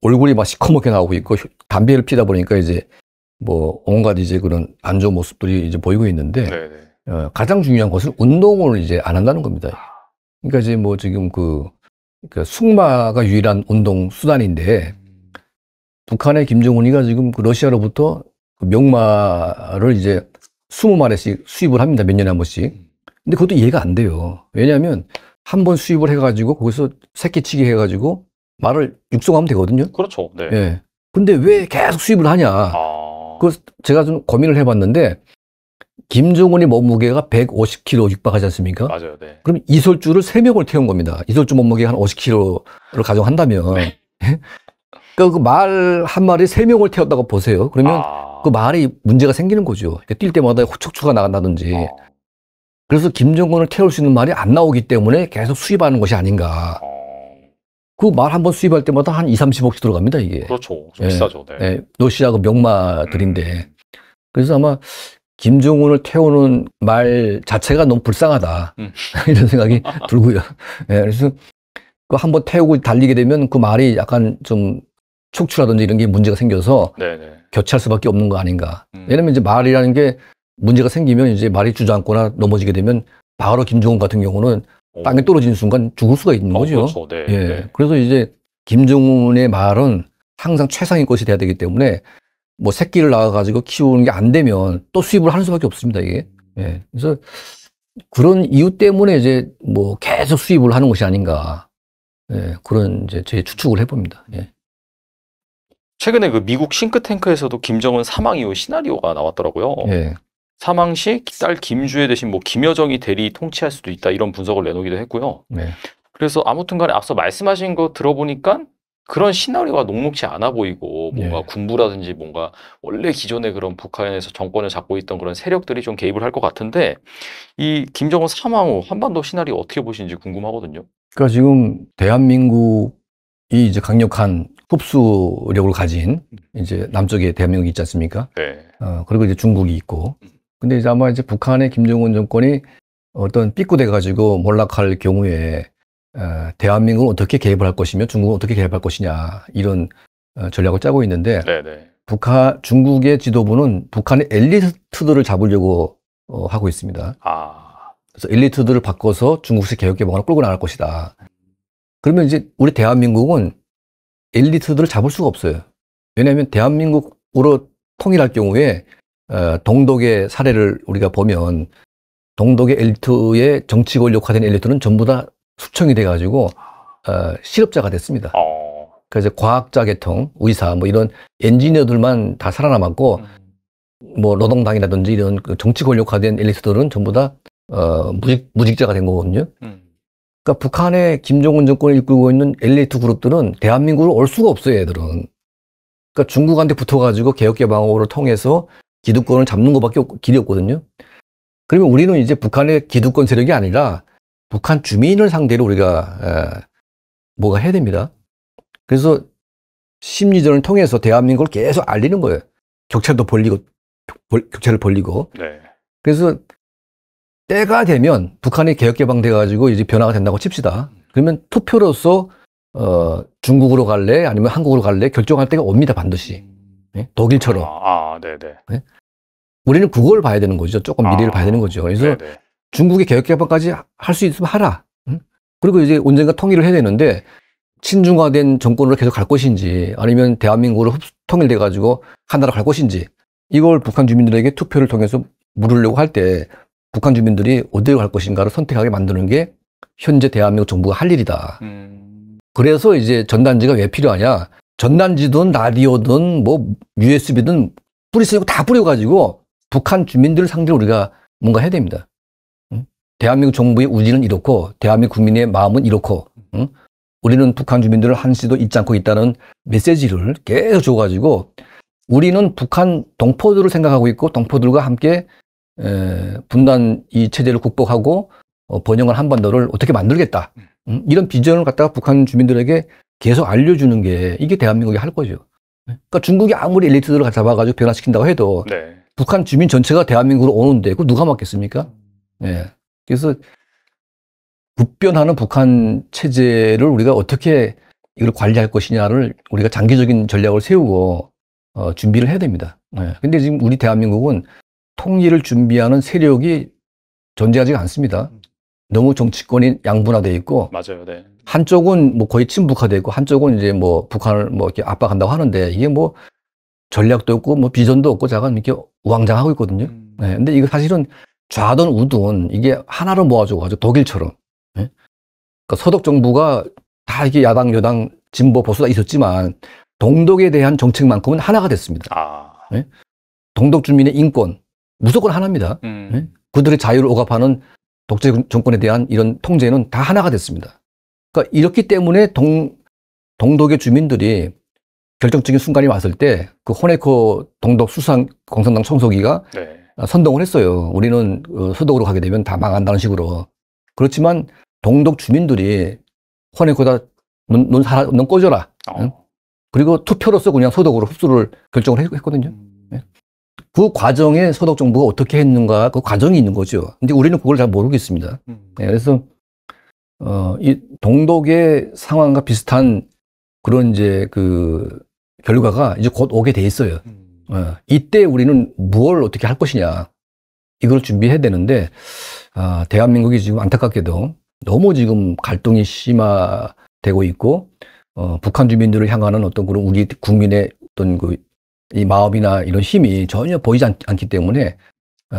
얼굴이 막 시커멓게 나오고 있고 담배를 피다 보니까 이제 뭐 온갖 이제 그런 안 좋은 모습들이 이제 보이고 있는데 어, 가장 중요한 것은 운동을 이제 안 한다는 겁니다. 아. 그러니까 이제 뭐 지금 그 그숙마가 유일한 운동 수단인데 북한의 김정은이가 지금 그 러시아로부터 그 명마를 이제 20마리씩 수입을 합니다. 몇 년에 한 번씩. 근데 그것도 이해가 안 돼요. 왜냐하면 한 번 수입을 해가지고 거기서 새끼치기 해가지고 말을 육성하면 되거든요. 그렇죠. 네. 예. 근데 왜 계속 수입을 하냐. 아... 그 제가 좀 고민을 해봤는데 김종훈의 몸무게가 150kg 육박하지 않습니까? 맞아요. 네. 그럼 이솔주를 3명을 태운 겁니다. 이솔주 몸무게가 한 50kg를 가정한다면. 네. 예? 그러니 그말 한 마리 3명을 태웠다고 보세요. 그러면 아... 그 말이 문제가 생기는 거죠. 그러니까 뛸 때마다 호척추가 나간다든지. 어... 그래서 김종훈을 태울 수 있는 말이 안 나오기 때문에 계속 수입하는 것이 아닌가. 어. 그말 한 번 수입할 때마다 한 2, 30억씩 들어갑니다, 이게. 그렇죠. 좀 예, 비싸죠. 네. 예, 러시아그 명마들인데. 음. 그래서 아마 김정은을 태우는 말 자체가 너무 불쌍하다. 음. 이런 생각이 들고요. 네, 그래서 그 한번 태우고 달리게 되면 그 말이 약간 좀 촉추라든지 이런 게 문제가 생겨서 네네. 교체할 수밖에 없는 거 아닌가. 음. 왜냐면 이제 말이라는 게 문제가 생기면 이제 말이 주저앉거나 넘어지게 되면 바로 김정은 같은 경우는 오. 땅에 떨어지는 순간 죽을 수가 있는 어, 거죠. 그렇죠. 네, 예. 네. 그래서 이제 김정은의 말은 항상 최상의 것이 돼야 되기 때문에 뭐 새끼를 낳아가지고 키우는 게 안 되면 또 수입을 하는 수밖에 없습니다, 이게. 예. 그래서 그런 이유 때문에 이제 뭐 계속 수입을 하는 것이 아닌가. 예, 그런 이제 제 추측을 해봅니다. 예. 최근에 그 미국 싱크탱크에서도 김정은 사망 이후 시나리오가 나왔더라고요. 예. 사망 시 딸 김주혜 대신 뭐 김여정이 대리 통치할 수도 있다 이런 분석을 내놓기도 했고요. 예. 그래서 아무튼간에 앞서 말씀하신 거 들어보니까 그런 시나리오가 녹록치 않아 보이고 뭔가 예. 군부라든지 뭔가 원래 기존의 그런 북한에서 정권을 잡고 있던 그런 세력들이 좀 개입을 할 것 같은데 이 김정은 사망 후 한반도 시나리오 어떻게 보시는지 궁금하거든요. 그러니까 지금 대한민국이 이제 강력한 흡수력을 가진 음. 이제 남쪽에 대한민국이 있지 않습니까? 네. 어, 그리고 이제 중국이 있고. 음. 근데 이제 아마 이제 북한의 김정은 정권이 어떤 삐꾸돼 가지고 몰락할 경우에 어, 대한민국은 어떻게 개입을 할 것이며 중국은 어떻게 개입할 것이냐 이런 어, 전략을 짜고 있는데 네네. 북한 중국의 지도부는 북한의 엘리트들을 잡으려고 어, 하고 있습니다. 아. 그래서 엘리트들을 바꿔서 중국식 개혁 개방을 끌고 나갈 것이다. 그러면 이제 우리 대한민국은 엘리트들을 잡을 수가 없어요. 왜냐하면 대한민국으로 통일할 경우에 어, 동독의 사례를 우리가 보면 동독의 엘리트의 정치 권력화된 엘리트는 전부 다 숙청이 돼가지고 어, 실업자가 됐습니다. 어. 그래서 과학자 계통, 의사 뭐 이런 엔지니어들만 다 살아남았고 음. 뭐 노동당이라든지 이런 그 정치 권력화된 엘리트들은 전부 다 어, 무직, 무직자가 된 거거든요. 음. 그러니까 북한의 김정은 정권을 이끌고 있는 엘리트 그룹들은 대한민국으로 올 수가 없어요, 애들은. 그러니까 중국한테 붙어가지고 개혁개방으로 통해서 기득권을 잡는 것밖에 없, 길이 없거든요. 그러면 우리는 이제 북한의 기득권 세력이 아니라 북한 주민을 상대로 우리가 에, 뭐가 해야 됩니다. 그래서 심리전을 통해서 대한민국을 계속 알리는 거예요. 격차도 벌리고 격차를 벌리고. 네. 그래서 때가 되면 북한이 개혁 개방돼 가지고 이제 변화가 된다고 칩시다. 그러면 투표로서 어, 중국으로 갈래 아니면 한국으로 갈래 결정할 때가 옵니다 반드시. 네? 독일처럼. 아, 아 네네. 네. 네? 우리는 그걸 봐야 되는 거죠. 조금 미래를 아, 봐야 되는 거죠. 그래서 네네. 네. 중국의 개혁개방까지 할 수 있으면 하라. 응? 그리고 이제 언젠가 통일을 해야 되는데 친중화된 정권으로 계속 갈 것인지 아니면 대한민국으로 통일돼 가지고 하나로 갈 것인지 이걸 북한 주민들에게 투표를 통해서 물으려고 할 때 북한 주민들이 어디로 갈 것인가를 선택하게 만드는 게 현재 대한민국 정부가 할 일이다. 음. 그래서 이제 전단지가 왜 필요하냐? 전단지든 라디오든 뭐 USB든 뿌리쓰고 다 뿌려가지고 북한 주민들 상대로 우리가 뭔가 해야 됩니다. 대한민국 정부의 우지는 이렇고 대한민국 국민의 마음은 이렇고 응? 우리는 북한 주민들을 한시도 잊지 않고 있다는 메시지를 계속 줘가지고 우리는 북한 동포들을 생각하고 있고 동포들과 함께 에, 분단 이 체제를 극복하고 어, 번영을 한반도를 어떻게 만들겠다 응? 이런 비전을 갖다가 북한 주민들에게 계속 알려주는 게 이게 대한민국이 할 거죠. 네? 그러니까 중국이 아무리 엘리트들을 잡아가지고 변화시킨다고 해도 네. 북한 주민 전체가 대한민국으로 오는데 그 누가 막겠습니까? 예. 그래서 급변하는 북한 체제를 우리가 어떻게 이걸 관리할 것이냐를 우리가 장기적인 전략을 세우고 어, 준비를 해야 됩니다. 네. 근데 지금 우리 대한민국은 통일을 준비하는 세력이 존재하지 않습니다. 음. 너무 정치권이 양분화돼 있고 맞아요. 네. 한쪽은 뭐 거의 친북화돼 있고 한쪽은 이제 뭐 북한을 뭐 이렇게 압박한다고 하는데 이게 뭐 전략도 없고 뭐 비전도 없고 자가 이렇게 우왕좌왕하고 있거든요. 음. 네. 근데 이거 사실은 좌든 우든 이게 하나로 모아주가지고 독일처럼. 예? 그러니까 서독 정부가 다 이게 야당, 여당, 진보, 보수 가 있었지만 동독에 대한 정책만큼은 하나가 됐습니다. 아. 예? 동독 주민의 인권 무조건 하나입니다. 음. 예? 그들의 자유를 억압하는 독재 정권에 대한 이런 통제는 다 하나가 됐습니다. 그러니까 이렇기 때문에 동, 동독의 주민들이 결정적인 순간이 왔을 때 그 호네코 동독 수상 공산당 청소기가 네. 아, 선동을 했어요. 우리는 수도으로 어, 가게 되면 다 망한다는 식으로. 그렇지만 동독 주민들이 헌해코다 넌, 넌, 살아, 넌 꺼져라. 어. 그리고 투표로서 그냥 소독으로 흡수를 결정을 했거든요. 음. 예? 그 과정에 소독 정부가 어떻게 했는가 그 과정이 있는 거죠. 근데 우리는 그걸 잘 모르겠습니다. 음. 예, 그래서 어, 이 동독의 상황과 비슷한 그런 이제 그 결과가 이제 곧 오게 돼 있어요. 음. 어, 이때 우리는 무엇 어떻게 할 것이냐 이걸 준비해야 되는데 아, 대한민국이 지금 안타깝게도 너무 지금 갈등이 심화되고 있고 어, 북한 주민들을 향하는 어떤 그런 우리 국민의 어떤 그 이 마음이나 이런 힘이 전혀 보이지 않, 기 때문에 어,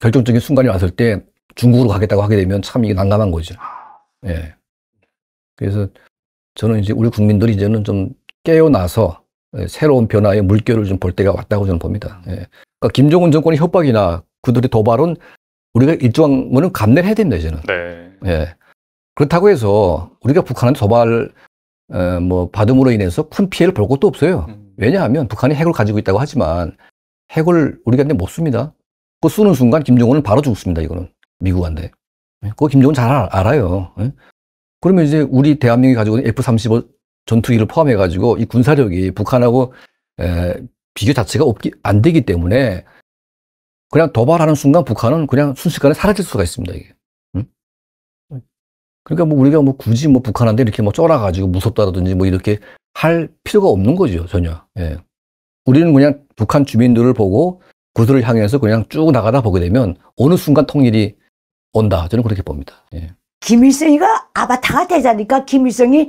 결정적인 순간이 왔을 때 중국으로 가겠다고 하게 되면 참 이게 난감한 거죠. 예. 그래서 저는 이제 우리 국민들이 이제는 좀 깨어나서 예, 새로운 변화의 물결을 좀 볼 때가 왔다고 저는 봅니다. 예. 그러니까 김정은 정권의 협박이나 그들의 도발은 우리가 일정한 거는 감내를 해야 됩니다, 저는. 네. 예. 그렇다고 해서 우리가 북한한테 도발 어, 뭐 받음으로 인해서 큰 피해를 볼 것도 없어요. 음. 왜냐하면 북한이 핵을 가지고 있다고 하지만 핵을 우리가 근데 못 씁니다. 그 쓰는 순간 김정은은 바로 죽습니다. 이거는 미국한테. 예. 그거 김정은 잘 알아요. 예? 그러면 이제 우리 대한민국이 가지고 있는 F-35 전투기를 포함해 가지고 이 군사력이 북한하고 에, 비교 자체가 없기 안 되기 때문에 그냥 도발하는 순간 북한은 그냥 순식간에 사라질 수가 있습니다. 이게. 응? 음. 그러니까 뭐 우리가 뭐 굳이 뭐 북한한테 이렇게 뭐 쫄아가지고 무섭다든지뭐 이렇게 할 필요가 없는 거죠 전혀. 예. 우리는 그냥 북한 주민들을 보고 그들을 향해서 그냥 쭉 나가다 보게 되면 어느 순간 통일이 온다 저는 그렇게 봅니다. 예. 김일성이가 아바타가 되자니까 김일성이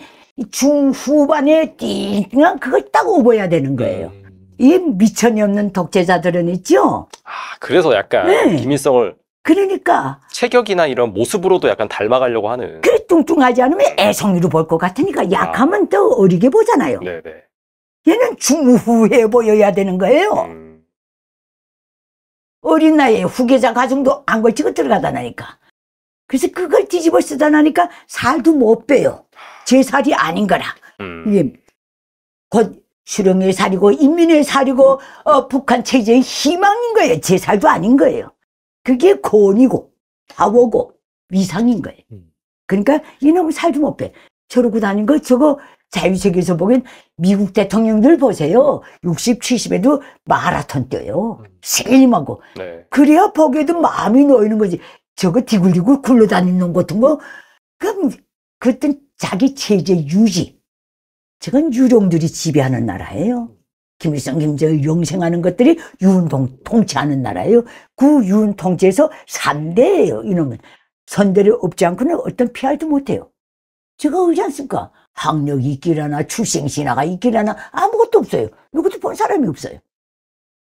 중후반에 띵띵한 그걸 딱 업어야 되는 거예요. 음. 이 미천이 없는 독재자들은 있죠. 아, 그래서 약간 네. 김일성을 그러니까 체격이나 이런 모습으로도 약간 닮아가려고 하는. 그래 뚱뚱하지 않으면 애성이로 볼 것 같으니까 약하면 아. 더 어리게 보잖아요. 네네. 네. 얘는 중후해 보여야 되는 거예요. 음. 어린 나이에 후계자 가정도 안 걸치고 들어가다나니까. 그래서 그걸 뒤집어 쓰다나니까 살도 못 빼요. 제 살이 아닌 거라. 음. 예. 곧 수령의 살이고 인민의 살이고 어, 북한 체제의 희망인 거예요. 제 살도 아닌 거예요. 그게 권이고 파워고 위상인 거예요. 음. 그러니까 이놈 살도 못 빼. 저러고 다닌 거 저거 자유세계에서 보기엔 미국 대통령들 보세요. 60, 70에도 마라톤 뛰어요. 음. 세림하고 네. 그래야 보기에도 마음이 놓이는 거지. 저거 디굴디굴 굴러다니는 것 같은 거. 그럼 그땐 자기 체제 유지. 저건 유령들이 지배하는 나라예요. 김일성, 김정일 용생하는 것들이 유운동 통치하는 나라예요. 그 유운 통치에서 3대예요. 이놈은 선대를 없지 않고는 어떤 피할도 못해요. 제가 그지 않습니까? 학력이 있기라나 출생신화가 있기라나 아무것도 없어요. 누구도 본 사람이 없어요.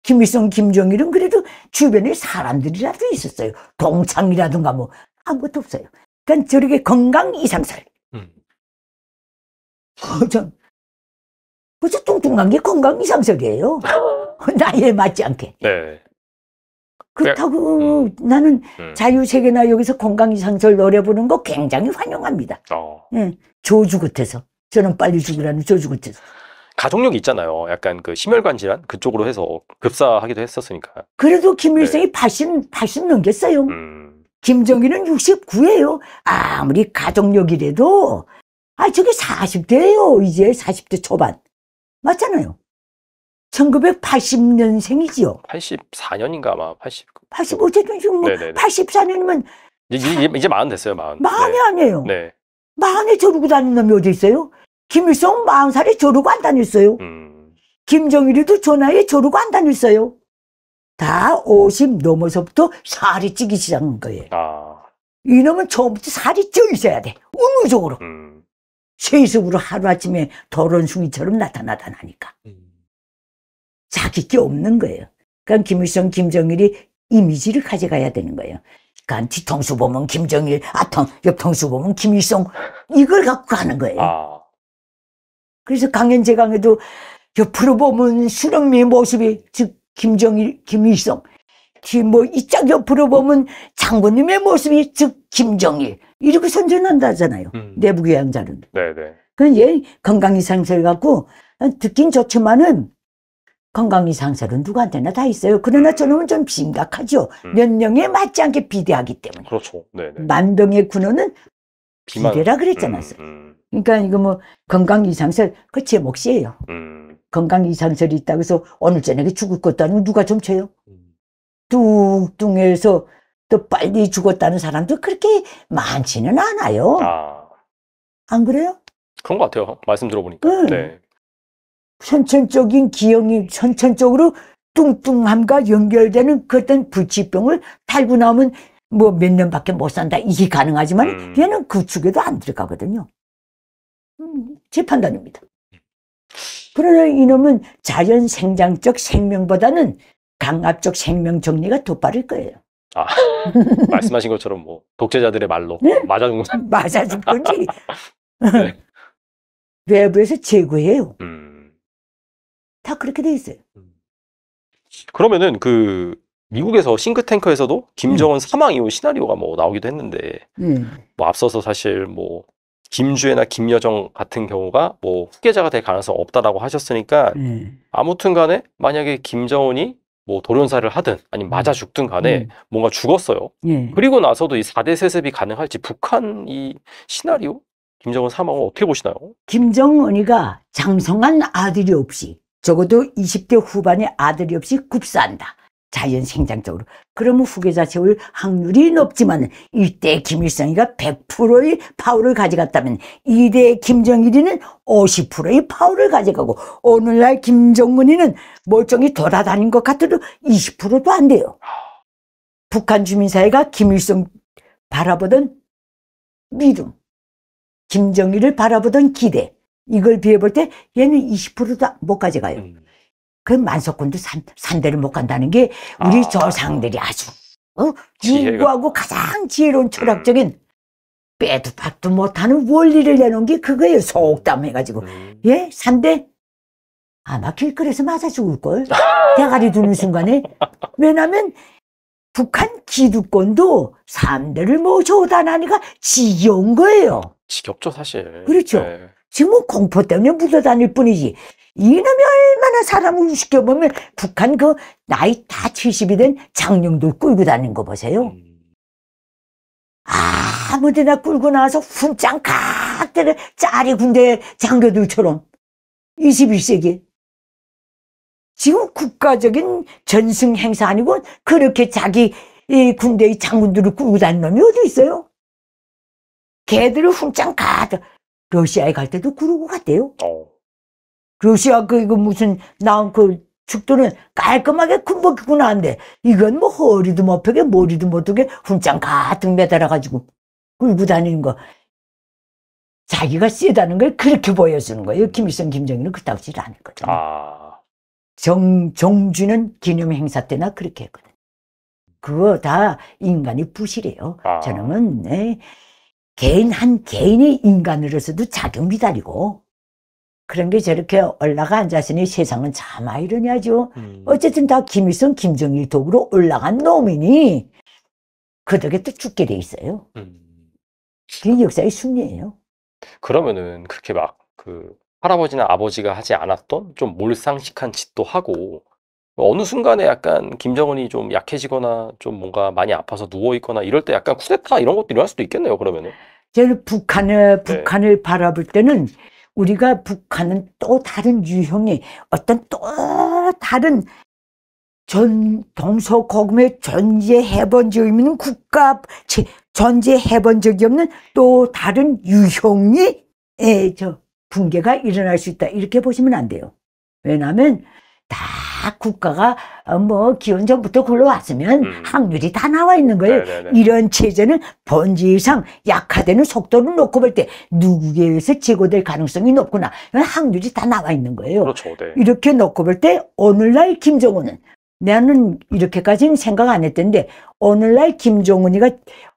김일성, 김정일은 그래도 주변에 사람들이라도 있었어요. 동창이라든가 뭐 아무것도 없어요. 그건 저렇게 건강 이상설. 음. 그래 뚱뚱한 게 건강 이상설이에요. 나이에 맞지 않게. 네. 그렇다고 음. 나는 음. 자유세계나 여기서 건강 이상설 노려보는 거 굉장히 환영합니다. 어. 예. 조주 끝에서. 저는 빨리 죽으라는 조주 끝에서. 가족력이 있잖아요. 약간 그 심혈관 질환 그쪽으로 해서 급사하기도 했었으니까. 그래도 김일성이 네. 80, 80 넘겼어요. 음. 김정일은 69예요. 아무리 가족력이래도 아 저게 40대예요. 이제 40대 초반. 맞잖아요. 1980년생이지요. 84년인가 아마 80. 80 어쨌든 지금 뭐 84년이면 이제 이제 마흔 됐어요. 마흔. 마흔이 네. 아니에요. 네. 마흔에 저러고 다니는 놈이 어디 있어요? 김일성 마흔 살에 저러고 안 다녔어요. 음. 김정일이도 전화에 저러고 안 다녔어요. 다50 넘어서부터 살이 찌기 시작한 거예요. 아. 이놈은 처음부터 살이 쪄 있어야 돼. 의무적으로 음. 세습으로 하루아침에 더러운 숭이처럼 나타나다 나니까. 음. 자기 게 없는 거예요. 그러니까 김일성, 김정일이 이미지를 가져가야 되는 거예요. 그러니까 뒤통수 보면 김정일, 아통, 옆통수 보면 김일성, 이걸 갖고 가는 거예요. 아. 그래서 강연재강에도 옆으로 보면 수령미의 모습이, 즉, 김정일, 김일성. 뭐 이짝 옆으로 보면 장군님의 모습이 즉 김정일 이렇게 선전한다잖아요. 음. 내부교 양자는. 네네. 그런 건강 이상세를 갖고 듣긴 좋지만은 건강 이상세는 누구한테나 다 있어요. 그러나 저놈은 좀 심각하죠. 음. 연령에 맞지 않게 비대하기 때문에. 그렇죠. 네네. 만병의 군원은 비만. 라 그랬잖아요. 음, 음. 그러니까 이거 뭐 건강 이상설 그제 몫이에요. 음. 건강 이상설이 있다고 해서 오늘 저녁에 죽을 것도 아니고 누가 좀 쳐요. 뚱뚱해서 음. 또 빨리 죽었다는 사람도 그렇게 많지는 않아요. 아. 안 그래요? 그런 것 같아요. 말씀 들어보니까. 네. 네. 선천적인 기형이 선천적으로 뚱뚱함과 연결되는 그런 부치병을 달고 나오면 뭐몇 년밖에 못 산다 이게 가능하지만 음. 얘는 구축에도 그 안 들어가거든요. 음, 제 판단입니다. 그러나 이놈은 자연 생장적 생명보다는 강압적 생명 정리가 더 빠를 거예요. 아, 말씀하신 것처럼 뭐 독재자들의 말로 네? 맞아 죽는 맞아 죽든지 외부에서 제거해요. 음. 다 그렇게 돼 있어요. 음. 그러면은 그 미국에서 싱크탱크에서도 김정은 음. 사망 이후 시나리오가 뭐 나오기도 했는데 음. 뭐 앞서서 사실 뭐 김주애나 김여정 같은 경우가 뭐 후계자가 될 가능성 없다라고 하셨으니까 음. 아무튼 간에 만약에 김정은이 뭐 돌연사를 하든 아니면 맞아 죽든 간에 음. 뭔가 죽었어요. 예. 그리고 나서도 이 4대 세습이 가능할지 북한 이 시나리오 김정은 사망을 어떻게 보시나요? 김정은이가 장성한 아들이 없이 적어도 20대 후반의 아들이 없이 굽사한다. 자연 생장적으로. 그러면 후계자 세울 확률이 높지만 이때 김일성이가 100%의 파워를 가져갔다면 이대 김정일이는 50%의 파워를 가져가고 오늘날 김정은이는 멀쩡히 돌아다닌 것 같아도 20%도 안 돼요. 북한 주민사회가 김일성 바라보던 믿음, 김정일을 바라보던 기대 이걸 비해 볼 때 얘는 20%도 못 가져가요. 음. 그 만석군도 산, 산대를 못 간다는 게 우리 아. 저상들이 아주 어? 인구하고 가장 지혜로운 음. 철학적인 빼도 박도 못하는 원리를 내놓은 게 그거예요. 속담해가지고 음. 예 산대 아마 길거리에서 맞아 죽을걸 대가리 두는 순간에 왜냐면 북한 기득권도 3대를 모셔오다 나니까 지겨운 거예요. 지겹죠 사실. 그렇죠. 네. 지금 공포 때문에 묻어다닐 뿐이지 이놈이 얼마나 사람을 우습게보면 북한 그 나이 다 70이 된 장령들 끌고 다니는 거 보세요 음. 아무데나 끌고 나와서 훈장 각 때려 짜리 군대 장교들처럼 21세기 지금 국가적인 전승 행사 아니고 그렇게 자기 이 군대의 장군들을 끌고 다니는 놈이 어디 있어요? 개들을 훈장 가득 러시아에 갈 때도 그러고 갔대요. 어. 러시아 그 이거 무슨 나그 축도는 깔끔하게 군복 입고 나왔는데 이건 뭐 허리도 못 펴게 머리도 못 펴게 훈장 가득 매달아 가지고 끌고 다니는 거 자기가 세다는 걸 그렇게 보여주는 거예요. 김일성, 김정일은 그따구질 안했거든 아... 정, 정주는 기념 행사 때나 그렇게 했거든 그거 다 인간이 부실해요. 아... 저놈은, 네. 개인 한 개인이 인간으로서도 작용 미다이고 그런 게 저렇게 올라가 앉았으니 세상은 참 아이러니하죠. 음. 어쨌든 다 김일성, 김정일 덕으로 올라간 놈이니 그 덕에 또 죽게 돼 있어요. 음. 그게 역사의 순리예요 그러면은 그렇게 막 그 할아버지나 아버지가 하지 않았던 좀 몰상식한 짓도 하고 어느 순간에 약간 김정은이 좀 약해지거나 좀 뭔가 많이 아파서 누워 있거나 이럴 때 약간 쿠데타 이런 것도 일어날 수도 있겠네요. 그러면은. 제일 북한을 네. 북한을 네. 바라볼 때는 우리가 북한은 또 다른 유형의 어떤 또 다른 전 동서고금에 전제해본 적 없는 국가 전제해본 적이 없는 또 다른 유형이 예, 저 붕괴가 일어날 수 있다 이렇게 보시면 안 돼요. 왜냐하면 다 국가가 어, 뭐 기원전부터 굴러왔으면 음. 확률이 다 나와 있는 거예요. 네네네. 이런 체제는 본질상 약화되는 속도를 놓고 볼 때 누구에 의해서 제거될 가능성이 높구나. 확률이 다 나와 있는 거예요. 그렇죠, 네. 이렇게 놓고 볼 때 오늘날 김정은은 나는 이렇게까지는 생각 안 했던데 오늘날 김정은이가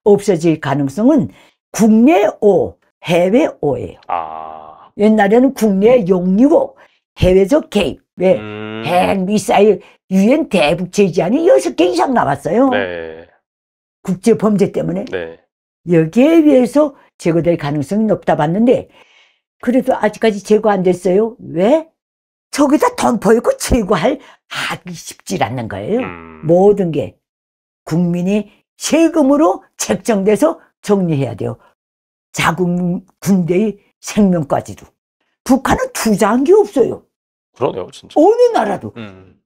없어질 가능성은 국내 5, 해외 5예요. 아... 옛날에는 국내 음. 영리고 해외적 개입, 왜 음. 핵, 미사일, 유엔 대북 제재안이 여섯 개 이상 나왔어요. 네. 국제 범죄 때문에. 네. 여기에 비해서 제거될 가능성이 높다 봤는데 그래도 아직까지 제거 안 됐어요. 왜? 저기다 덤퍼있고 제거할 하기 쉽지 않는 거예요. 음. 모든 게 국민이 세금으로 책정돼서 정리해야 돼요. 자국 군대의 생명까지도. 북한은 투자한 게 없어요. 그러네요, 진짜. 어느 나라도. 음.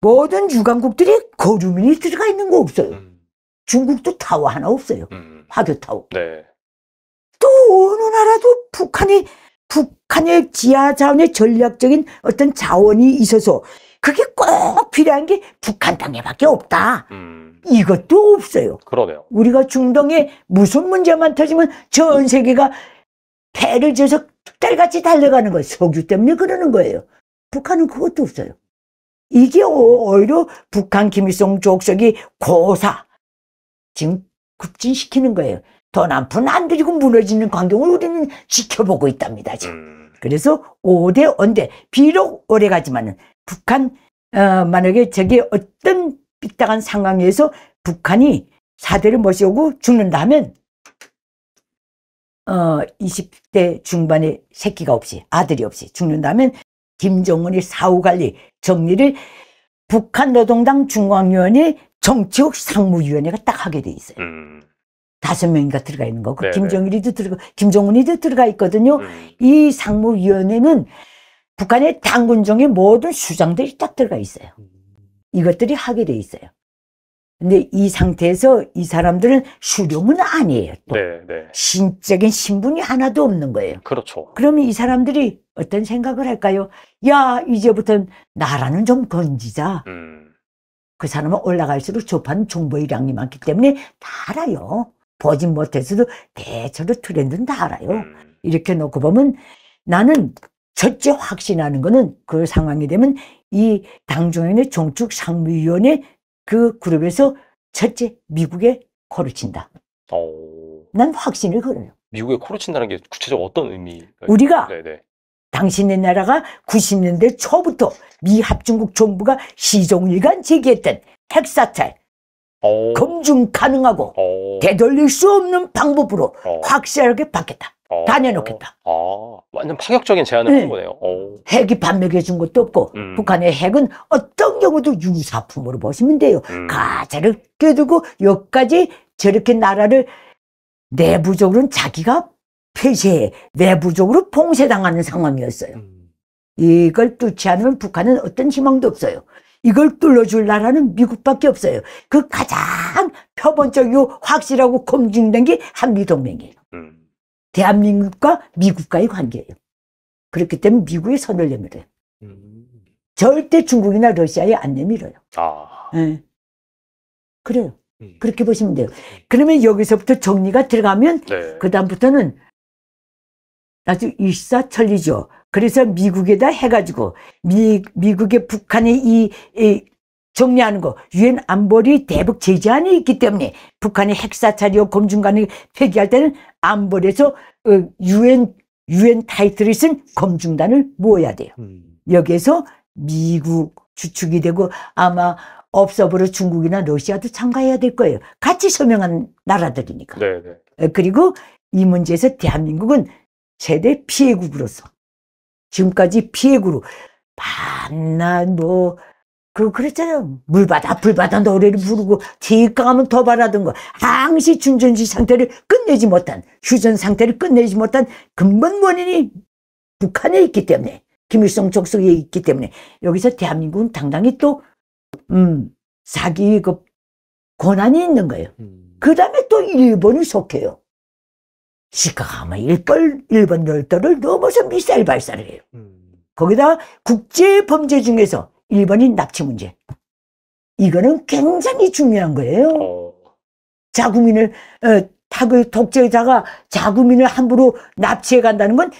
모든 유관국들이 거주 미니스트리가 있는 거 없어요. 음. 중국도 타워 하나 없어요. 음. 화교 타워. 네. 또 어느 나라도 북한이 북한의 지하 자원의 전략적인 어떤 자원이 있어서 그게 꼭 필요한 게 북한 땅에밖에 없다. 음. 이것도 없어요. 그러네요. 우리가 중동에 무슨 문제만 터지면 전 세계가 배를 지어서 딸같이 달려가는 거예요. 석유 때문에 그러는 거예요. 북한은 그것도 없어요. 이게 오히려 북한 김일성 족속이 고사 지금 급진시키는 거예요. 더 남편 안 들이고 무너지는 광경을 우리는 지켜보고 있답니다. 지금. 음. 그래서 5대 언대 비록 오래가지만 은 북한 어, 만약에 저게 어떤 삐딱한 상황에서 북한이 사대를 모셔고 죽는다면 어 20대 중반에 새끼가 없이 아들이 없이 죽는다면 김정은이 사후관리 정리를 북한 노동당 중앙위원회 정치국 상무위원회가 딱 하게 돼 있어요. 음. 다섯 명인가 들어가 있는 거. 그 네, 네. 김정일이도 들어가, 김정은이도 들어가 있거든요. 음. 이 상무위원회는 북한의 당군정의 모든 수장들이 딱 들어가 있어요. 이것들이 하게 돼 있어요. 근데 이 상태에서 이 사람들은 수령은 아니에요. 또 네, 네. 신적인 신분이 하나도 없는 거예요. 그렇죠. 그러면 이 사람들이 어떤 생각을 할까요? 야, 이제부터는 나라는 좀 건지자. 음. 그 사람은 올라갈수록 좁한종보의량이 많기 때문에 다 알아요. 보진 못해서도 대체로 트렌드는 다 알아요. 음. 이렇게 놓고 보면 나는 첫째 확신하는 거는 그 상황이 되면 이 당중앙의 종축 상무위원회 그 그룹에서 첫째 미국에 코를 친다. 오. 난 확신을 걸어요. 미국에 코를 친다는 게 구체적 으로 어떤 의미? 우리가 네네. 네. 당신의 나라가 90년대 초부터 미 합중국 정부가 시종일관 제기했던 핵사찰 오. 어. 검증 가능하고 오. 어. 되돌릴 수 없는 방법으로 오. 어. 확실하게 받겠다. 다녀놓겠다. 아, 완전 파격적인 제안을 네. 한 거네요. 핵이 판매해 준 것도 없고 음. 북한의 핵은 어떤 경우도 유사품으로 보시면 돼요. 음. 가자를 깨두고 여기까지 저렇게 나라를 내부적으로는 자기가 폐쇄, 내부적으로 봉쇄당하는 상황이었어요. 음. 이걸 뚫지 않으면 북한은 어떤 희망도 없어요. 이걸 뚫어줄 나라는 미국밖에 없어요. 그 가장 표본적이고 확실하고 검증된 게 한미동맹이에요. 음. 대한민국과 미국과의 관계예요. 그렇기 때문에 미국의 선을 내밀어요. 음. 절대 중국이나 러시아에 안 내밀어요. 아. 네. 그래요. 그렇게 보시면 돼요. 그러면 여기서부터 정리가 들어가면 네. 그 다음부터는 아주 일사천리죠. 그래서 미국에다 해가지고 미, 미국의 북한의 이, 이 정리하는 거 유엔 안보리 대북 제재안이 있기 때문에 북한이 핵사찰이요 검증관을 폐기할 때는 안보리에서 어, 유엔 유엔 타이틀을 쓴 검증단을 모아야 돼요. 음. 여기에서 미국 주축이 되고 아마 업서으로 중국이나 러시아도 참가해야 될 거예요. 같이 서명한 나라들이니까. 네네. 네. 어, 그리고 이 문제에서 대한민국은 최대 피해국으로서 지금까지 피해국으로 반낮뭐그 그랬잖아요. 물바다 불바다 노래를 부르고 뒷강하면 더 바라던 거 항시 중전지 상태를 끝내지 못한 휴전 상태를 끝내지 못한 근본 원인이 북한에 있기 때문에 김일성 족속에 있기 때문에 여기서 대한민국은 당당히 또 음, 사기 그 권한이 있는 거예요. 음. 그 다음에 또 일본이 속해요. 시카하마 일벌, 일본 열도를 넘어서 미사일 발사를 해요. 음. 거기다 국제 범죄 중에서 일본인 납치 문제. 이거는 굉장히 중요한 거예요. 어. 자국민을, 어, 타그 독재자가 자국민을 함부로 납치해 간다는 건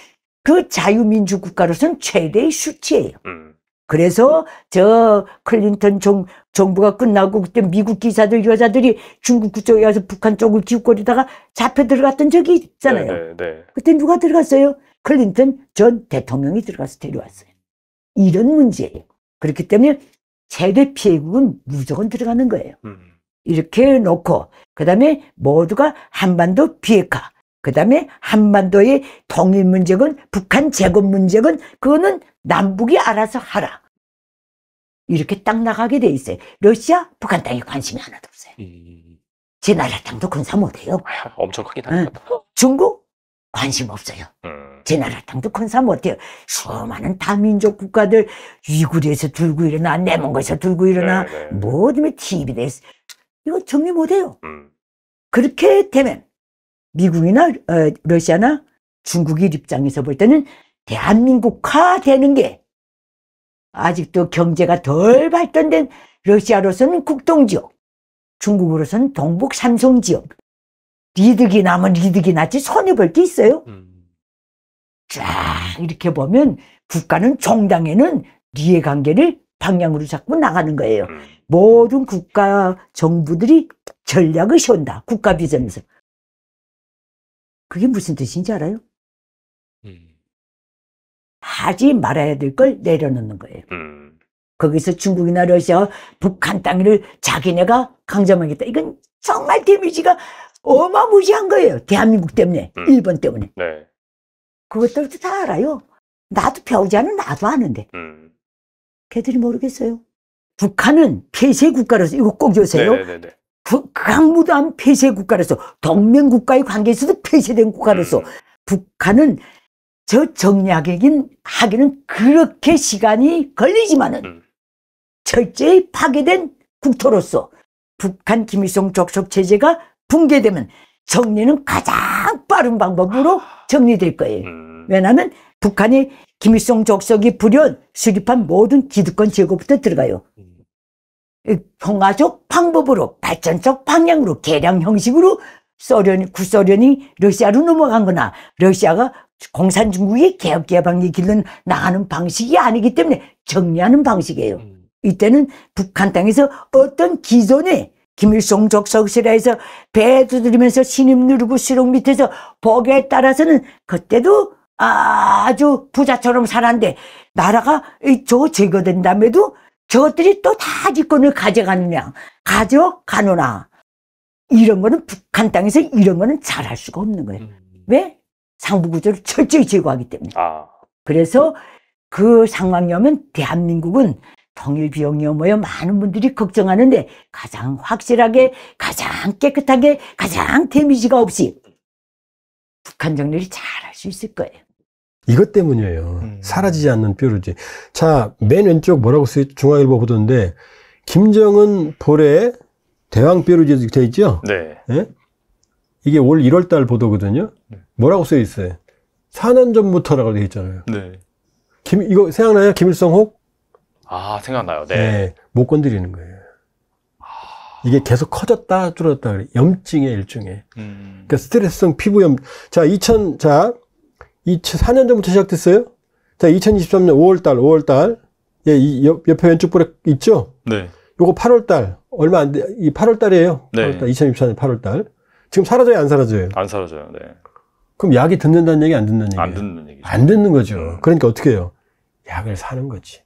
그 자유민주국가로서는 최대의 수치예요. 음. 그래서 저 클린턴 정, 정부가 끝나고 그때 미국 기사들 여자들이 중국 그쪽에 가서 북한 쪽을 기웃거리다가 잡혀 들어갔던 적이 있잖아요. 네네, 네, 네. 그때 누가 들어갔어요? 클린턴 전 대통령이 들어가서 데려왔어요. 이런 문제예요. 그렇기 때문에 최대 피해국은 무조건 들어가는 거예요. 음. 이렇게 놓고 그다음에 모두가 한반도 비핵화 그 다음에 한반도의 통일 문제건 북한 재건 문제건 그거는 남북이 알아서 하라. 이렇게 딱 나가게 돼 있어요. 러시아, 북한 땅에 관심이 하나도 없어요. 음, 음, 음. 제 나라 땅도 군사 못해요. 아, 엄청 크긴 하다. 응. 중국 관심 없어요. 음... 제 나라 땅도 군사 못해요. 수많은 다민족 국가들 위구르에서 들고 일어나, 내몽고에서 들고 일어나, 네네. 네. 모든 TV에서 이거 정리 못해요. 음... 그렇게 되면 미국이나 어, 러시아나 중국의 입장에서 볼 때는 대한민국화 되는 게 아직도 경제가 덜 발전된 러시아로서는 국동지역, 중국으로서는 동북 삼성지역. 리득이 나면 리득이 났지 손해볼 게 있어요. 음. 쫙 이렇게 보면 국가는 정당에는 이해관계를 방향으로 잡고 나가는 거예요. 음. 모든 국가 정부들이 전략을 세운다. 국가 비전에서. 그게 무슨 뜻인지 알아요? 음. 하지 말아야 될 걸 내려놓는 거예요. 음. 거기서 중국이나 러시아, 북한 땅을 자기네가 강점하겠다. 이건 정말 데미지가 어마무시한 거예요. 대한민국 때문에, 음. 일본 때문에. 네. 그것들도 다 알아요. 나도 배우자는 지 나도 아는데. 음. 걔들이 모르겠어요. 북한은 폐쇄 국가로서 이거 꼭 여세요. 네네네. 네, 네, 네. 북한보다 그, 그 폐쇄 국가로서 동맹국가의 관계에서도 폐쇄된 국가로서 음. 북한은 저 정략이긴 하기는 그렇게 시간이 걸리지만은 음. 철저히 파괴된 국토로서 북한 김일성 족속 체제가 붕괴되면 정리는 가장 빠른 방법으로 아. 정리될 거예요. 음. 왜냐하면 북한이 김일성 족속이 불현 수립한 모든 기득권 제거부터 들어가요. 평화적 방법으로 발전적 방향으로 개량 형식으로 소련, 이 구소련이 러시아로 넘어간 거나 러시아가 공산 중국의 개혁 개방이 길로 나가는 방식이 아니기 때문에 정리하는 방식이에요. 음. 이때는 북한 땅에서 어떤 기존의 김일성 족석시라에서배 두드리면서 신임 누르고 수록 밑에서 복에 따라서는 그때도 아주 부자처럼 살았는데 나라가 저 제거된 다음에도 저들이 또 다 집권을 가져가느냐 가져가노라 이런 거는 북한 땅에서 이런 거는 잘할 수가 없는 거예요 음. 왜? 상부구조를 철저히 제거하기 때문에 아. 그래서 그 상황이면 대한민국은 통일비용이여 뭐여 많은 분들이 걱정하는데 가장 확실하게 가장 깨끗하게 가장 데미지가 없이 북한 정리를 잘할 수 있을 거예요 이것 때문이에요. 음. 사라지지 않는 뾰루지. 자, 맨 왼쪽 뭐라고 쓰여 중앙일보 보던데 김정은 볼에 대왕 뾰루지 되어 있죠? 네. 예? 이게 올 1월 달 보도거든요. 네. 뭐라고 쓰여 있어요? 4년 전부터라고 되어 있잖아요. 네. 김 이거 생각나요? 김일성 혹? 아, 생각나요. 네. 네. 못 건드리는 거예요. 아. 이게 계속 커졌다 줄었다 그래. 염증의 일종의. 음. 그러니까 스트레스성 피부염. 자, 2000, 자, 4년 전부터 시작됐어요. 자, 2023년 5월달, 5월달. 예, 이 옆, 옆에 왼쪽 볼에 있죠? 네. 요거 8월달. 얼마 안 돼. 이 8월달이에요. 네. 8월달, 2024년 8월달. 지금 사라져요, 안 사라져요? 안 사라져요, 네. 그럼 약이 듣는다는 얘기, 안 듣는 얘기? 안 듣는 얘기안 듣는 거죠. 음. 그러니까 어떻게 해요? 약을 사는 거지.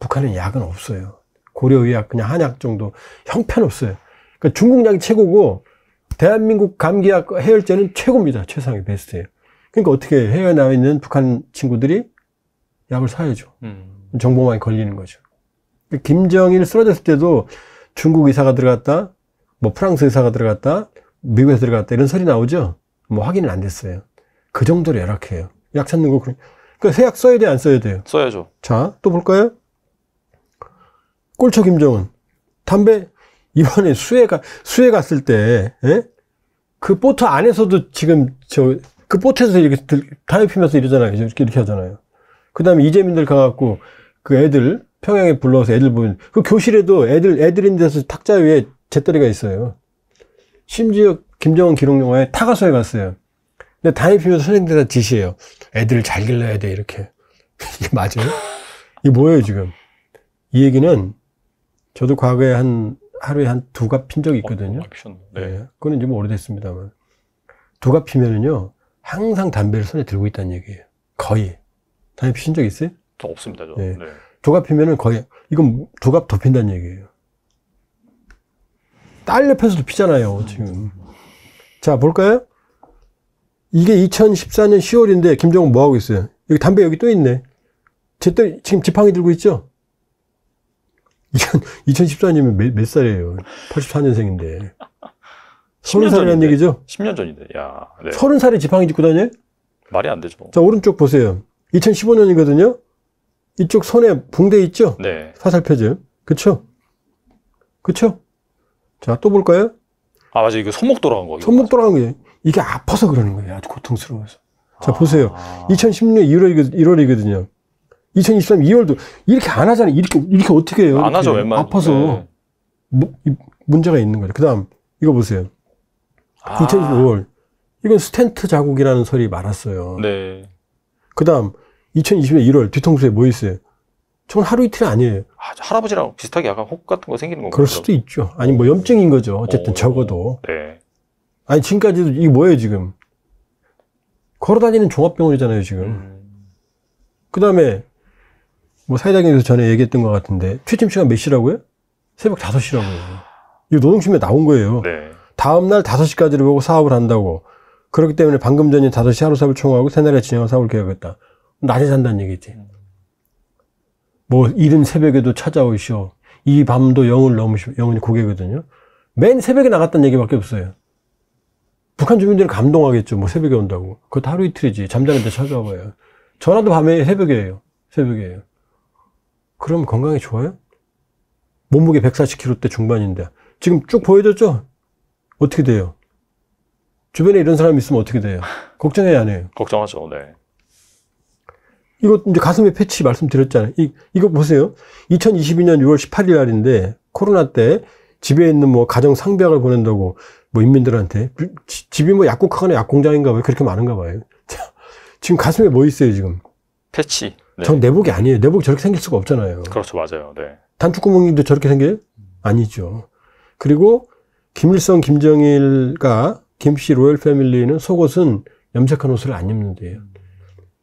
북한은 약은 없어요. 고려의학, 그냥 한약 정도. 형편없어요. 그러니까 중국 약이 최고고, 대한민국 감기약 해열제는 최고입니다. 최상의 베스트예요. 그러니까 어떻게 해외에 나와 있는 북한 친구들이 약을 사야죠. 음. 정보망이 걸리는 거죠. 김정일 쓰러졌을 때도 중국 의사가 들어갔다, 뭐 프랑스 의사가 들어갔다, 미국에서 들어갔다 이런 설이 나오죠. 뭐 확인은 안 됐어요. 그 정도로 열악해요. 약 찾는 거 그러니까 그 새약 써야 돼, 안 써야 돼요? 써야죠. 자, 또 볼까요? 꼴초 김정은 담배 이번에 수해 가 수해 갔을 때그 예? 보트 안에서도 지금 저 그트에서 이렇게 다리 피면서 이러잖아요. 이렇게, 이렇게 하잖아요. 그 다음에 이재민들 가갖고 그 애들, 평양에 불러서 와 애들 보면, 그 교실에도 애들, 애들인 데서 탁자 위에 잿더리가 있어요. 심지어 김정은 기록영화에 타가서에 갔어요. 근데 다리 피면서 선생님들한테 지시해요. 애들을 잘 길러야 돼, 이렇게. 이게 맞아요? 이게 뭐예요, 지금? 이 얘기는 저도 과거에 한 하루에 한두갑핀 적이 있거든요. 어, 네. 그거는 좀 오래됐습니다만. 두갑 피면은요, 항상 담배를 손에 들고 있다는 얘기예요. 거의. 담배 피신 적 있어요? 저 없습니다. 저. 네. 네. 조갑 피면은 거의 이건 조갑 더 핀다는 얘기예요. 딸 옆에서도 피잖아요. 지금. 자 볼까요? 이게 2014년 10월인데 김정은 뭐 하고 있어요? 여기 담배 여기 또 있네. 제때 지금 지팡이 들고 있죠? 2014년이면 몇, 몇 살이에요? 84년생인데. 서른 살이란 얘기죠? 10년 전인데, 야. 네. 서른 살에 지팡이 짚고 다녀? 말이 안 되죠. 자, 오른쪽 보세요. 2015년이거든요? 이쪽 손에 붕대 있죠? 네. 사살표즈. 그쵸? 그쵸? 자, 또 볼까요? 아, 맞아. 이거 손목 돌아간 거. 손목 돌아간 거예요. 이게 아파서 그러는 거예요. 아주 고통스러워서. 자, 아... 보세요. 2016년 1월, 1월이거든요. 2023 2월도 이렇게 안 하잖아요. 이렇게, 이렇게 어떻게 해요? 이렇게. 하죠, 웬만 아파서. 네. 뭐, 문제가 있는 거죠. 그 다음, 이거 보세요. 아. 2 0 2 0 5월. 이건 스탠트 자국이라는 설이 많았어요. 네. 그 다음, 2020년 1월 뒤통수에 뭐 있어요? 저건 하루 이틀이 아니에요. 아, 할아버지랑 비슷하게 약간 혹 같은 거 생기는 건가요? 그럴 수도 있죠. 아니, 뭐 염증인 거죠. 어쨌든 오. 적어도. 네. 아니, 지금까지도 이게 뭐예요, 지금? 걸어다니는 종합병원이잖아요, 지금. 음. 그 다음에, 뭐 사회자경에서 전에 얘기했던 것 같은데, 취침 시간 몇 시라고요? 새벽 5시라고요. 이거 노동심에 나온 거예요. 네. 다음날 5시까지를 보고 사업을 한다고. 그렇기 때문에 방금 전인 5시 하루 사업을 총하고 새날에 진행한 사업을 계획했다. 낮에 잔다는 얘기지. 뭐, 이른 새벽에도 찾아오시오. 이 밤도 영을 넘으시오. 영은 고개거든요. 맨 새벽에 나갔다는 얘기밖에 없어요. 북한 주민들은 감동하겠죠. 뭐 새벽에 온다고. 그것도 하루 이틀이지. 잠자는데 찾아와 봐요. 전화도 밤에 새벽이에요. 새벽이에요. 그럼 건강에 좋아요? 몸무게 140kg 대 중반인데. 지금 쭉 보여줬죠? 어떻게 돼요? 주변에 이런 사람이 있으면 어떻게 돼요? 걱정해야 안 해요? 걱정하죠, 네. 이거 이제 가슴에 패치 말씀드렸잖아요. 이, 이거 보세요. 2022년 6월 18일 날인데, 코로나 때 집에 있는 뭐 가정 상비을 보낸다고 뭐 인민들한테. 집이 뭐 약국하거나 약공장인가 봐요. 그렇게 많은가 봐요. 지금 가슴에 뭐 있어요, 지금? 패치. 네. 전 내복이 아니에요. 내복이 저렇게 생길 수가 없잖아요. 그렇죠, 맞아요. 네. 단추구멍인데 저렇게 생겨요? 아니죠. 그리고 김일성, 김정일과 김씨 로열 패밀리는 속옷은 염색한 옷을 안 입는 데요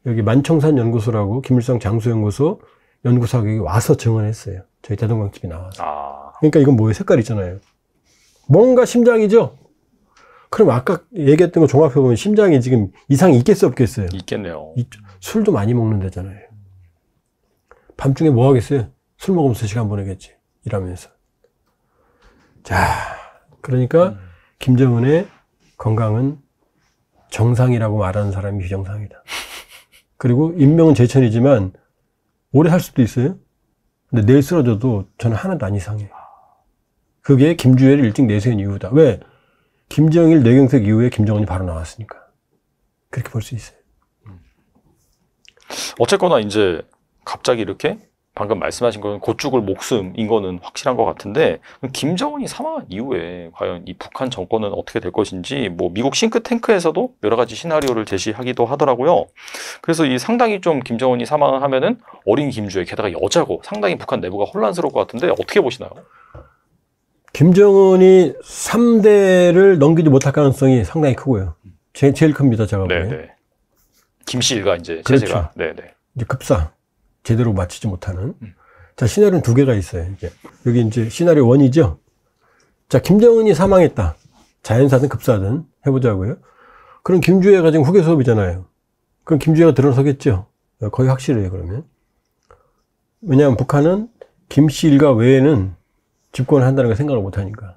여기 만청산 연구소라고 김일성 장수연구소 연구사가 와서 증언했어요. 저희 대동강집이 나와서. 아. 그러니까 이건 뭐예요? 색깔 있잖아요. 뭔가 심장이죠? 그럼 아까 얘기했던 거 종합해보면 심장이 지금 이상이 있겠어 없겠어요? 있겠네요. 있 술도 많이 먹는데잖아요 밤중에 뭐 하겠어요? 술 먹으면서 시간 보내겠지. 이러면서 자, 그러니까 음. 김정은의 건강은 정상이라고 말하는 사람이 비정상이다. 그리고 인명은 제천이지만 오래 살 수도 있어요. 근데 내일 쓰러져도 저는 하나도 안이상해 그게 김주혜 일찍 내세운 이유다. 왜? 김정일 내경색 이후에 김정은이 바로 나왔으니까. 그렇게 볼 수 있어요. 어쨌거나 이제 갑자기 이렇게 방금 말씀하신 거는 고축을 목숨인 거는 확실한 것 같은데 김정은이 사망한 이후에 과연 이 북한 정권은 어떻게 될 것인지 뭐 미국 싱크탱크에서도 여러 가지 시나리오를 제시하기도 하더라고요. 그래서 이 상당히 좀 김정은이 사망을 하면은 어린 김주에 게다가 여자고 상당히 북한 내부가 혼란스러울 것 같은데 어떻게 보시나요? 김정은이 3대를 넘기지 못할 가능성이 상당히 크고요. 제, 제일 큽니다, 제가 네, 보기에. 네. 김 씨가 이제 그렇죠. 제가 네네. 이제 급사. 제대로 맞추지 못하는. 음. 자, 시나리오는 두 개가 있어요. 이게. 여기 이제 시나리오 1이죠 자, 김정은이 사망했다. 자연사든 급사든 해보자고요. 그럼 김주혜가 지금 후계 수업이잖아요. 그럼 김주혜가 들어서겠죠. 거의 확실해요, 그러면. 왜냐하면 북한은 김씨 일가 외에는 집권을 한다는 걸 생각을 못하니까.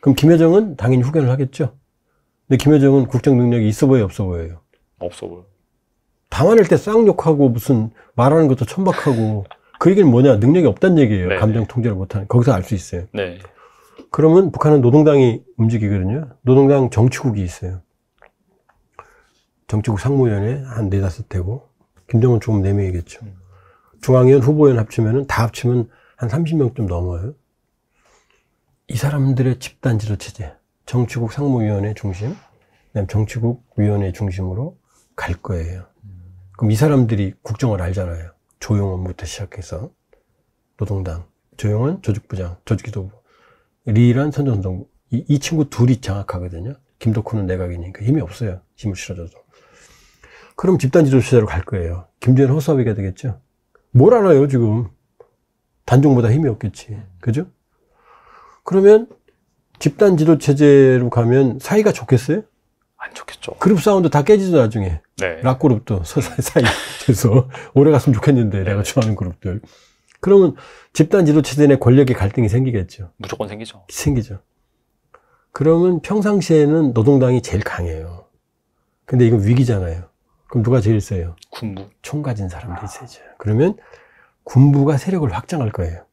그럼 김여정은 당연히 후견을 하겠죠. 근데 김여정은 국정 능력이 있어 보여요, 없어 보여요? 없어 보여요. 당화낼 때 쌍욕하고 무슨 말하는 것도 천박하고 그 얘기는 뭐냐 능력이 없다는 얘기예요. 네 감정 통제를 못하는 거기서 알 수 있어요. 네. 그러면 북한은 노동당이 움직이거든요. 노동당 정치국이 있어요. 정치국 상무위원회 한 네다섯 대고 김정은 조금 네 명이겠죠. 중앙위원 후보위원 합치면은 다 합치면 한 30명쯤 넘어요. 이 사람들의 집단 지도 체제, 정치국 상무위원회 중심, 그다음 정치국 위원회 중심으로 갈 거예요. 그럼 이 사람들이 국정을 알잖아요. 조용원부터 시작해서 노동당, 조용원 조직부장, 조직기도부, 리란 선전정부 이, 이 친구 둘이 장악하거든요. 김덕훈은 내각이니까 힘이 없어요. 힘을 실어줘도. 그럼 집단 지도 체제로 갈 거예요. 김재현 허수아비가 되겠죠. 뭘 알아요, 지금. 단종보다 힘이 없겠지. 그죠? 그러면 집단 지도 체제로 가면 사이가 좋겠어요? 안 좋겠죠. 그룹 사운드 다 깨지죠, 나중에. 네. 락 그룹도 서 사이, 그래서 오래 갔으면 좋겠는데, 네. 내가 좋아하는 그룹들. 그러면 집단 지도체제 내 권력의 갈등이 생기겠죠. 무조건 생기죠. 생기죠. 그러면 평상시에는 노동당이 제일 강해요. 근데 이건 위기잖아요. 그럼 누가 제일 세요? 군부. 총 가진 사람들이 아. 세죠. 그러면 군부가 세력을 확장할 거예요.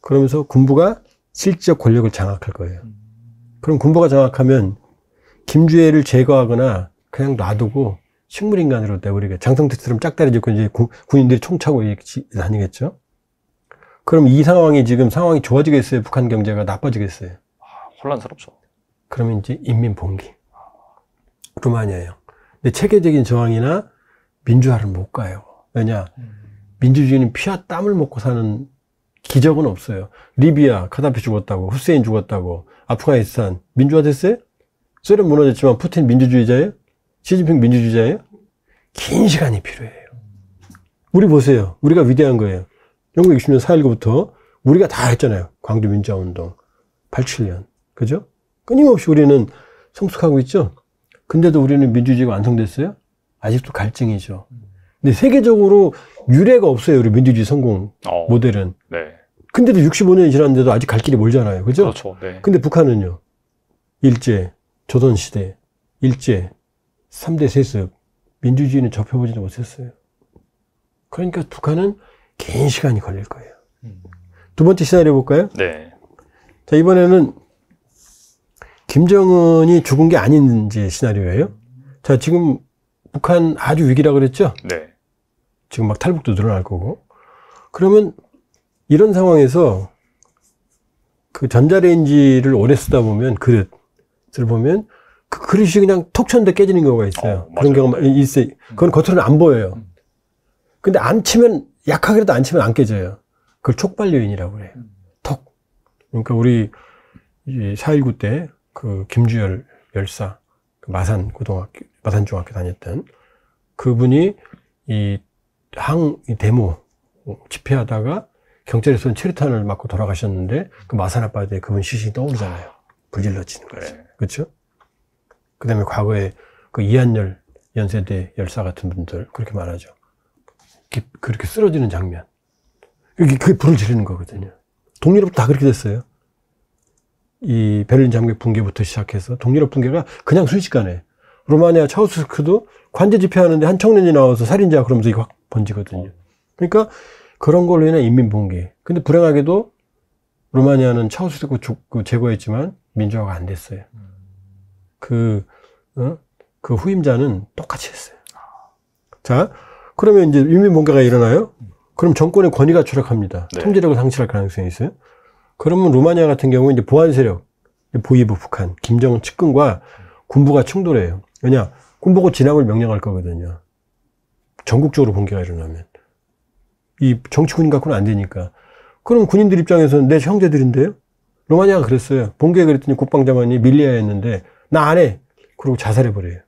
그러면서 군부가 실질적 권력을 장악할 거예요. 음. 그럼 군부가 장악하면 김주애를 제거하거나 그냥 놔두고 식물인간으로 내버리게 장성태처럼 짝다리짓고 이제 구, 군인들이 총차고 다니겠죠. 그럼 이 상황이 지금 상황이 좋아지겠어요? 북한 경제가 나빠지겠어요? 아, 혼란스럽죠. 그러면 이제 인민 봉기. 루마니아예요. 근데 체계적인 저항이나 민주화를 못 가요. 왜냐? 음. 민주주의는 피와 땀을 먹고 사는 기적은 없어요. 리비아, 카다피 죽었다고, 후세인 죽었다고, 아프가니스탄, 민주화 됐어요? 소련 무너졌지만 푸틴 민주주의자예요? 시진핑 민주주의자예요? 긴 시간이 필요해요. 우리 보세요. 우리가 위대한 거예요. 영국 60년 4.19부터 우리가 다 했잖아요. 광주 민주화운동. 87년. 그죠? 끊임없이 우리는 성숙하고 있죠? 근데도 우리는 민주주의가 완성됐어요? 아직도 갈증이죠. 근데 세계적으로 유례가 없어요. 우리 민주주의 성공 어, 모델은. 네. 근데도 65년이 지났는데도 아직 갈 길이 멀잖아요. 그죠? 그렇죠. 네. 근데 북한은요. 일제, 조선시대, 일제, 3대 세습, 민주주의는 접해보지도 못했어요. 그러니까 북한은 긴 시간이 걸릴 거예요. 음. 두 번째 시나리오 볼까요? 네. 자, 이번에는 김정은이 죽은 게 아닌지 시나리오예요. 자, 지금 북한 아주 위기라 그랬죠? 네. 지금 막 탈북도 늘어날 거고. 그러면 이런 상황에서 그 전자레인지를 오래 쓰다 보면 그릇, 들어 보면 그 그릇이 그냥 톡 쳤는데 깨지는 경우가 있어요. 어, 그런 경우가 있어요. 음. 그건 겉으로는 안 보여요. 음. 근데 안 치면 약하게라도 안 치면 안 깨져요. 그걸 촉발 요인이라고 그래요. 음. 톡. 그러니까 우리 4.19때그 김주열 열사 그 마산 고등학교 마산 중학교 다녔던 그분이 이항이 데모 집회하다가 경찰에서는 체류탄을 맞고 돌아가셨는데 그 마산 앞바다에 그분 시신이 떠오르잖아요. 아. 불질러지는 거예요. 네. 그렇죠? 그 다음에 과거에 그 이한열 연세대 열사 같은 분들 그렇게 말하죠. 그렇게 쓰러지는 장면. 그게, 그게 불을 지르는 거거든요. 동유럽도 다 그렇게 됐어요. 이 베를린 장벽 붕괴부터 시작해서 동유럽 붕괴가 그냥 순식간에 루마니아 차우스크도 관제 집회하는데 한 청년이 나와서 살인자 그러면서 이확 번지거든요. 그러니까 그런 걸로 인해 인민 붕괴. 근데 불행하게도 루마니아는 차우스크 그 그 제거했지만 민주화가 안 됐어요. 그, 어? 그 후임자는 똑같이 했어요. 자, 그러면 이제 유민본가가 일어나요? 그럼 정권의 권위가 추락합니다. 네. 통제력을 상실할 가능성이 있어요. 그러면 루마니아 같은 경우 이제 보안 세력, 보이브 북한, 김정은 측근과 군부가 충돌해요. 왜냐? 군부가 진압을 명령할 거거든요. 전국적으로 봉기가 일어나면. 이 정치군인 갖고는 안 되니까. 그럼 군인들 입장에서는 내 형제들인데요? 루마니아가 그랬어요. 봉기에 그랬더니 국방장관이 밀리아였는데 나안 해. 그리고 자살해버려요.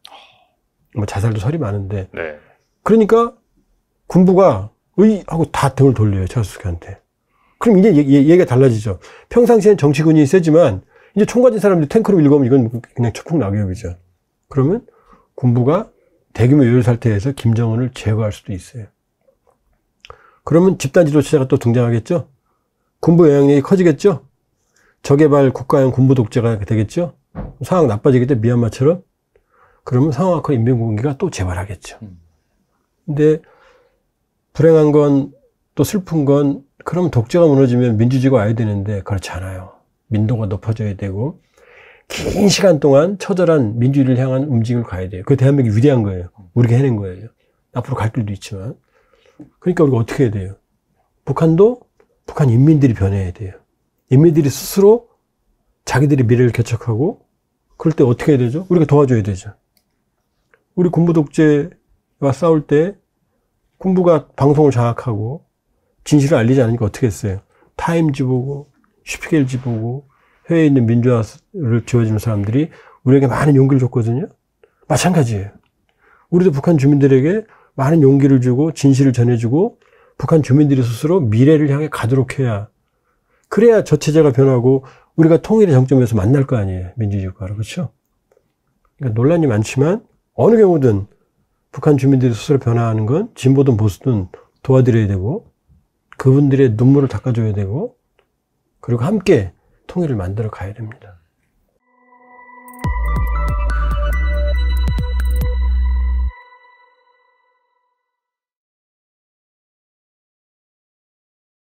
뭐 자살도 설이 많은데. 네. 그러니까 군부가 의 하고 다 등을 돌려요 최수숙한테 그럼 이제 얘, 기가 달라지죠. 평상시엔 정치군이 세지만 이제 총 가진 사람들이 탱크로 일거면 이건 그냥 척국 낙엽이죠. 그러면 군부가 대규모 요요 사태에서 김정은을 제거할 수도 있어요. 그러면 집단 지도체제가 또 등장하겠죠. 군부 영향력이 커지겠죠. 저개발 국가형 군부 독재가 되겠죠. 상황 나빠지겠죠. 미얀마처럼. 그러면 상황악화 인민공기가또 재발하겠죠. 음. 근데 불행한 건 또 슬픈 건 그럼 독재가 무너지면 민주주의가 와야 되는데 그렇지 않아요. 민도가 높아져야 되고 긴 시간 동안 처절한 민주를 주의 향한 움직임을 가야 돼요. 그 대한민국이 위대한 거예요. 우리가 해낸 거예요. 앞으로 갈 길도 있지만. 그러니까 우리가 어떻게 해야 돼요? 북한도 북한 인민들이 변해야 돼요. 인민들이 스스로 자기들의 미래를 개척하고 그럴 때 어떻게 해야 되죠? 우리가 도와줘야 되죠. 우리 군부 독재와 싸울 때 군부가 방송을 장악하고 진실을 알리지 않으니까 어떻게 했어요? 타임지 보고 슈피겔지 보고 해외에 있는 민주화를 지어주는 사람들이 우리에게 많은 용기를 줬거든요. 마찬가지예요. 우리도 북한 주민들에게 많은 용기를 주고 진실을 전해주고 북한 주민들이 스스로 미래를 향해 가도록 해야 그래야 저 체제가 변하고 우리가 통일의 정점에서 만날 거 아니에요. 민주주의 국가 그렇죠? 그러니까 논란이 많지만 어느 경우든 북한 주민들이 스스로 변화하는 건 진보든 보수든 도와드려야 되고 그분들의 눈물을 닦아줘야 되고 그리고 함께 통일을 만들어 가야 됩니다.